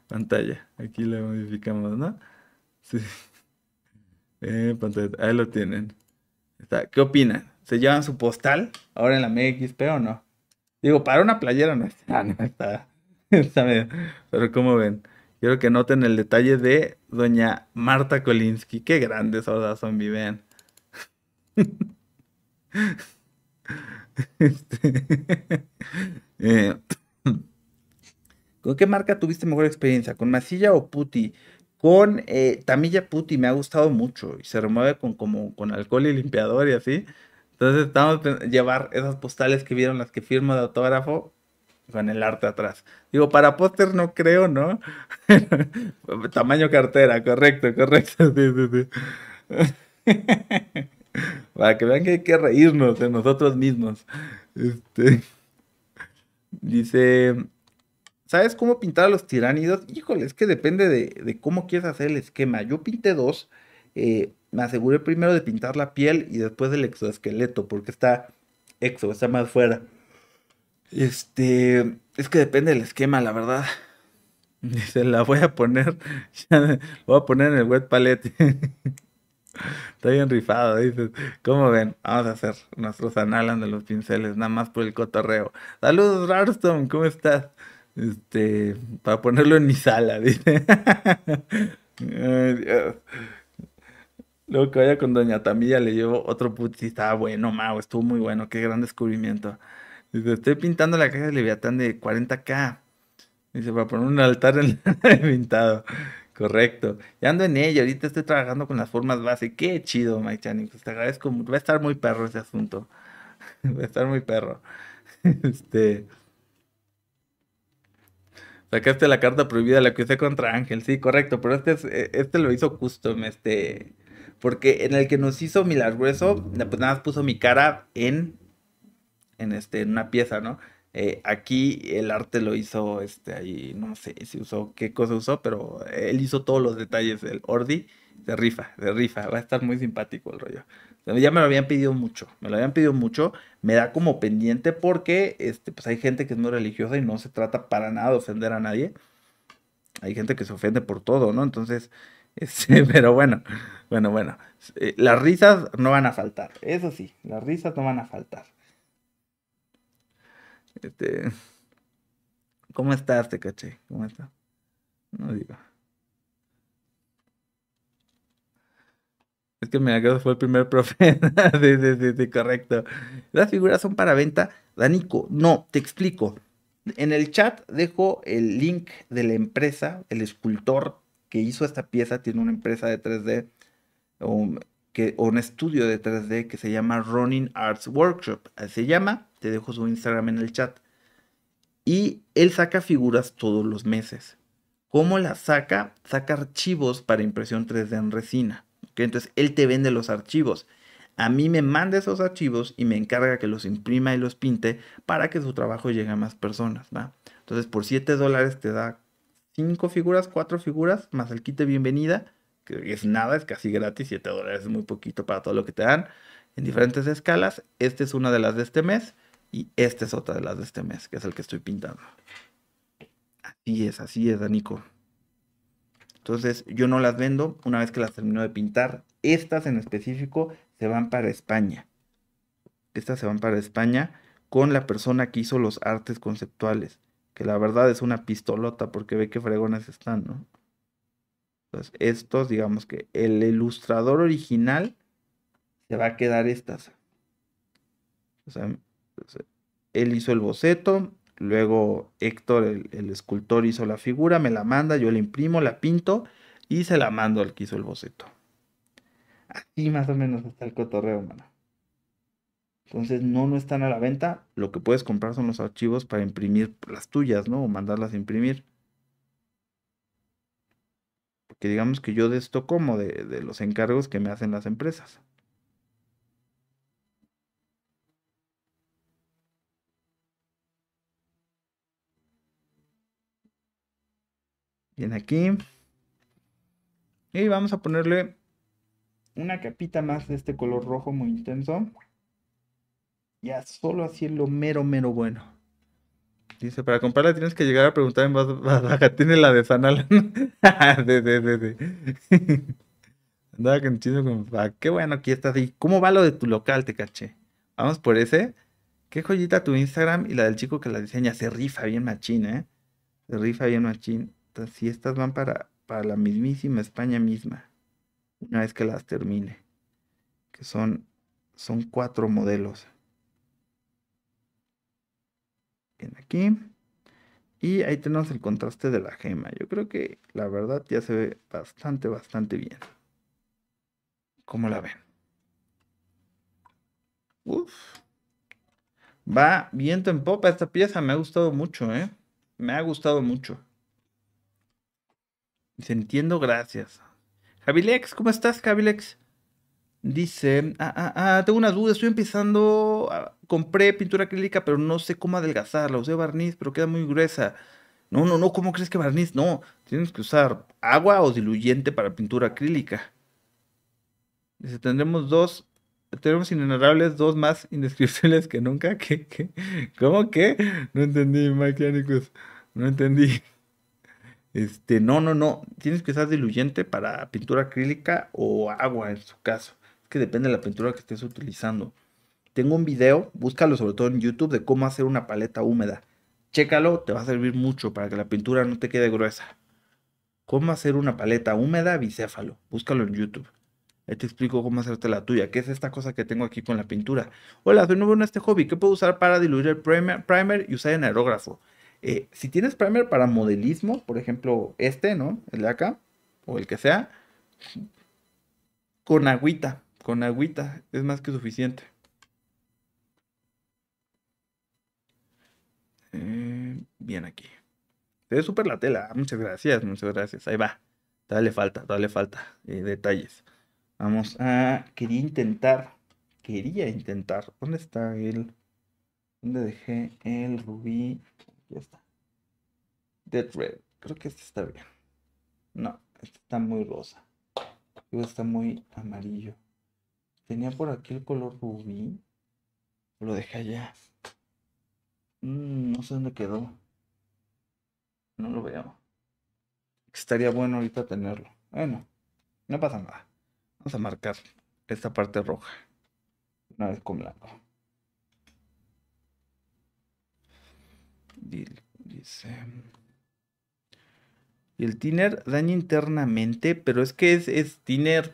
pantalla. Aquí la modificamos, ¿no? Sí. Eh, pantalla. Ahí lo tienen. Está. ¿Qué opinan? ¿Se llevan su postal ahora en la MXP o no? Digo, para una playera no está, [laughs] no está. Está medio. Pero como ven, quiero que noten el detalle de doña Marta Kolinsky. Qué grandes zombie, son, viven. [laughs] [laughs] Este, eh, [clears throat] ¿Con qué marca tuviste mejor experiencia? ¿Con Masilla o Puti? Con eh, Tamilla Putti me ha gustado mucho y se remueve con, como, con alcohol y limpiador y así. Entonces estamos llevar esas postales que vieron las que firmo de autógrafo con el arte atrás. Digo, para póster no creo, ¿no? [laughs] Tamaño cartera, correcto, correcto. [laughs] Sí, sí, sí. [laughs] Para que vean que hay que reírnos de nosotros mismos. Este, [laughs] dice. ¿Sabes cómo pintar a los tiránidos? Híjole, es que depende de, cómo quieres hacer el esquema. Yo pinté dos. Eh, me aseguré primero de pintar la piel y después el exoesqueleto, porque está exo, está más fuera. Este, es que depende del esquema, la verdad. Dice, [laughs] la voy a poner, voy a poner en el web palette. Está bien rifado, dices. ¿Cómo ven? Vamos a hacer nuestros analan de los pinceles, nada más por el cotorreo. Saludos, Rarston, ¿cómo estás? Este, para ponerlo en mi sala, dice. [laughs] Ay, Dios. Luego que vaya con Doña Tamilla le llevo otro putista, estaba bueno, Mau, estuvo muy bueno, qué gran descubrimiento. Dice, estoy pintando la caja de Leviatán de 40k. Dice, para poner un altar en [laughs] pintado. Correcto. Ya ando en ello, ahorita estoy trabajando con las formas base. Qué chido, Mike Channing. Pues te agradezco Va a estar muy perro ese asunto. [laughs] Va a estar muy perro. [laughs] Este. Sacaste la carta prohibida, la que usé contra Ángel. Sí, correcto. Pero este, es, eh, este lo hizo custom, este. Porque en el que nos hizo Milagroso, pues nada más puso mi cara en. En este, en una pieza, ¿no? Eh, aquí el arte lo hizo, este, ahí, no sé si usó, qué cosa usó, pero él hizo todos los detalles, el Ordi, de rifa, de rifa, va a estar muy simpático el rollo. ya me lo habían pedido mucho, me lo habían pedido mucho, me da como pendiente porque, este, pues hay gente que es muy religiosa y no se trata para nada de ofender a nadie. Hay gente que se ofende por todo, ¿no? Entonces, [laughs] este, pero bueno, bueno, bueno, eh, las risas no van a faltar, eso sí, las risas no van a faltar. Este, ¿cómo estás? Te caché, ¿cómo estás? No digo. Es que me Melgazo fue el primer [laughs] profe. sí, sí, sí, correcto. Las figuras son para venta. Danico, no, te explico. En el chat dejo el link de la empresa, el escultor que hizo esta pieza, tiene una empresa de 3D o, un estudio de 3D que se llama Running Arts Workshop. se llama. Te dejo su Instagram en el chat. Y él saca figuras todos los meses. ¿Cómo las saca? Saca archivos para impresión 3D en resina. Entonces él te vende los archivos. A mí me manda esos archivos y me encarga que los imprima y los pinte para que su trabajo llegue a más personas. Entonces por 7 dólares te da 5 figuras, 4 figuras, más el kit de bienvenida, que es nada, es casi gratis, 7 dólares es muy poquito para todo lo que te dan en diferentes escalas. Esta es una de las de este mes. Y esta es otra de las de este mes, que es el que estoy pintando. Así es, así es, Danico. Entonces, yo no las vendo una vez que las termino de pintar. Estas en específico se van para España. Estas se van para España con la persona que hizo los artes conceptuales. Que la verdad es una pistolota porque ve qué fregones están, ¿no? Entonces, estos, digamos que el ilustrador original se va a quedar estas. O sea, él hizo el boceto, luego Héctor, el, escultor, hizo la figura, me la manda, yo la imprimo, la pinto y se la mando al que hizo el boceto. Así más o menos está el cotorreo, Entonces no, no están a la venta. Lo que puedes comprar son los archivos para imprimir las tuyas, ¿no? O mandarlas a imprimir. Porque digamos que yo de esto como de los encargos que me hacen las empresas. Bien aquí. Y vamos a ponerle una capita más de este color rojo muy intenso. Ya solo así en lo mero, mero bueno. Dice, para comprarla tienes que llegar a preguntar en [laughs] baja. ¿Tiene la de san [laughs] de, de, de, de. [laughs] chido qué bueno aquí estás. ¿Y cómo va lo de tu local? Te caché. Vamos por ese. Qué joyita tu Instagram y la del chico que la diseña. Se rifa bien machín, ¿eh? Se rifa bien machín estas van para, para la mismísima España misma, una vez que las termine, que son, son cuatro modelos. Bien, aquí. Y ahí tenemos el contraste de la gema. Yo creo que la verdad ya se ve bastante, bastante bien. ¿Cómo la ven? Uf. Va viento en popa esta pieza. Me ha gustado mucho, ¿eh? Me ha gustado mucho entiendo, gracias. Javilex, ¿cómo estás, Javilex? Dice, ah, ah, ah, tengo una duda, estoy empezando, compré pintura acrílica, pero no sé cómo adelgazarla, usé barniz, pero queda muy gruesa. No, no, no, ¿cómo crees que barniz? No, tienes que usar agua o diluyente para pintura acrílica. Dice, tendremos dos, tenemos inenarrables dos más indescriptibles que nunca. [laughs] ¿Qué, qué? cómo que? No entendí, Mike pues, No entendí. Este, no, no, no. Tienes que usar diluyente para pintura acrílica o agua en su caso. Es que depende de la pintura que estés utilizando. Tengo un video, búscalo sobre todo en YouTube, de cómo hacer una paleta húmeda. Chécalo, te va a servir mucho para que la pintura no te quede gruesa. Cómo hacer una paleta húmeda bicéfalo. Búscalo en YouTube. Ahí te explico cómo hacerte la tuya, ¿Qué es esta cosa que tengo aquí con la pintura. Hola, soy nuevo en este hobby. ¿Qué puedo usar para diluir el primer, y usar el aerógrafo? Eh, si tienes primer para modelismo, por ejemplo, este, ¿no? El de acá, o el que sea, con agüita, con agüita, es más que suficiente. Eh, bien aquí. Se ve súper la tela, ah, muchas gracias, muchas gracias. Ahí va, dale falta, dale falta, eh, detalles. Vamos a, quería intentar, quería intentar, ¿dónde está el, dónde dejé el rubí? Ya está. Dead Red. Creo que este está bien. No, este está muy rosa. Este Está muy amarillo. Tenía por aquí el color rubí. Lo dejé allá. Mm, no sé dónde quedó. No lo veo. Estaría bueno ahorita tenerlo. Bueno, no pasa nada. Vamos a marcar esta parte roja. Una vez con blanco. dice. el tiner daña internamente, pero es que es, es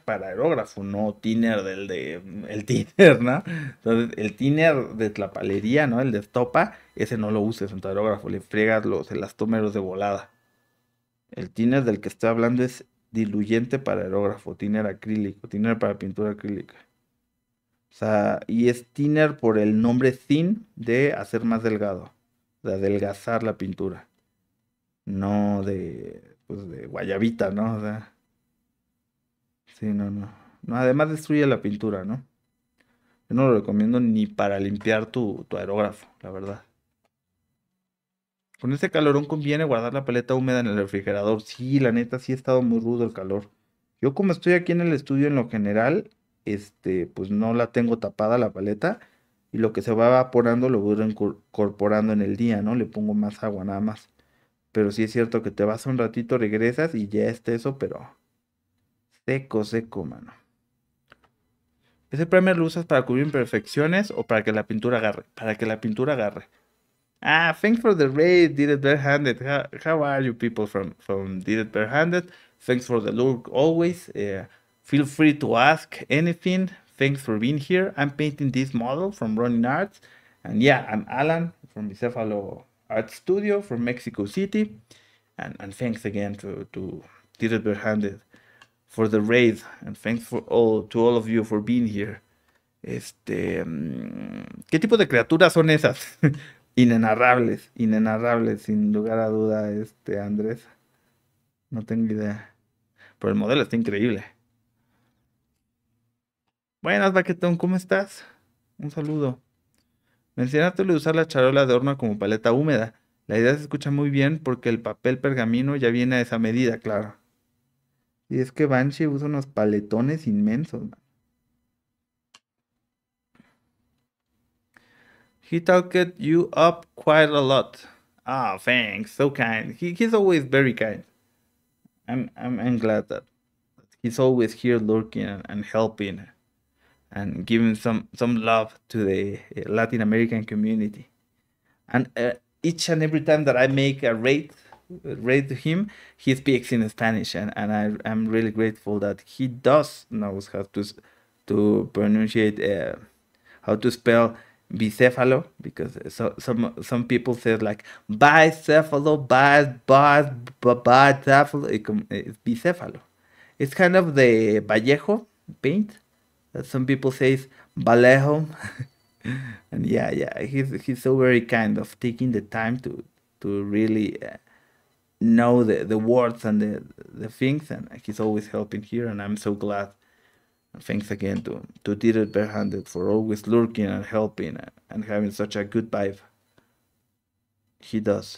para aerógrafo, no tiner del de. El tiner, ¿no? Entonces, el tiner de palería, ¿no? El de estopa, ese no lo uses en tu aerógrafo, le friegas los elastómeros de volada. El tiner del que estoy hablando es diluyente para aerógrafo, tiner acrílico, tiner para pintura acrílica. O sea, y es thinner por el nombre thin de hacer más delgado de adelgazar la pintura, no de, pues de guayabita, ¿no? sí, no, no, Además destruye la pintura, ¿no? Yo no lo recomiendo ni para limpiar tu, tu aerógrafo, la verdad. Con ese calorón conviene guardar la paleta húmeda en el refrigerador. Sí, la neta, sí ha estado muy rudo el calor. Yo como estoy aquí en el estudio en lo general, este, pues no la tengo tapada la paleta y lo que se va evaporando lo voy incorporando en el día, ¿no? Le pongo más agua nada más. Pero sí es cierto que te vas un ratito, regresas y ya está eso, pero seco, seco, mano. Ese primer lo usas para cubrir imperfecciones o para que la pintura agarre. Para que la pintura agarre. Ah, thanks for the raid, did it barehanded. How, how are you people from, from did it barehanded? Thanks for the look always. Eh, feel free to ask anything. thanks for being here. I'm painting this model from Running Arts. And yeah, I'm Alan from Bicefalo Art Studio from Mexico City. And, and thanks again to, to Dieter Berhanded for the raid, And thanks for all to all of you for being here. Este, mm, ¿Qué tipo de criaturas son esas? [laughs] inenarrables, inenarrables, sin lugar a duda, este Andrés. No tengo idea. Pero el modelo está increíble. Buenas, Baquetón, ¿cómo estás? Un saludo. Mencionaste usar la charola de horno como paleta húmeda. La idea se escucha muy bien porque el papel pergamino ya viene a esa medida, claro. Y es que Banshee usa unos paletones inmensos. Man. He talked you up quite a lot. Ah, thanks. So kind. he's always very kind. I'm, I'm, I'm glad that he's always here looking and, and helping. and giving some some love to the Latin American community. And uh, each and every time that I make a rate rate to him, he speaks in Spanish, and, and I am really grateful that he does knows how to to pronunciate uh, how to spell bicephalo because so, some some people say like bicephalo, bi, bi, bicephalo, it's bicephalo. It's kind of the Vallejo paint some people says Vallejo. [laughs] and yeah, yeah, he's he's so very kind of taking the time to to really uh, know the, the words and the the things, and he's always helping here, and I'm so glad. thanks again to to Dieter Berhanded for always lurking and helping and, uh, and having such a good vibe. He does.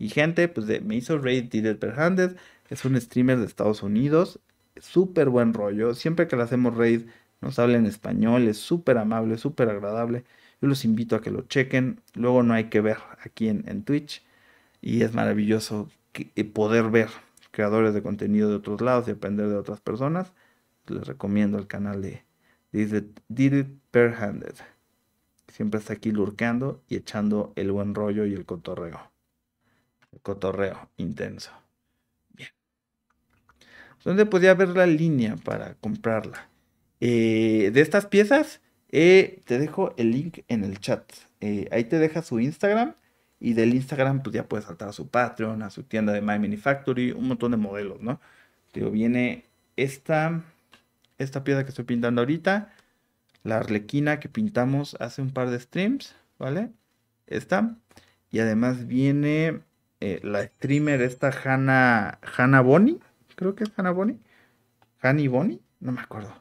Y gente, pues me hizo reír Dieter Berhanded, es un streamer de Estados Unidos, súper buen rollo, siempre que le hacemos raid nos habla en español, es súper amable, súper agradable. Yo los invito a que lo chequen. Luego no hay que ver aquí en, Twitch. Y es maravilloso poder ver creadores de contenido de otros lados y aprender de otras personas. Les recomiendo el canal de Did It, Siempre está aquí lurqueando y echando el buen rollo y el cotorreo. El cotorreo intenso. Bien. ¿Dónde podía ver la línea para comprarla? Eh, de estas piezas. Eh, te dejo el link en el chat. Eh, ahí te deja su Instagram. Y del Instagram, pues ya puedes saltar a su Patreon, a su tienda de My Mini Factory, un montón de modelos, ¿no? Te viene esta, esta pieza que estoy pintando ahorita, la arlequina que pintamos hace un par de streams, ¿vale? Esta. Y además viene la streamer, esta Hannah, Hannah Boni, creo que es Hannah Boni. Hanny Boni, no me acuerdo.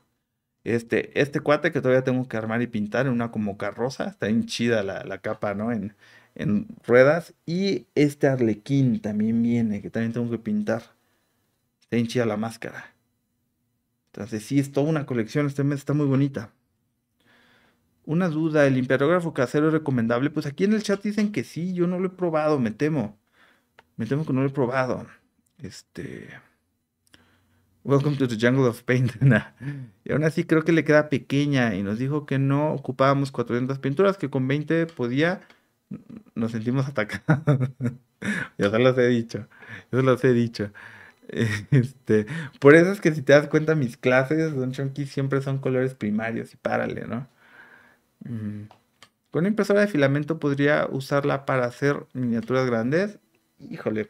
Este, este cuate que todavía tengo que armar y pintar en una como carroza, está hinchida la, capa, ¿no? En, en ruedas. Y este arlequín también viene, que también tengo que pintar. Está bien la máscara. Entonces sí, es toda una colección, este mes está muy bonita. Una duda, ¿el imperógrafo casero es recomendable? Pues aquí en el chat dicen que sí, yo no lo he probado, me temo. Me temo que no lo he probado. Este. Welcome to the Jungle of Paint. [laughs] Y aún así creo que le queda pequeña y nos dijo que no ocupábamos 400 pinturas, que con 20 podía. Nos sentimos atacados. [laughs] ya se los he dicho. Ya se los he dicho. [laughs] Este, por eso es que si te das cuenta, mis clases Don chunky siempre son colores primarios y párale, ¿no? Mm. Con una impresora de filamento podría usarla para hacer miniaturas grandes. Híjole,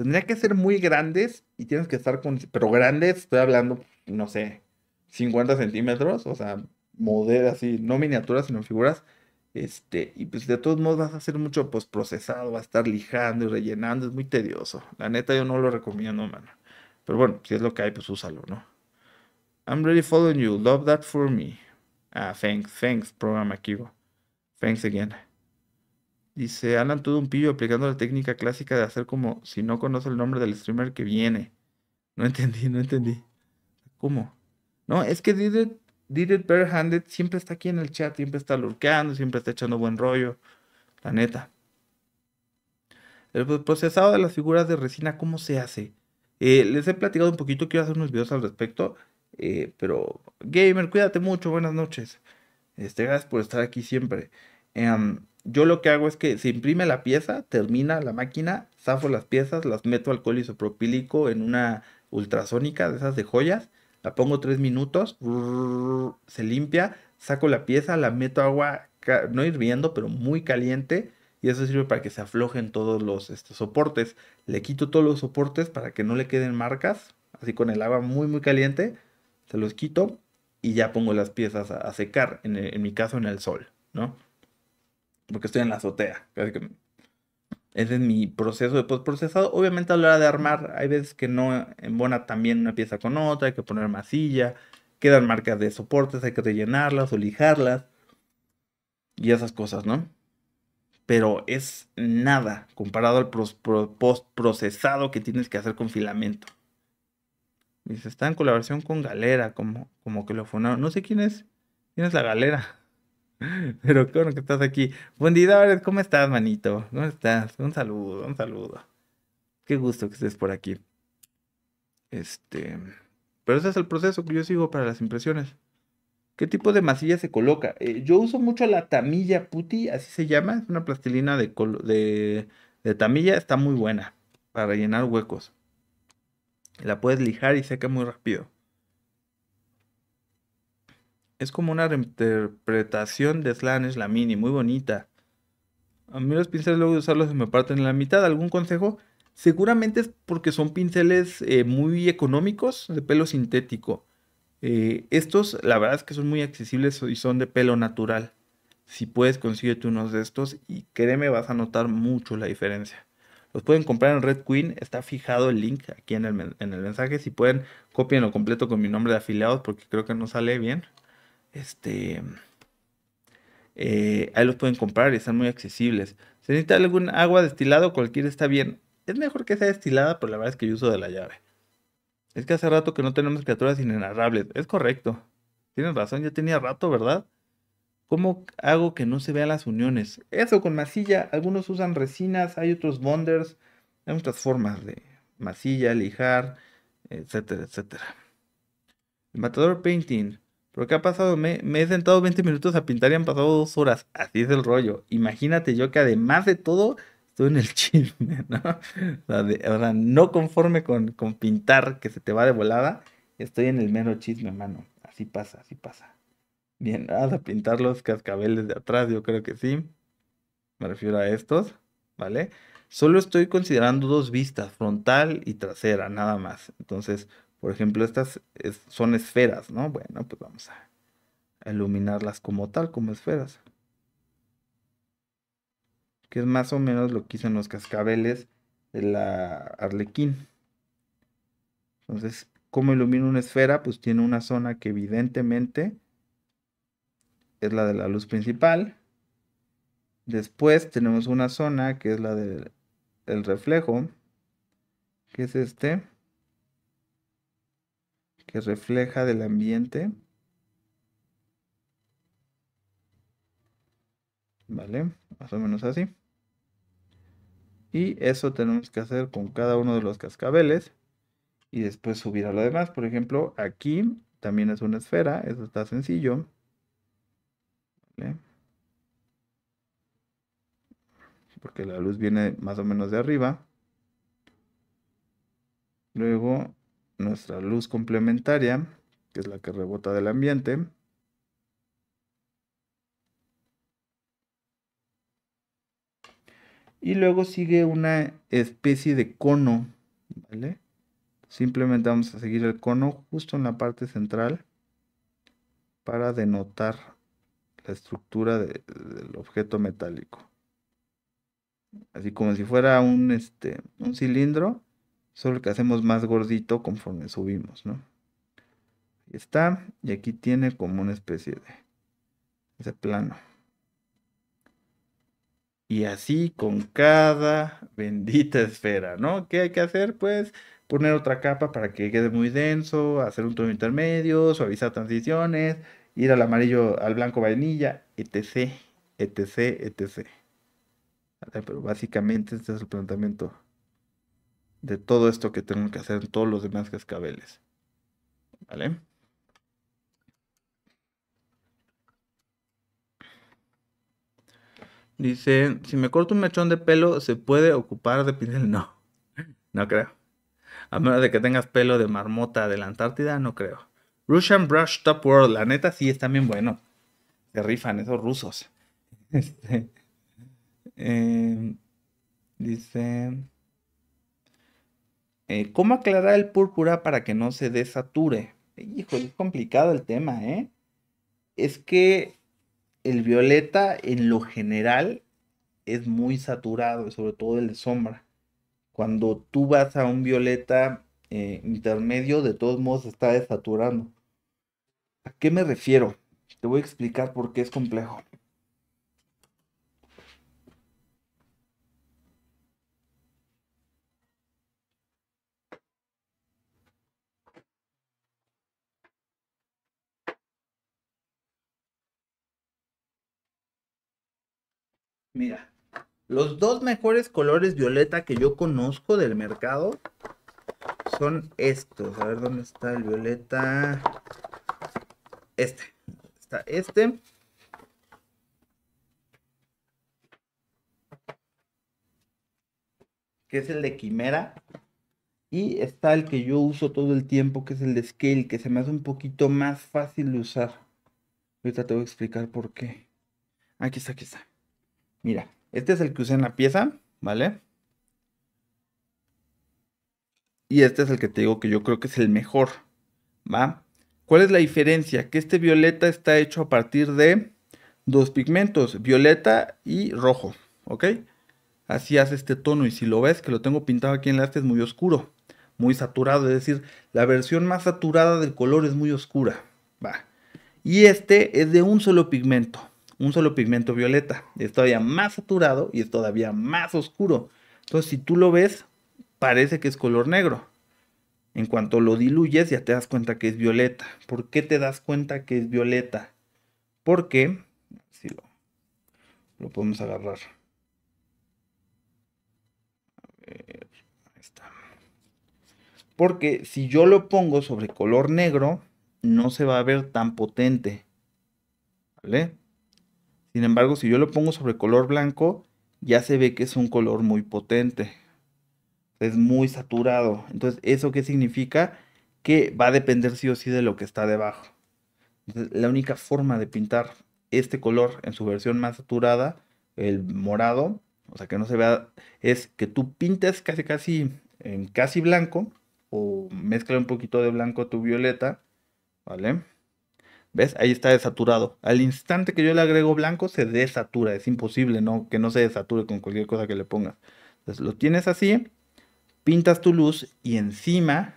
Tendría que ser muy grandes y tienes que estar con. Pero grandes, estoy hablando, no sé, 50 centímetros, o sea, modelo así, no miniaturas, sino figuras. Este, y pues de todos modos vas a hacer mucho pues, procesado, vas a estar lijando y rellenando, es muy tedioso. La neta yo no lo recomiendo, mano. Pero bueno, si es lo que hay, pues úsalo, ¿no? I'm ready following you, love that for me. Ah, thanks, thanks, programa Kigo. Thanks again. Dice Alan todo un pillo aplicando la técnica clásica de hacer como si no conoce el nombre del streamer que viene. No entendí, no entendí. ¿Cómo? No, es que Did It, Did It Barehanded siempre está aquí en el chat, siempre está lurqueando siempre está echando buen rollo. La neta. El procesado de las figuras de resina, ¿cómo se hace? Eh, les he platicado un poquito, quiero hacer unos videos al respecto. Eh, pero, gamer, cuídate mucho, buenas noches. Este, gracias por estar aquí siempre. Eh... Yo lo que hago es que se imprime la pieza, termina la máquina, zafo las piezas, las meto alcohol isopropílico en una ultrasónica de esas de joyas, la pongo tres minutos, se limpia, saco la pieza, la meto agua, no hirviendo, pero muy caliente, y eso sirve para que se aflojen todos los soportes. Le quito todos los soportes para que no le queden marcas, así con el agua muy muy caliente, se los quito y ya pongo las piezas a, secar, en, en mi caso en el sol, ¿no? porque estoy en la azotea. Ese es mi proceso de post-procesado Obviamente a la hora de armar, hay veces que no embona también una pieza con otra, hay que poner masilla, quedan marcas de soportes, hay que rellenarlas o lijarlas y esas cosas, ¿no? Pero es nada comparado al post-procesado que tienes que hacer con filamento. Dice, está en colaboración con Galera, como, como que lo fue, No sé quién es, quién es la Galera. [laughs] Pero bueno que estás aquí. Fundidores, ¿cómo estás, manito? ¿Cómo estás? Un saludo, un saludo. Qué gusto que estés por aquí. Este. Pero ese es el proceso que yo sigo para las impresiones. ¿Qué tipo de masilla se coloca? Eh, yo uso mucho la tamilla puti, así se llama. Es una plastilina de, de, de tamilla, está muy buena para rellenar huecos. La puedes lijar y seca muy rápido es como una reinterpretación de Slanes, la mini, muy bonita. A mí los pinceles luego de usarlos se me parten en la mitad. ¿Algún consejo? Seguramente es porque son pinceles eh, muy económicos de pelo sintético. Eh, estos, la verdad es que son muy accesibles y son de pelo natural. Si puedes, consíguete unos de estos y créeme, vas a notar mucho la diferencia. Los pueden comprar en Red Queen, está fijado el link aquí en el, en el mensaje. Si pueden, copienlo completo con mi nombre de afiliados porque creo que no sale bien. Este, eh, ahí los pueden comprar y están muy accesibles. Se necesita algún agua destilada cualquiera está bien. Es mejor que sea destilada, pero la verdad es que yo uso de la llave. Es que hace rato que no tenemos criaturas inenarrables. Es correcto. Tienes razón, ya tenía rato, ¿verdad? ¿Cómo hago que no se vean las uniones? Eso con masilla. Algunos usan resinas, hay otros bonders. Hay muchas formas de masilla, lijar, etcétera, etcétera. matador painting. Pero ¿qué ha pasado? Me, he sentado 20 minutos a pintar y han pasado dos horas. Así es el rollo. Imagínate yo que además de todo, estoy en el [laughs] chisme, ¿no? O sea, no conforme con, con, pintar que se te va de volada, estoy en el mero chisme, mano. Así pasa, así pasa. Bien, vas a pintar los cascabeles de atrás, yo creo que sí. Me refiero a estos, ¿vale? Solo estoy considerando dos vistas, frontal y trasera, nada más. Entonces, por ejemplo, estas son esferas, ¿no? Bueno, pues vamos a iluminarlas como tal, como esferas. Que es más o menos lo que hizo los cascabeles de la arlequín. Entonces, ¿cómo ilumina una esfera? Pues tiene una zona que evidentemente es la de la luz principal. Después tenemos una zona que es la del reflejo, que es este que refleja del ambiente. ¿Vale? Más o menos así. Y eso tenemos que hacer con cada uno de los cascabeles. Y después subir a lo demás. Por ejemplo, aquí también es una esfera. Eso está sencillo. ¿Vale? Porque la luz viene más o menos de arriba. Luego nuestra luz complementaria, que es la que rebota del ambiente. Y luego sigue una especie de cono, Simplemente vamos a seguir el cono justo en la parte central para denotar la estructura del objeto metálico. Así como si fuera este, un cilindro, Solo que hacemos más gordito conforme subimos, ¿no? Ahí está. Y aquí tiene como una especie de, ese plano. Y así con cada [laughs] bendita esfera, ¿no? ¿Qué hay que hacer? Pues poner otra capa para que quede muy denso, hacer un tono intermedio, suavizar transiciones, ir al amarillo, al blanco vainilla, etc, etc, etc. Pero básicamente este es el planteamiento de todo esto que tengo que hacer en todos los demás cascabeles. ¿Vale? Dice, si me corto un mechón de pelo, ¿se puede ocupar de pincel? [laughs] No, no creo. A menos de que tengas pelo de marmota de la Antártida, no creo. Russian Brush Top World, la neta sí es también bueno. Se rifan esos rusos. [laughs] Este, eh, dice, eh, ¿Cómo aclarar el púrpura para que no se desature? Hijo, es complicado el tema, ¿eh? Es que el violeta en lo general es muy saturado, sobre todo el de sombra. Cuando tú vas a un violeta eh, intermedio, de todos modos está desaturando. ¿A qué me refiero? Te voy a explicar por qué es complejo. Mira, los dos mejores colores violeta que yo conozco del mercado son estos. A ver dónde está el violeta. Este. Está este. Que es el de Quimera. Y está el que yo uso todo el tiempo, que es el de Scale, que se me hace un poquito más fácil de usar. Ahorita te voy a explicar por qué. Aquí está, aquí está. Mira, este es el que usé en la pieza, ¿vale? Y este es el que te digo que yo creo que es el mejor, ¿va? ¿Cuál es la diferencia? Que este violeta está hecho a partir de dos pigmentos, violeta y rojo, ¿ok? Así hace este tono y si lo ves que lo tengo pintado aquí en la este es muy oscuro, muy saturado, es decir, la versión más saturada del color es muy oscura, va. Y este es de un solo pigmento, un solo pigmento violeta. Es todavía más saturado y es todavía más oscuro. Entonces, si tú lo ves, parece que es color negro. En cuanto lo diluyes, ya te das cuenta que es violeta. ¿Por qué te das cuenta que es violeta? Porque, si lo, podemos agarrar. A ver, ahí está. Porque si yo lo pongo sobre color negro, no se va a ver tan potente. ¿Vale? Sin embargo, si yo lo pongo sobre color blanco, ya se ve que es un color muy potente. Es muy saturado. Entonces, ¿eso qué significa? Que va a depender sí o sí de lo que está debajo. la única forma de pintar este color en su versión más saturada, el morado, o sea que no se vea, es que tú pintes casi casi en casi blanco o mezcla un poquito de blanco tu violeta, ¿vale? ¿Ves? Ahí está desaturado. Al instante que yo le agrego blanco, se desatura. Es imposible ¿no? que no se desature con cualquier cosa que le pongas. Entonces lo tienes así, pintas tu luz y encima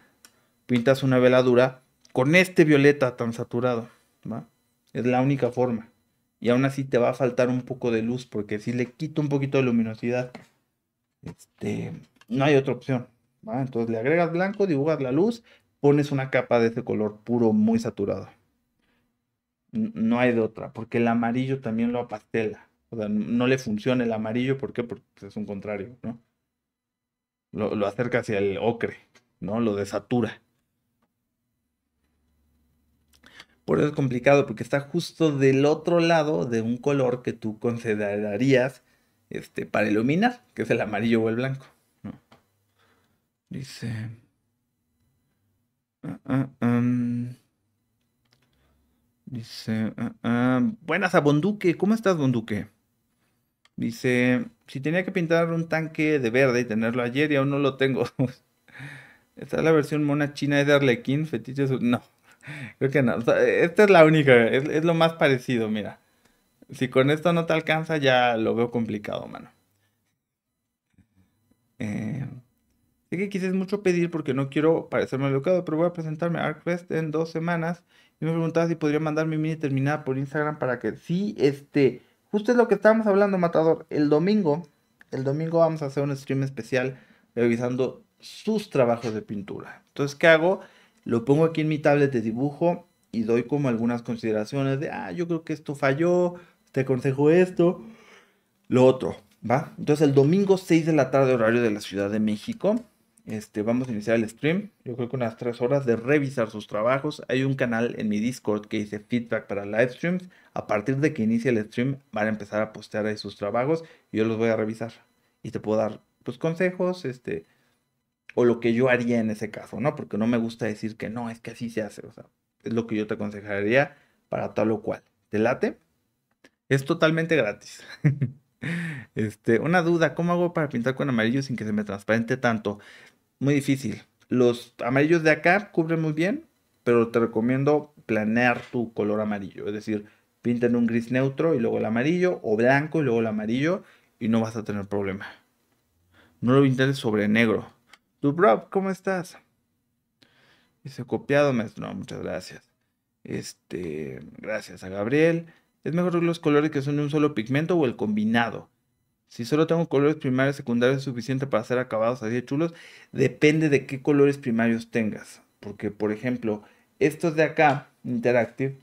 pintas una veladura con este violeta tan saturado. ¿va? Es la única forma. Y aún así te va a faltar un poco de luz porque si le quito un poquito de luminosidad, este, no hay otra opción. Entonces le agregas blanco, dibujas la luz, pones una capa de ese color puro muy saturado no hay de otra, porque el amarillo también lo apastela. O sea, no le funciona el amarillo, ¿por qué? Porque pues, es un contrario, ¿no? Lo, acerca hacia el ocre, ¿no? Lo desatura. Por eso es complicado, porque está justo del otro lado de un color que tú considerarías este, para iluminar, que es el amarillo o el blanco. ¿no? Dice. Ah, ah, Dice, ah, ah, buenas a Bonduque, ¿cómo estás Bonduque? Dice, si tenía que pintar un tanque de verde y tenerlo ayer y aún no lo tengo. [laughs] Esta es la versión mona china de Arlequín, fetiches. No, [laughs] creo que no. esta es la única, es, lo más parecido, mira. Si con esto no te alcanza, ya lo veo complicado, mano. Eh, sé que quise mucho pedir porque no quiero parecerme educado, pero voy a presentarme a ArcFest en dos semanas me preguntaba si podría mandar mi mini terminada por Instagram para que... Sí, este... Justo es lo que estábamos hablando, Matador. El domingo, el domingo vamos a hacer un stream especial revisando sus trabajos de pintura. Entonces, ¿qué hago? Lo pongo aquí en mi tablet de dibujo y doy como algunas consideraciones de, ah, yo creo que esto falló, te aconsejo esto, lo otro, ¿va? Entonces, el domingo 6 de la tarde, horario de la Ciudad de México, este, vamos a iniciar el stream. Yo creo que unas tres horas de revisar sus trabajos. Hay un canal en mi Discord que dice feedback para live streams. A partir de que inicie el stream, van a empezar a postear sus trabajos yo los voy a revisar. Y te puedo dar pues, consejos, este, o lo que yo haría en ese caso, ¿no? Porque no me gusta decir que no, es que así se hace. O sea, es lo que yo te aconsejaría para tal o cual. ¿Te late? Es totalmente gratis. [laughs] Este, una duda, ¿cómo hago para pintar con amarillo sin que se me transparente tanto? muy difícil. Los amarillos de acá cubren muy bien, pero te recomiendo planear tu color amarillo. Es decir, en un gris neutro y luego el amarillo, o blanco y luego el amarillo, y no vas a tener problema. No lo pintes sobre negro. Dubrov, ¿cómo estás? Dice copiado, maestro. No, muchas gracias. Este, gracias a Gabriel. ¿Es mejor los colores que son de un solo pigmento o el combinado? Si solo tengo colores primarios secundarios es suficiente para hacer acabados así de chulos, depende de qué colores primarios tengas. Porque, por ejemplo, estos de acá, Interactive,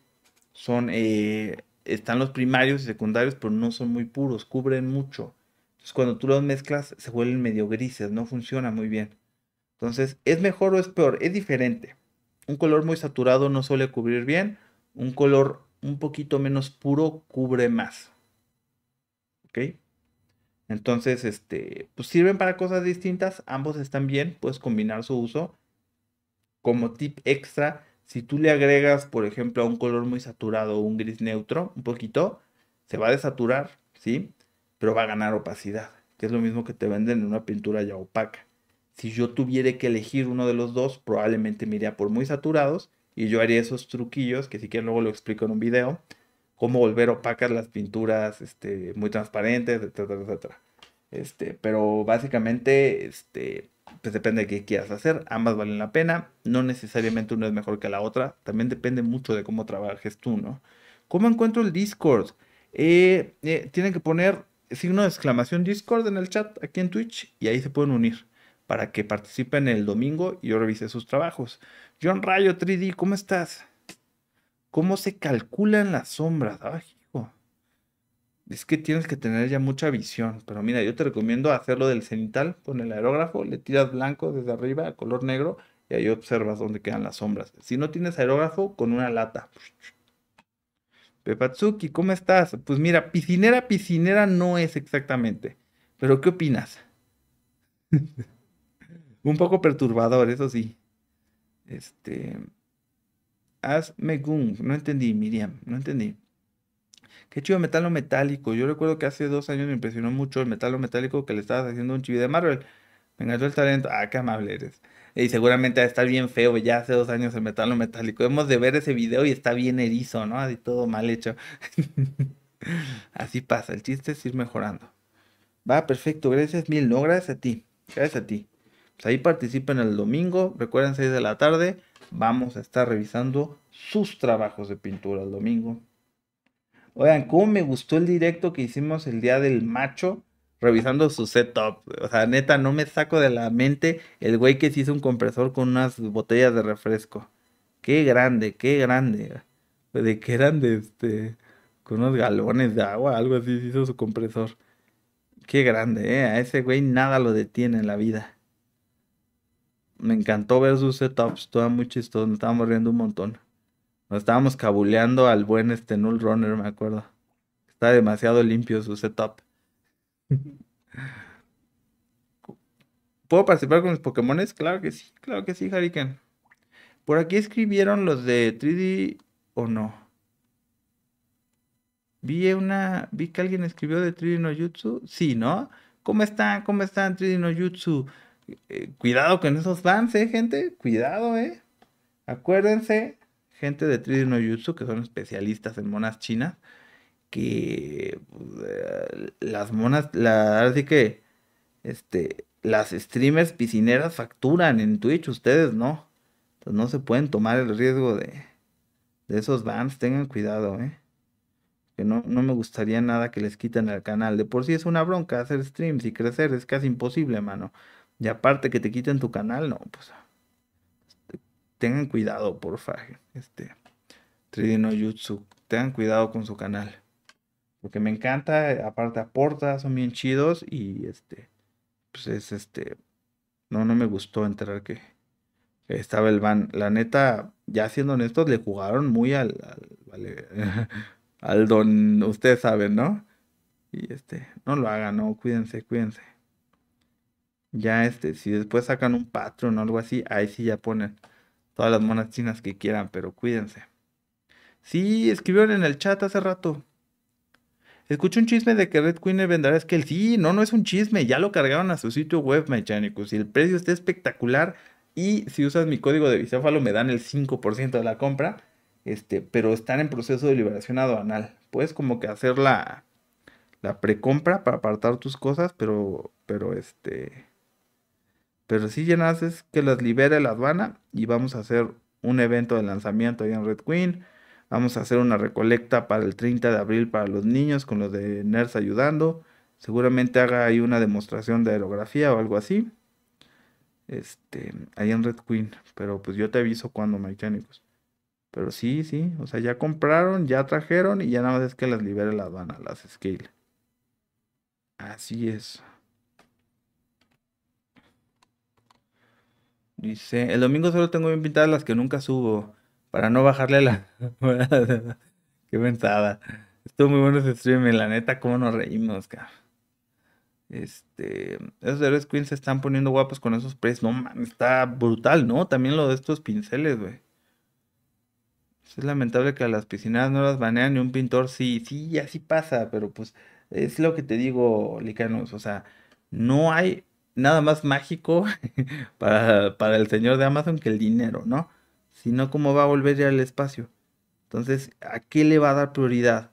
son, eh, están los primarios y secundarios, pero no son muy puros, cubren mucho. Entonces, cuando tú los mezclas, se vuelven medio grises, no funciona muy bien. Entonces, ¿es mejor o es peor? Es diferente. Un color muy saturado no suele cubrir bien, un color un poquito menos puro cubre más. ¿Ok? Entonces, este, pues sirven para cosas distintas, ambos están bien, puedes combinar su uso. Como tip extra, si tú le agregas, por ejemplo, a un color muy saturado o un gris neutro, un poquito, se va a desaturar, ¿sí? Pero va a ganar opacidad, que es lo mismo que te venden en una pintura ya opaca. Si yo tuviera que elegir uno de los dos, probablemente me iría por muy saturados y yo haría esos truquillos que si quieren luego lo explico en un video cómo volver opacas las pinturas este, muy transparentes, etcétera, etcétera. Este, pero básicamente, este, pues depende de qué quieras hacer, ambas valen la pena, no necesariamente una es mejor que la otra, también depende mucho de cómo trabajes tú, ¿no? ¿Cómo encuentro el Discord? Eh, eh, tienen que poner signo de exclamación Discord en el chat aquí en Twitch y ahí se pueden unir para que participen el domingo y yo revise sus trabajos. John Rayo 3D, ¿cómo estás? cómo se calculan las sombras. Ay, Es que tienes que tener ya mucha visión. Pero mira, yo te recomiendo hacerlo del cenital con el aerógrafo, le tiras blanco desde arriba color negro y ahí observas dónde quedan las sombras. Si no tienes aerógrafo, con una lata. Pepatsuki, ¿cómo estás? Pues mira, piscinera, piscinera no es exactamente. Pero ¿qué opinas? [laughs] Un poco perturbador, eso sí. Este, Haz No entendí, Miriam. No entendí. Qué chido metalo metálico. Yo recuerdo que hace dos años me impresionó mucho el metalo metálico que le estabas haciendo un chibi de Marvel. Me enganchó el talento. Ah, qué amable eres. Y seguramente estar bien feo. Ya hace dos años el metalo metálico. Hemos de ver ese video y está bien erizo, ¿no? De todo mal hecho. [laughs] Así pasa. El chiste es ir mejorando. Va, perfecto. Gracias mil. No, gracias a ti. Gracias a ti. Pues ahí participen el domingo. Recuerden 6 de la tarde vamos a estar revisando sus trabajos de pintura el domingo. Oigan, cómo me gustó el directo que hicimos el día del macho revisando su setup. O sea, neta, no me saco de la mente el güey que se hizo un compresor con unas botellas de refresco. Qué grande, qué grande. De que eran de este. con unos galones de agua, algo así se hizo su compresor. Qué grande, eh. A ese güey nada lo detiene en la vida me encantó ver sus setups, todo muy chistoso, nos estábamos riendo un montón. Nos estábamos cabuleando al buen este Null Runner, me acuerdo. Está demasiado limpio su setup. ¿Puedo participar con mis Pokémones? Claro que sí, claro que sí, Harikan. Por aquí escribieron los de 3D o no. Vi una. Vi que alguien escribió de 3D no Sí, ¿no? ¿Cómo están? ¿Cómo están 3D no Jutsu? Eh, cuidado con esos bans, eh, gente. Cuidado, eh. Acuérdense, gente de Twitch no que son especialistas en monas chinas, que pues, eh, las monas, la, así que, este, las streamers piscineras facturan en Twitch, ustedes no. Entonces no se pueden tomar el riesgo de, esos bans, tengan cuidado, eh. Que no, no me gustaría nada que les quiten al canal. De por sí es una bronca hacer streams y crecer, es casi imposible, mano. Y aparte que te quiten tu canal, no, pues este, tengan cuidado, porfa. Este Tridino tengan cuidado con su canal. Porque me encanta, aparte aporta, son bien chidos y este pues es este no no me gustó enterar que, estaba el van. La neta, ya siendo honestos, le jugaron muy al, al vale, [laughs] al don, ustedes saben, ¿no? Y este, no lo hagan, no, cuídense, cuídense. Ya este, si después sacan un patrón o algo así, ahí sí ya ponen todas las monas chinas que quieran, pero cuídense. Sí, escribieron en el chat hace rato. Escuché un chisme de que Red Queen venderá es que el sí, no, no es un chisme, ya lo cargaron a su sitio web, Mechanicus, y el precio está espectacular. Y si usas mi código de bicéfalo, me dan el 5% de la compra. Este, pero están en proceso de liberación aduanal. Puedes como que hacer la, la precompra para apartar tus cosas, pero, pero este, pero si ya naces es que las libere la aduana y vamos a hacer un evento de lanzamiento ahí en Red Queen. Vamos a hacer una recolecta para el 30 de abril para los niños con los de NERS ayudando. Seguramente haga ahí una demostración de aerografía o algo así. Este, ahí en Red Queen. Pero pues yo te aviso cuando, mecánicos. Pero sí, sí. O sea, ya compraron, ya trajeron y ya nada más es que las libere la aduana, las scale. Así es. Dice, el domingo solo tengo bien pintadas las que nunca subo, para no bajarle la... [laughs] Qué pensada. Estuvo muy bueno ese streaming, la neta, cómo nos reímos, cabrón. Este, esos héroes queens se están poniendo guapos con esos precios. No man, está brutal, ¿no? También lo de estos pinceles, güey. Es lamentable que a las piscinas no las banean ni un pintor. Sí, sí, así pasa, pero pues es lo que te digo, Licanos. O sea, no hay nada más mágico [laughs] para, el señor de Amazon que el dinero, ¿no? Sino cómo va a volver ya al espacio. Entonces, ¿a qué le va a dar prioridad?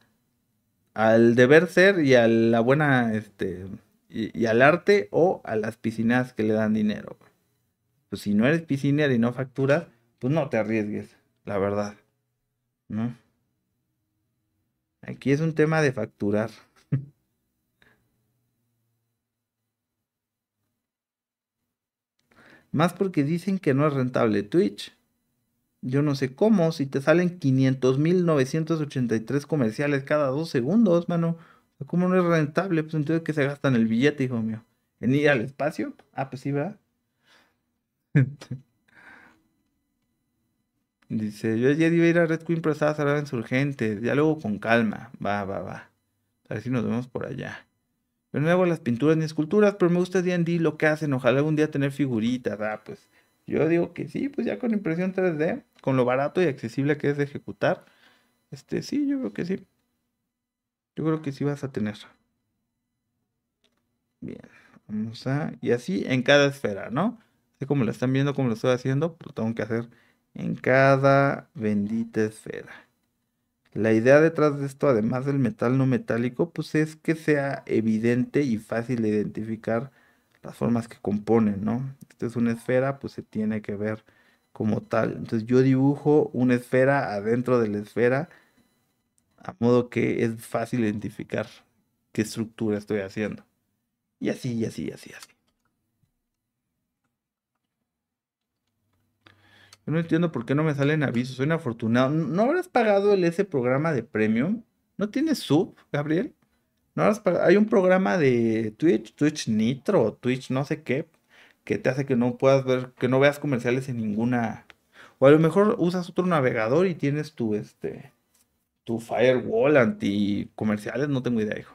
¿Al deber ser y a la buena, este, y, al arte o a las piscinas que le dan dinero? Pues si no eres piscinero y no facturas, pues no te arriesgues, la verdad, ¿no? Aquí es un tema de facturar. Más porque dicen que no es rentable Twitch. Yo no sé cómo, si te salen 500.983 comerciales cada dos segundos, mano. ¿Cómo no es rentable? Pues entonces que se gastan el billete, hijo mío. ¿En ir al espacio? Ah, pues sí, ¿verdad? [laughs] Dice, yo ayer iba a ir a Red Queen, pero estaba cerrada insurgente. Ya luego con calma. Va, va, va. A ver si nos vemos por allá. Pero no hago las pinturas ni esculturas, pero me gusta D&D lo que hacen. Ojalá algún día tener figuritas. Ah, pues yo digo que sí, pues ya con impresión 3D, con lo barato y accesible que es de ejecutar. Este, sí, yo creo que sí. Yo creo que sí vas a tener. Bien, vamos a... Y así en cada esfera, ¿no? Así como lo están viendo, como lo estoy haciendo, lo pues, tengo que hacer en cada bendita esfera. La idea detrás de esto, además del metal no metálico, pues es que sea evidente y fácil identificar las formas que componen, ¿no? Esta es una esfera, pues se tiene que ver como tal. Entonces yo dibujo una esfera adentro de la esfera, a modo que es fácil identificar qué estructura estoy haciendo. Y así, y así, y así, y así. no entiendo por qué no me salen avisos. Soy afortunado. ¿No habrás pagado el ese programa de premium? ¿No tienes sub, Gabriel? ¿No habrás pagado? Hay un programa de Twitch, Twitch Nitro, Twitch no sé qué, que te hace que no puedas ver, que no veas comerciales en ninguna. O a lo mejor usas otro navegador y tienes tu este tu firewall anti comerciales, no tengo idea, hijo.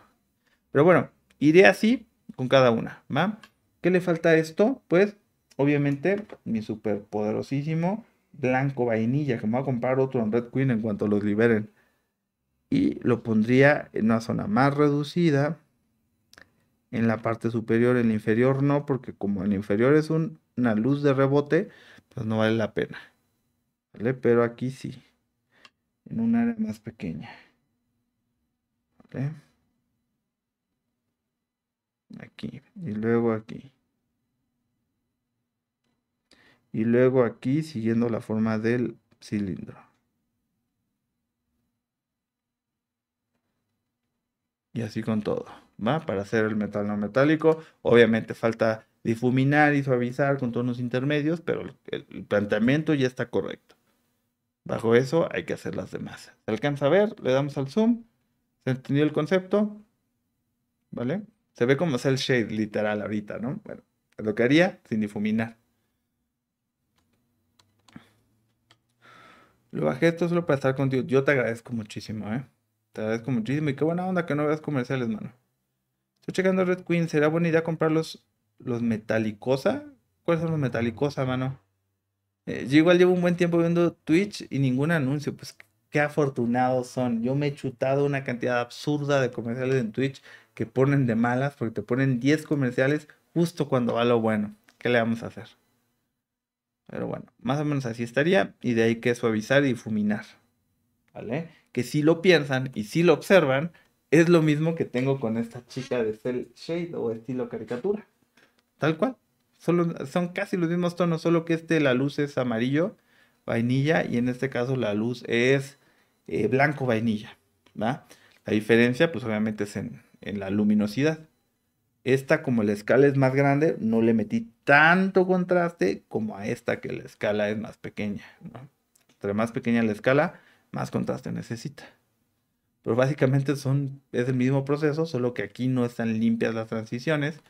Pero bueno, iré así con cada una, ¿va? ¿Qué le falta a esto? Pues Obviamente, mi super poderosísimo blanco vainilla, que me voy a comprar otro en Red Queen en cuanto los liberen. Y lo pondría en una zona más reducida. En la parte superior, en la inferior no, porque como en inferior es una luz de rebote, pues no vale la pena. Pero aquí sí. En un área más pequeña. Aquí. Y luego aquí y luego aquí siguiendo la forma del cilindro. Y así con todo, ¿va? Para hacer el metal no metálico, obviamente falta difuminar y suavizar con tonos intermedios, pero el, planteamiento ya está correcto. Bajo eso hay que hacer las demás. ¿Se alcanza a ver? Le damos al zoom. ¿Se entendió el concepto? ¿Vale? Se ve como es el shade literal ahorita, ¿no? Bueno, lo que haría sin difuminar. Lo bajé esto solo para estar contigo. Yo te agradezco muchísimo, ¿eh? Te agradezco muchísimo. Y qué buena onda que no veas comerciales, mano. Estoy checando Red Queen. ¿Será buena idea comprar los, los Metalicosa? ¿Cuáles son los Metalicosa, mano? Eh, yo igual llevo un buen tiempo viendo Twitch y ningún anuncio. Pues qué afortunados son. Yo me he chutado una cantidad absurda de comerciales en Twitch que ponen de malas porque te ponen 10 comerciales justo cuando va lo bueno. ¿Qué le vamos a hacer? Pero bueno, más o menos así estaría y de ahí que suavizar y difuminar, ¿Vale? Que si lo piensan y si lo observan, es lo mismo que tengo con esta chica de cel shade o estilo caricatura. Tal cual. son casi los mismos tonos, solo que este la luz es amarillo, vainilla, y en este caso la luz es eh, blanco vainilla. ¿va? La diferencia, pues obviamente es en la luminosidad. Esta, como la escala es más grande, no le metí tanto contraste como a esta, que la escala es más pequeña. Entre más pequeña la escala, más contraste necesita. Pero básicamente son, es el mismo proceso, solo que aquí no están limpias las transiciones.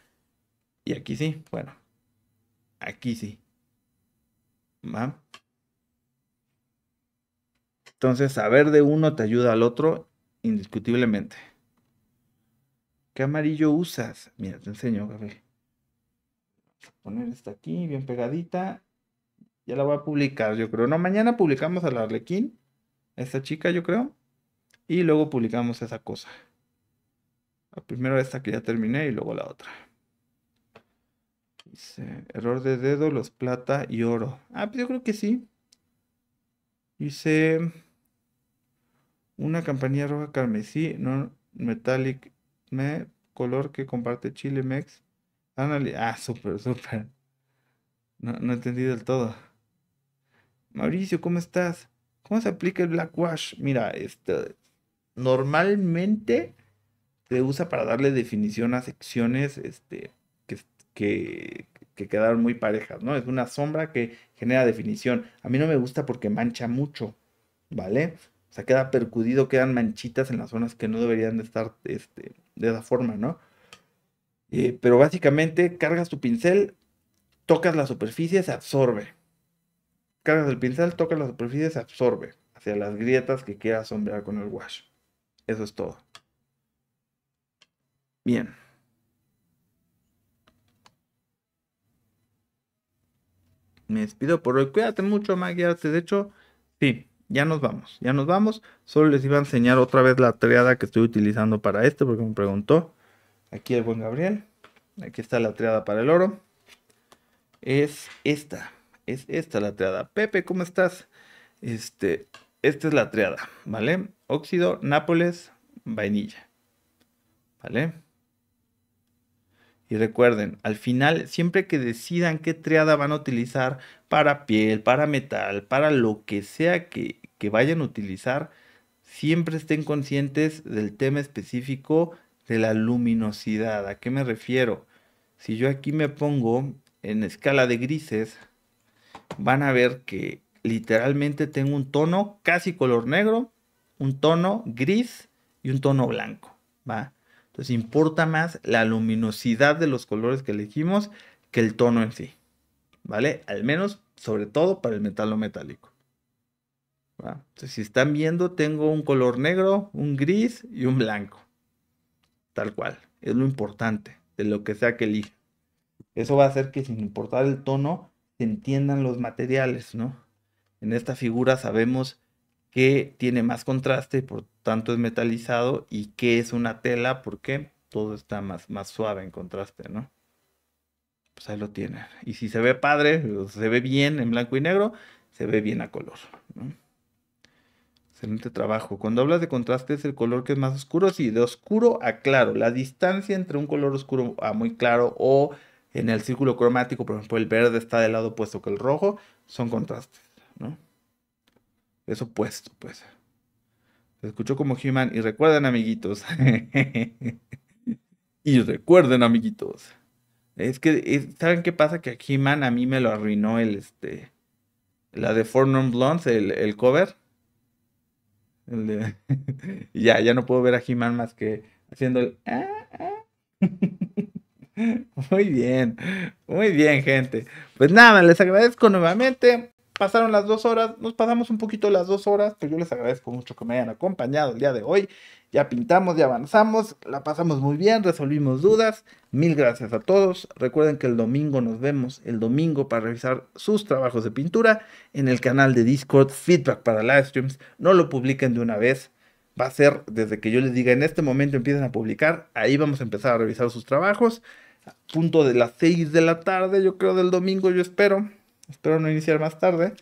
Y aquí sí, bueno, aquí sí. Entonces, saber de uno te ayuda al otro indiscutiblemente. ¿Qué amarillo usas? Mira, te enseño, Gabriel. Poner esta aquí, bien pegadita. Ya la voy a publicar, yo creo. No, mañana publicamos la Arlequín, esta chica, yo creo. Y luego publicamos esa cosa. La Primero esta que ya terminé y luego la otra. Dice, error de dedo, los plata y oro. Ah, pues yo creo que sí. Dice, una campanilla roja carmesí, no metallic color que comparte Chile Mex. Ah, súper, súper. No, no entendí del todo. Mauricio, ¿cómo estás? ¿Cómo se aplica el black wash? Mira, este, normalmente se usa para darle definición a secciones este, que, que, quedaron muy parejas, ¿no? Es una sombra que genera definición. A mí no me gusta porque mancha mucho, ¿vale? O sea, queda percudido, quedan manchitas en las zonas que no deberían de estar este, de esa forma, ¿no? Eh, pero básicamente cargas tu pincel, tocas la superficie, se absorbe. Cargas el pincel, tocas la superficie, se absorbe hacia las grietas que quieras sombrear con el wash. Eso es todo. Bien. Me despido por hoy. Cuídate mucho, Maggie. De hecho, sí, ya nos vamos, ya nos vamos. Solo les iba a enseñar otra vez la triada que estoy utilizando para este, porque me preguntó. Aquí el buen Gabriel. Aquí está la triada para el oro. Es esta, es esta la triada. Pepe, ¿cómo estás? Este, esta es la triada, ¿vale? Óxido, Nápoles, vainilla, ¿vale? Y recuerden, al final, siempre que decidan qué triada van a utilizar para piel, para metal, para lo que sea que que vayan a utilizar siempre estén conscientes del tema específico de la luminosidad. ¿A qué me refiero? Si yo aquí me pongo en escala de grises, van a ver que literalmente tengo un tono casi color negro, un tono gris y un tono blanco, ¿va? Entonces importa más la luminosidad de los colores que elegimos que el tono en sí, ¿vale? Al menos, sobre todo para el metal metálico. Ah, entonces, si están viendo, tengo un color negro, un gris y un blanco. Tal cual. Es lo importante de lo que sea que elija. Eso va a hacer que sin importar el tono, se entiendan los materiales, ¿no? En esta figura sabemos que tiene más contraste, por tanto es metalizado, y que es una tela, porque todo está más, más suave en contraste, ¿no? Pues ahí lo tienen. Y si se ve padre, se ve bien en blanco y negro, se ve bien a color. ¿no? Excelente trabajo. Cuando hablas de contraste es el color que es más oscuro, sí, de oscuro a claro. La distancia entre un color oscuro a muy claro o en el círculo cromático, por ejemplo, el verde está del lado opuesto que el rojo, son contrastes, ¿no? Es opuesto, pues. Se escuchó como He-Man y recuerden, amiguitos. [laughs] y recuerden, amiguitos. Es que, ¿saben qué pasa? Que a He-Man a mí me lo arruinó el, este, la de Fornum Blonde, el, el cover [laughs] ya, ya no puedo ver a he más que haciendo el... Ah, ah". [laughs] muy bien, muy bien gente. Pues nada, les agradezco nuevamente pasaron las dos horas, nos pasamos un poquito las dos horas, pero yo les agradezco mucho que me hayan acompañado el día de hoy. Ya pintamos, ya avanzamos, la pasamos muy bien, resolvimos dudas. Mil gracias a todos. Recuerden que el domingo nos vemos, el domingo para revisar sus trabajos de pintura en el canal de Discord, feedback para Livestreams. No lo publiquen de una vez. Va a ser desde que yo les diga en este momento empiecen a publicar. Ahí vamos a empezar a revisar sus trabajos. punto de las seis de la tarde, yo creo, del domingo, yo espero. Espero no iniciar más tarde.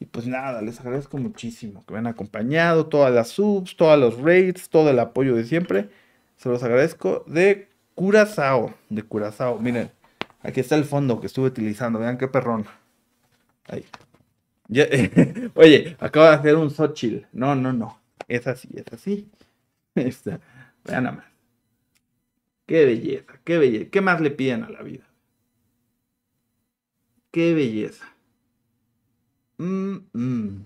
Y pues nada, les agradezco muchísimo que me han acompañado, todas las subs, todos los raids, todo el apoyo de siempre. Se los agradezco de Curazao, de Curazao. Miren, aquí está el fondo que estuve utilizando, vean qué perrón. Ahí. [laughs] oye, acabo de hacer un sochil No, no, no. Es así, es así. [laughs] está. Vean nada más. Qué belleza, qué belleza. ¿Qué más le piden a la vida? Qué belleza. Mm, mm.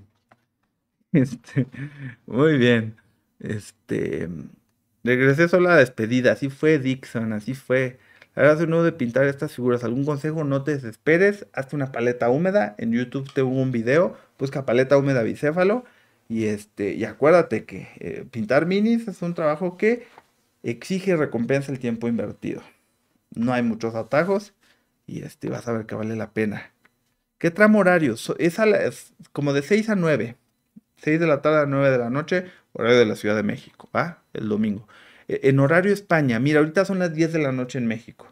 Este, muy bien. Este, regresé solo a la despedida. Así fue Dixon, así fue. Ahora un nuevo de pintar estas figuras. ¿Algún consejo? No te desesperes. Hazte una paleta húmeda. En YouTube tengo un video. Busca paleta húmeda bicéfalo. Y, este, y acuérdate que eh, pintar minis es un trabajo que exige recompensa el tiempo invertido. No hay muchos atajos. Y este, vas a ver que vale la pena. ¿Qué tramo horario? Es, a como de 6 a 9. 6 de la tarde a 9 de la noche, horario de la Ciudad de México, ¿va? El domingo. E, en horario España, mira, ahorita son las 10 de la noche en México.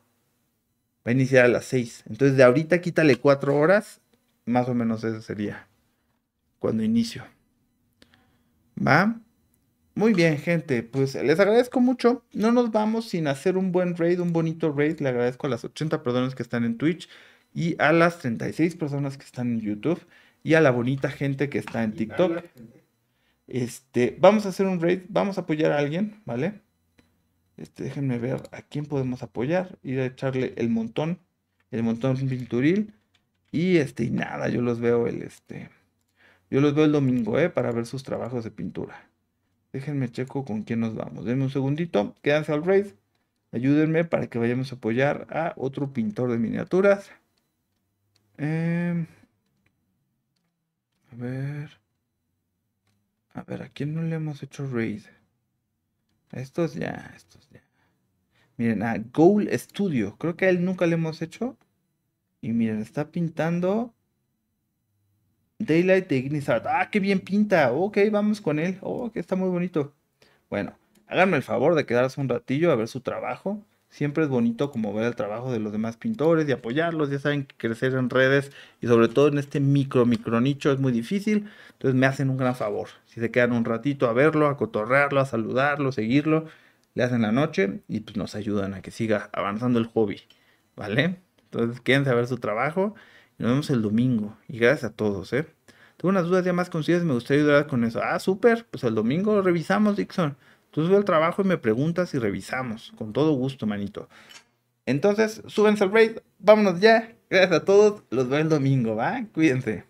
Va a iniciar a las 6. Entonces, de ahorita quítale 4 horas, más o menos eso sería cuando inicio. ¿Va? Muy bien, gente. Pues les agradezco mucho. No nos vamos sin hacer un buen raid, un bonito raid. Le agradezco a las 80 personas que están en Twitch y a las 36 personas que están en YouTube y a la bonita gente que está en TikTok. Este, vamos a hacer un raid, vamos a apoyar a alguien, ¿vale? Este, déjenme ver a quién podemos apoyar, ir a echarle el montón, el montón pinturil y este y nada, yo los veo el este yo los veo el domingo, ¿eh? para ver sus trabajos de pintura. Déjenme checo con quién nos vamos. Denme un segundito, quédense al raid. Ayúdenme para que vayamos a apoyar a otro pintor de miniaturas. Em, a ver. A ver, ¿a quién no le hemos hecho raid? Estos ya, estos ya. Miren, a Goal Studio. Creo que a él nunca le hemos hecho. Y miren, está pintando Daylight de Ignis ¡Ah, qué bien pinta! Ok, vamos con él. Oh, que está muy bonito. Bueno, háganme el favor de quedarse un ratillo a ver su trabajo. Siempre es bonito como ver el trabajo de los demás pintores y apoyarlos. Ya saben que crecer en redes y sobre todo en este micro, micro nicho es muy difícil. Entonces me hacen un gran favor. Si se quedan un ratito a verlo, a cotorrearlo, a saludarlo, seguirlo, le hacen la noche y pues nos ayudan a que siga avanzando el hobby. ¿Vale? Entonces quédense a ver su trabajo y nos vemos el domingo. Y gracias a todos, ¿eh? Tengo unas dudas ya más concisas, me gustaría ayudar con eso. Ah, súper. Pues el domingo revisamos, Dixon. Tú sube al trabajo y me preguntas y revisamos. Con todo gusto, manito. Entonces, súbense al raid. Vámonos ya. Gracias a todos. Los veo el domingo, ¿va? Cuídense.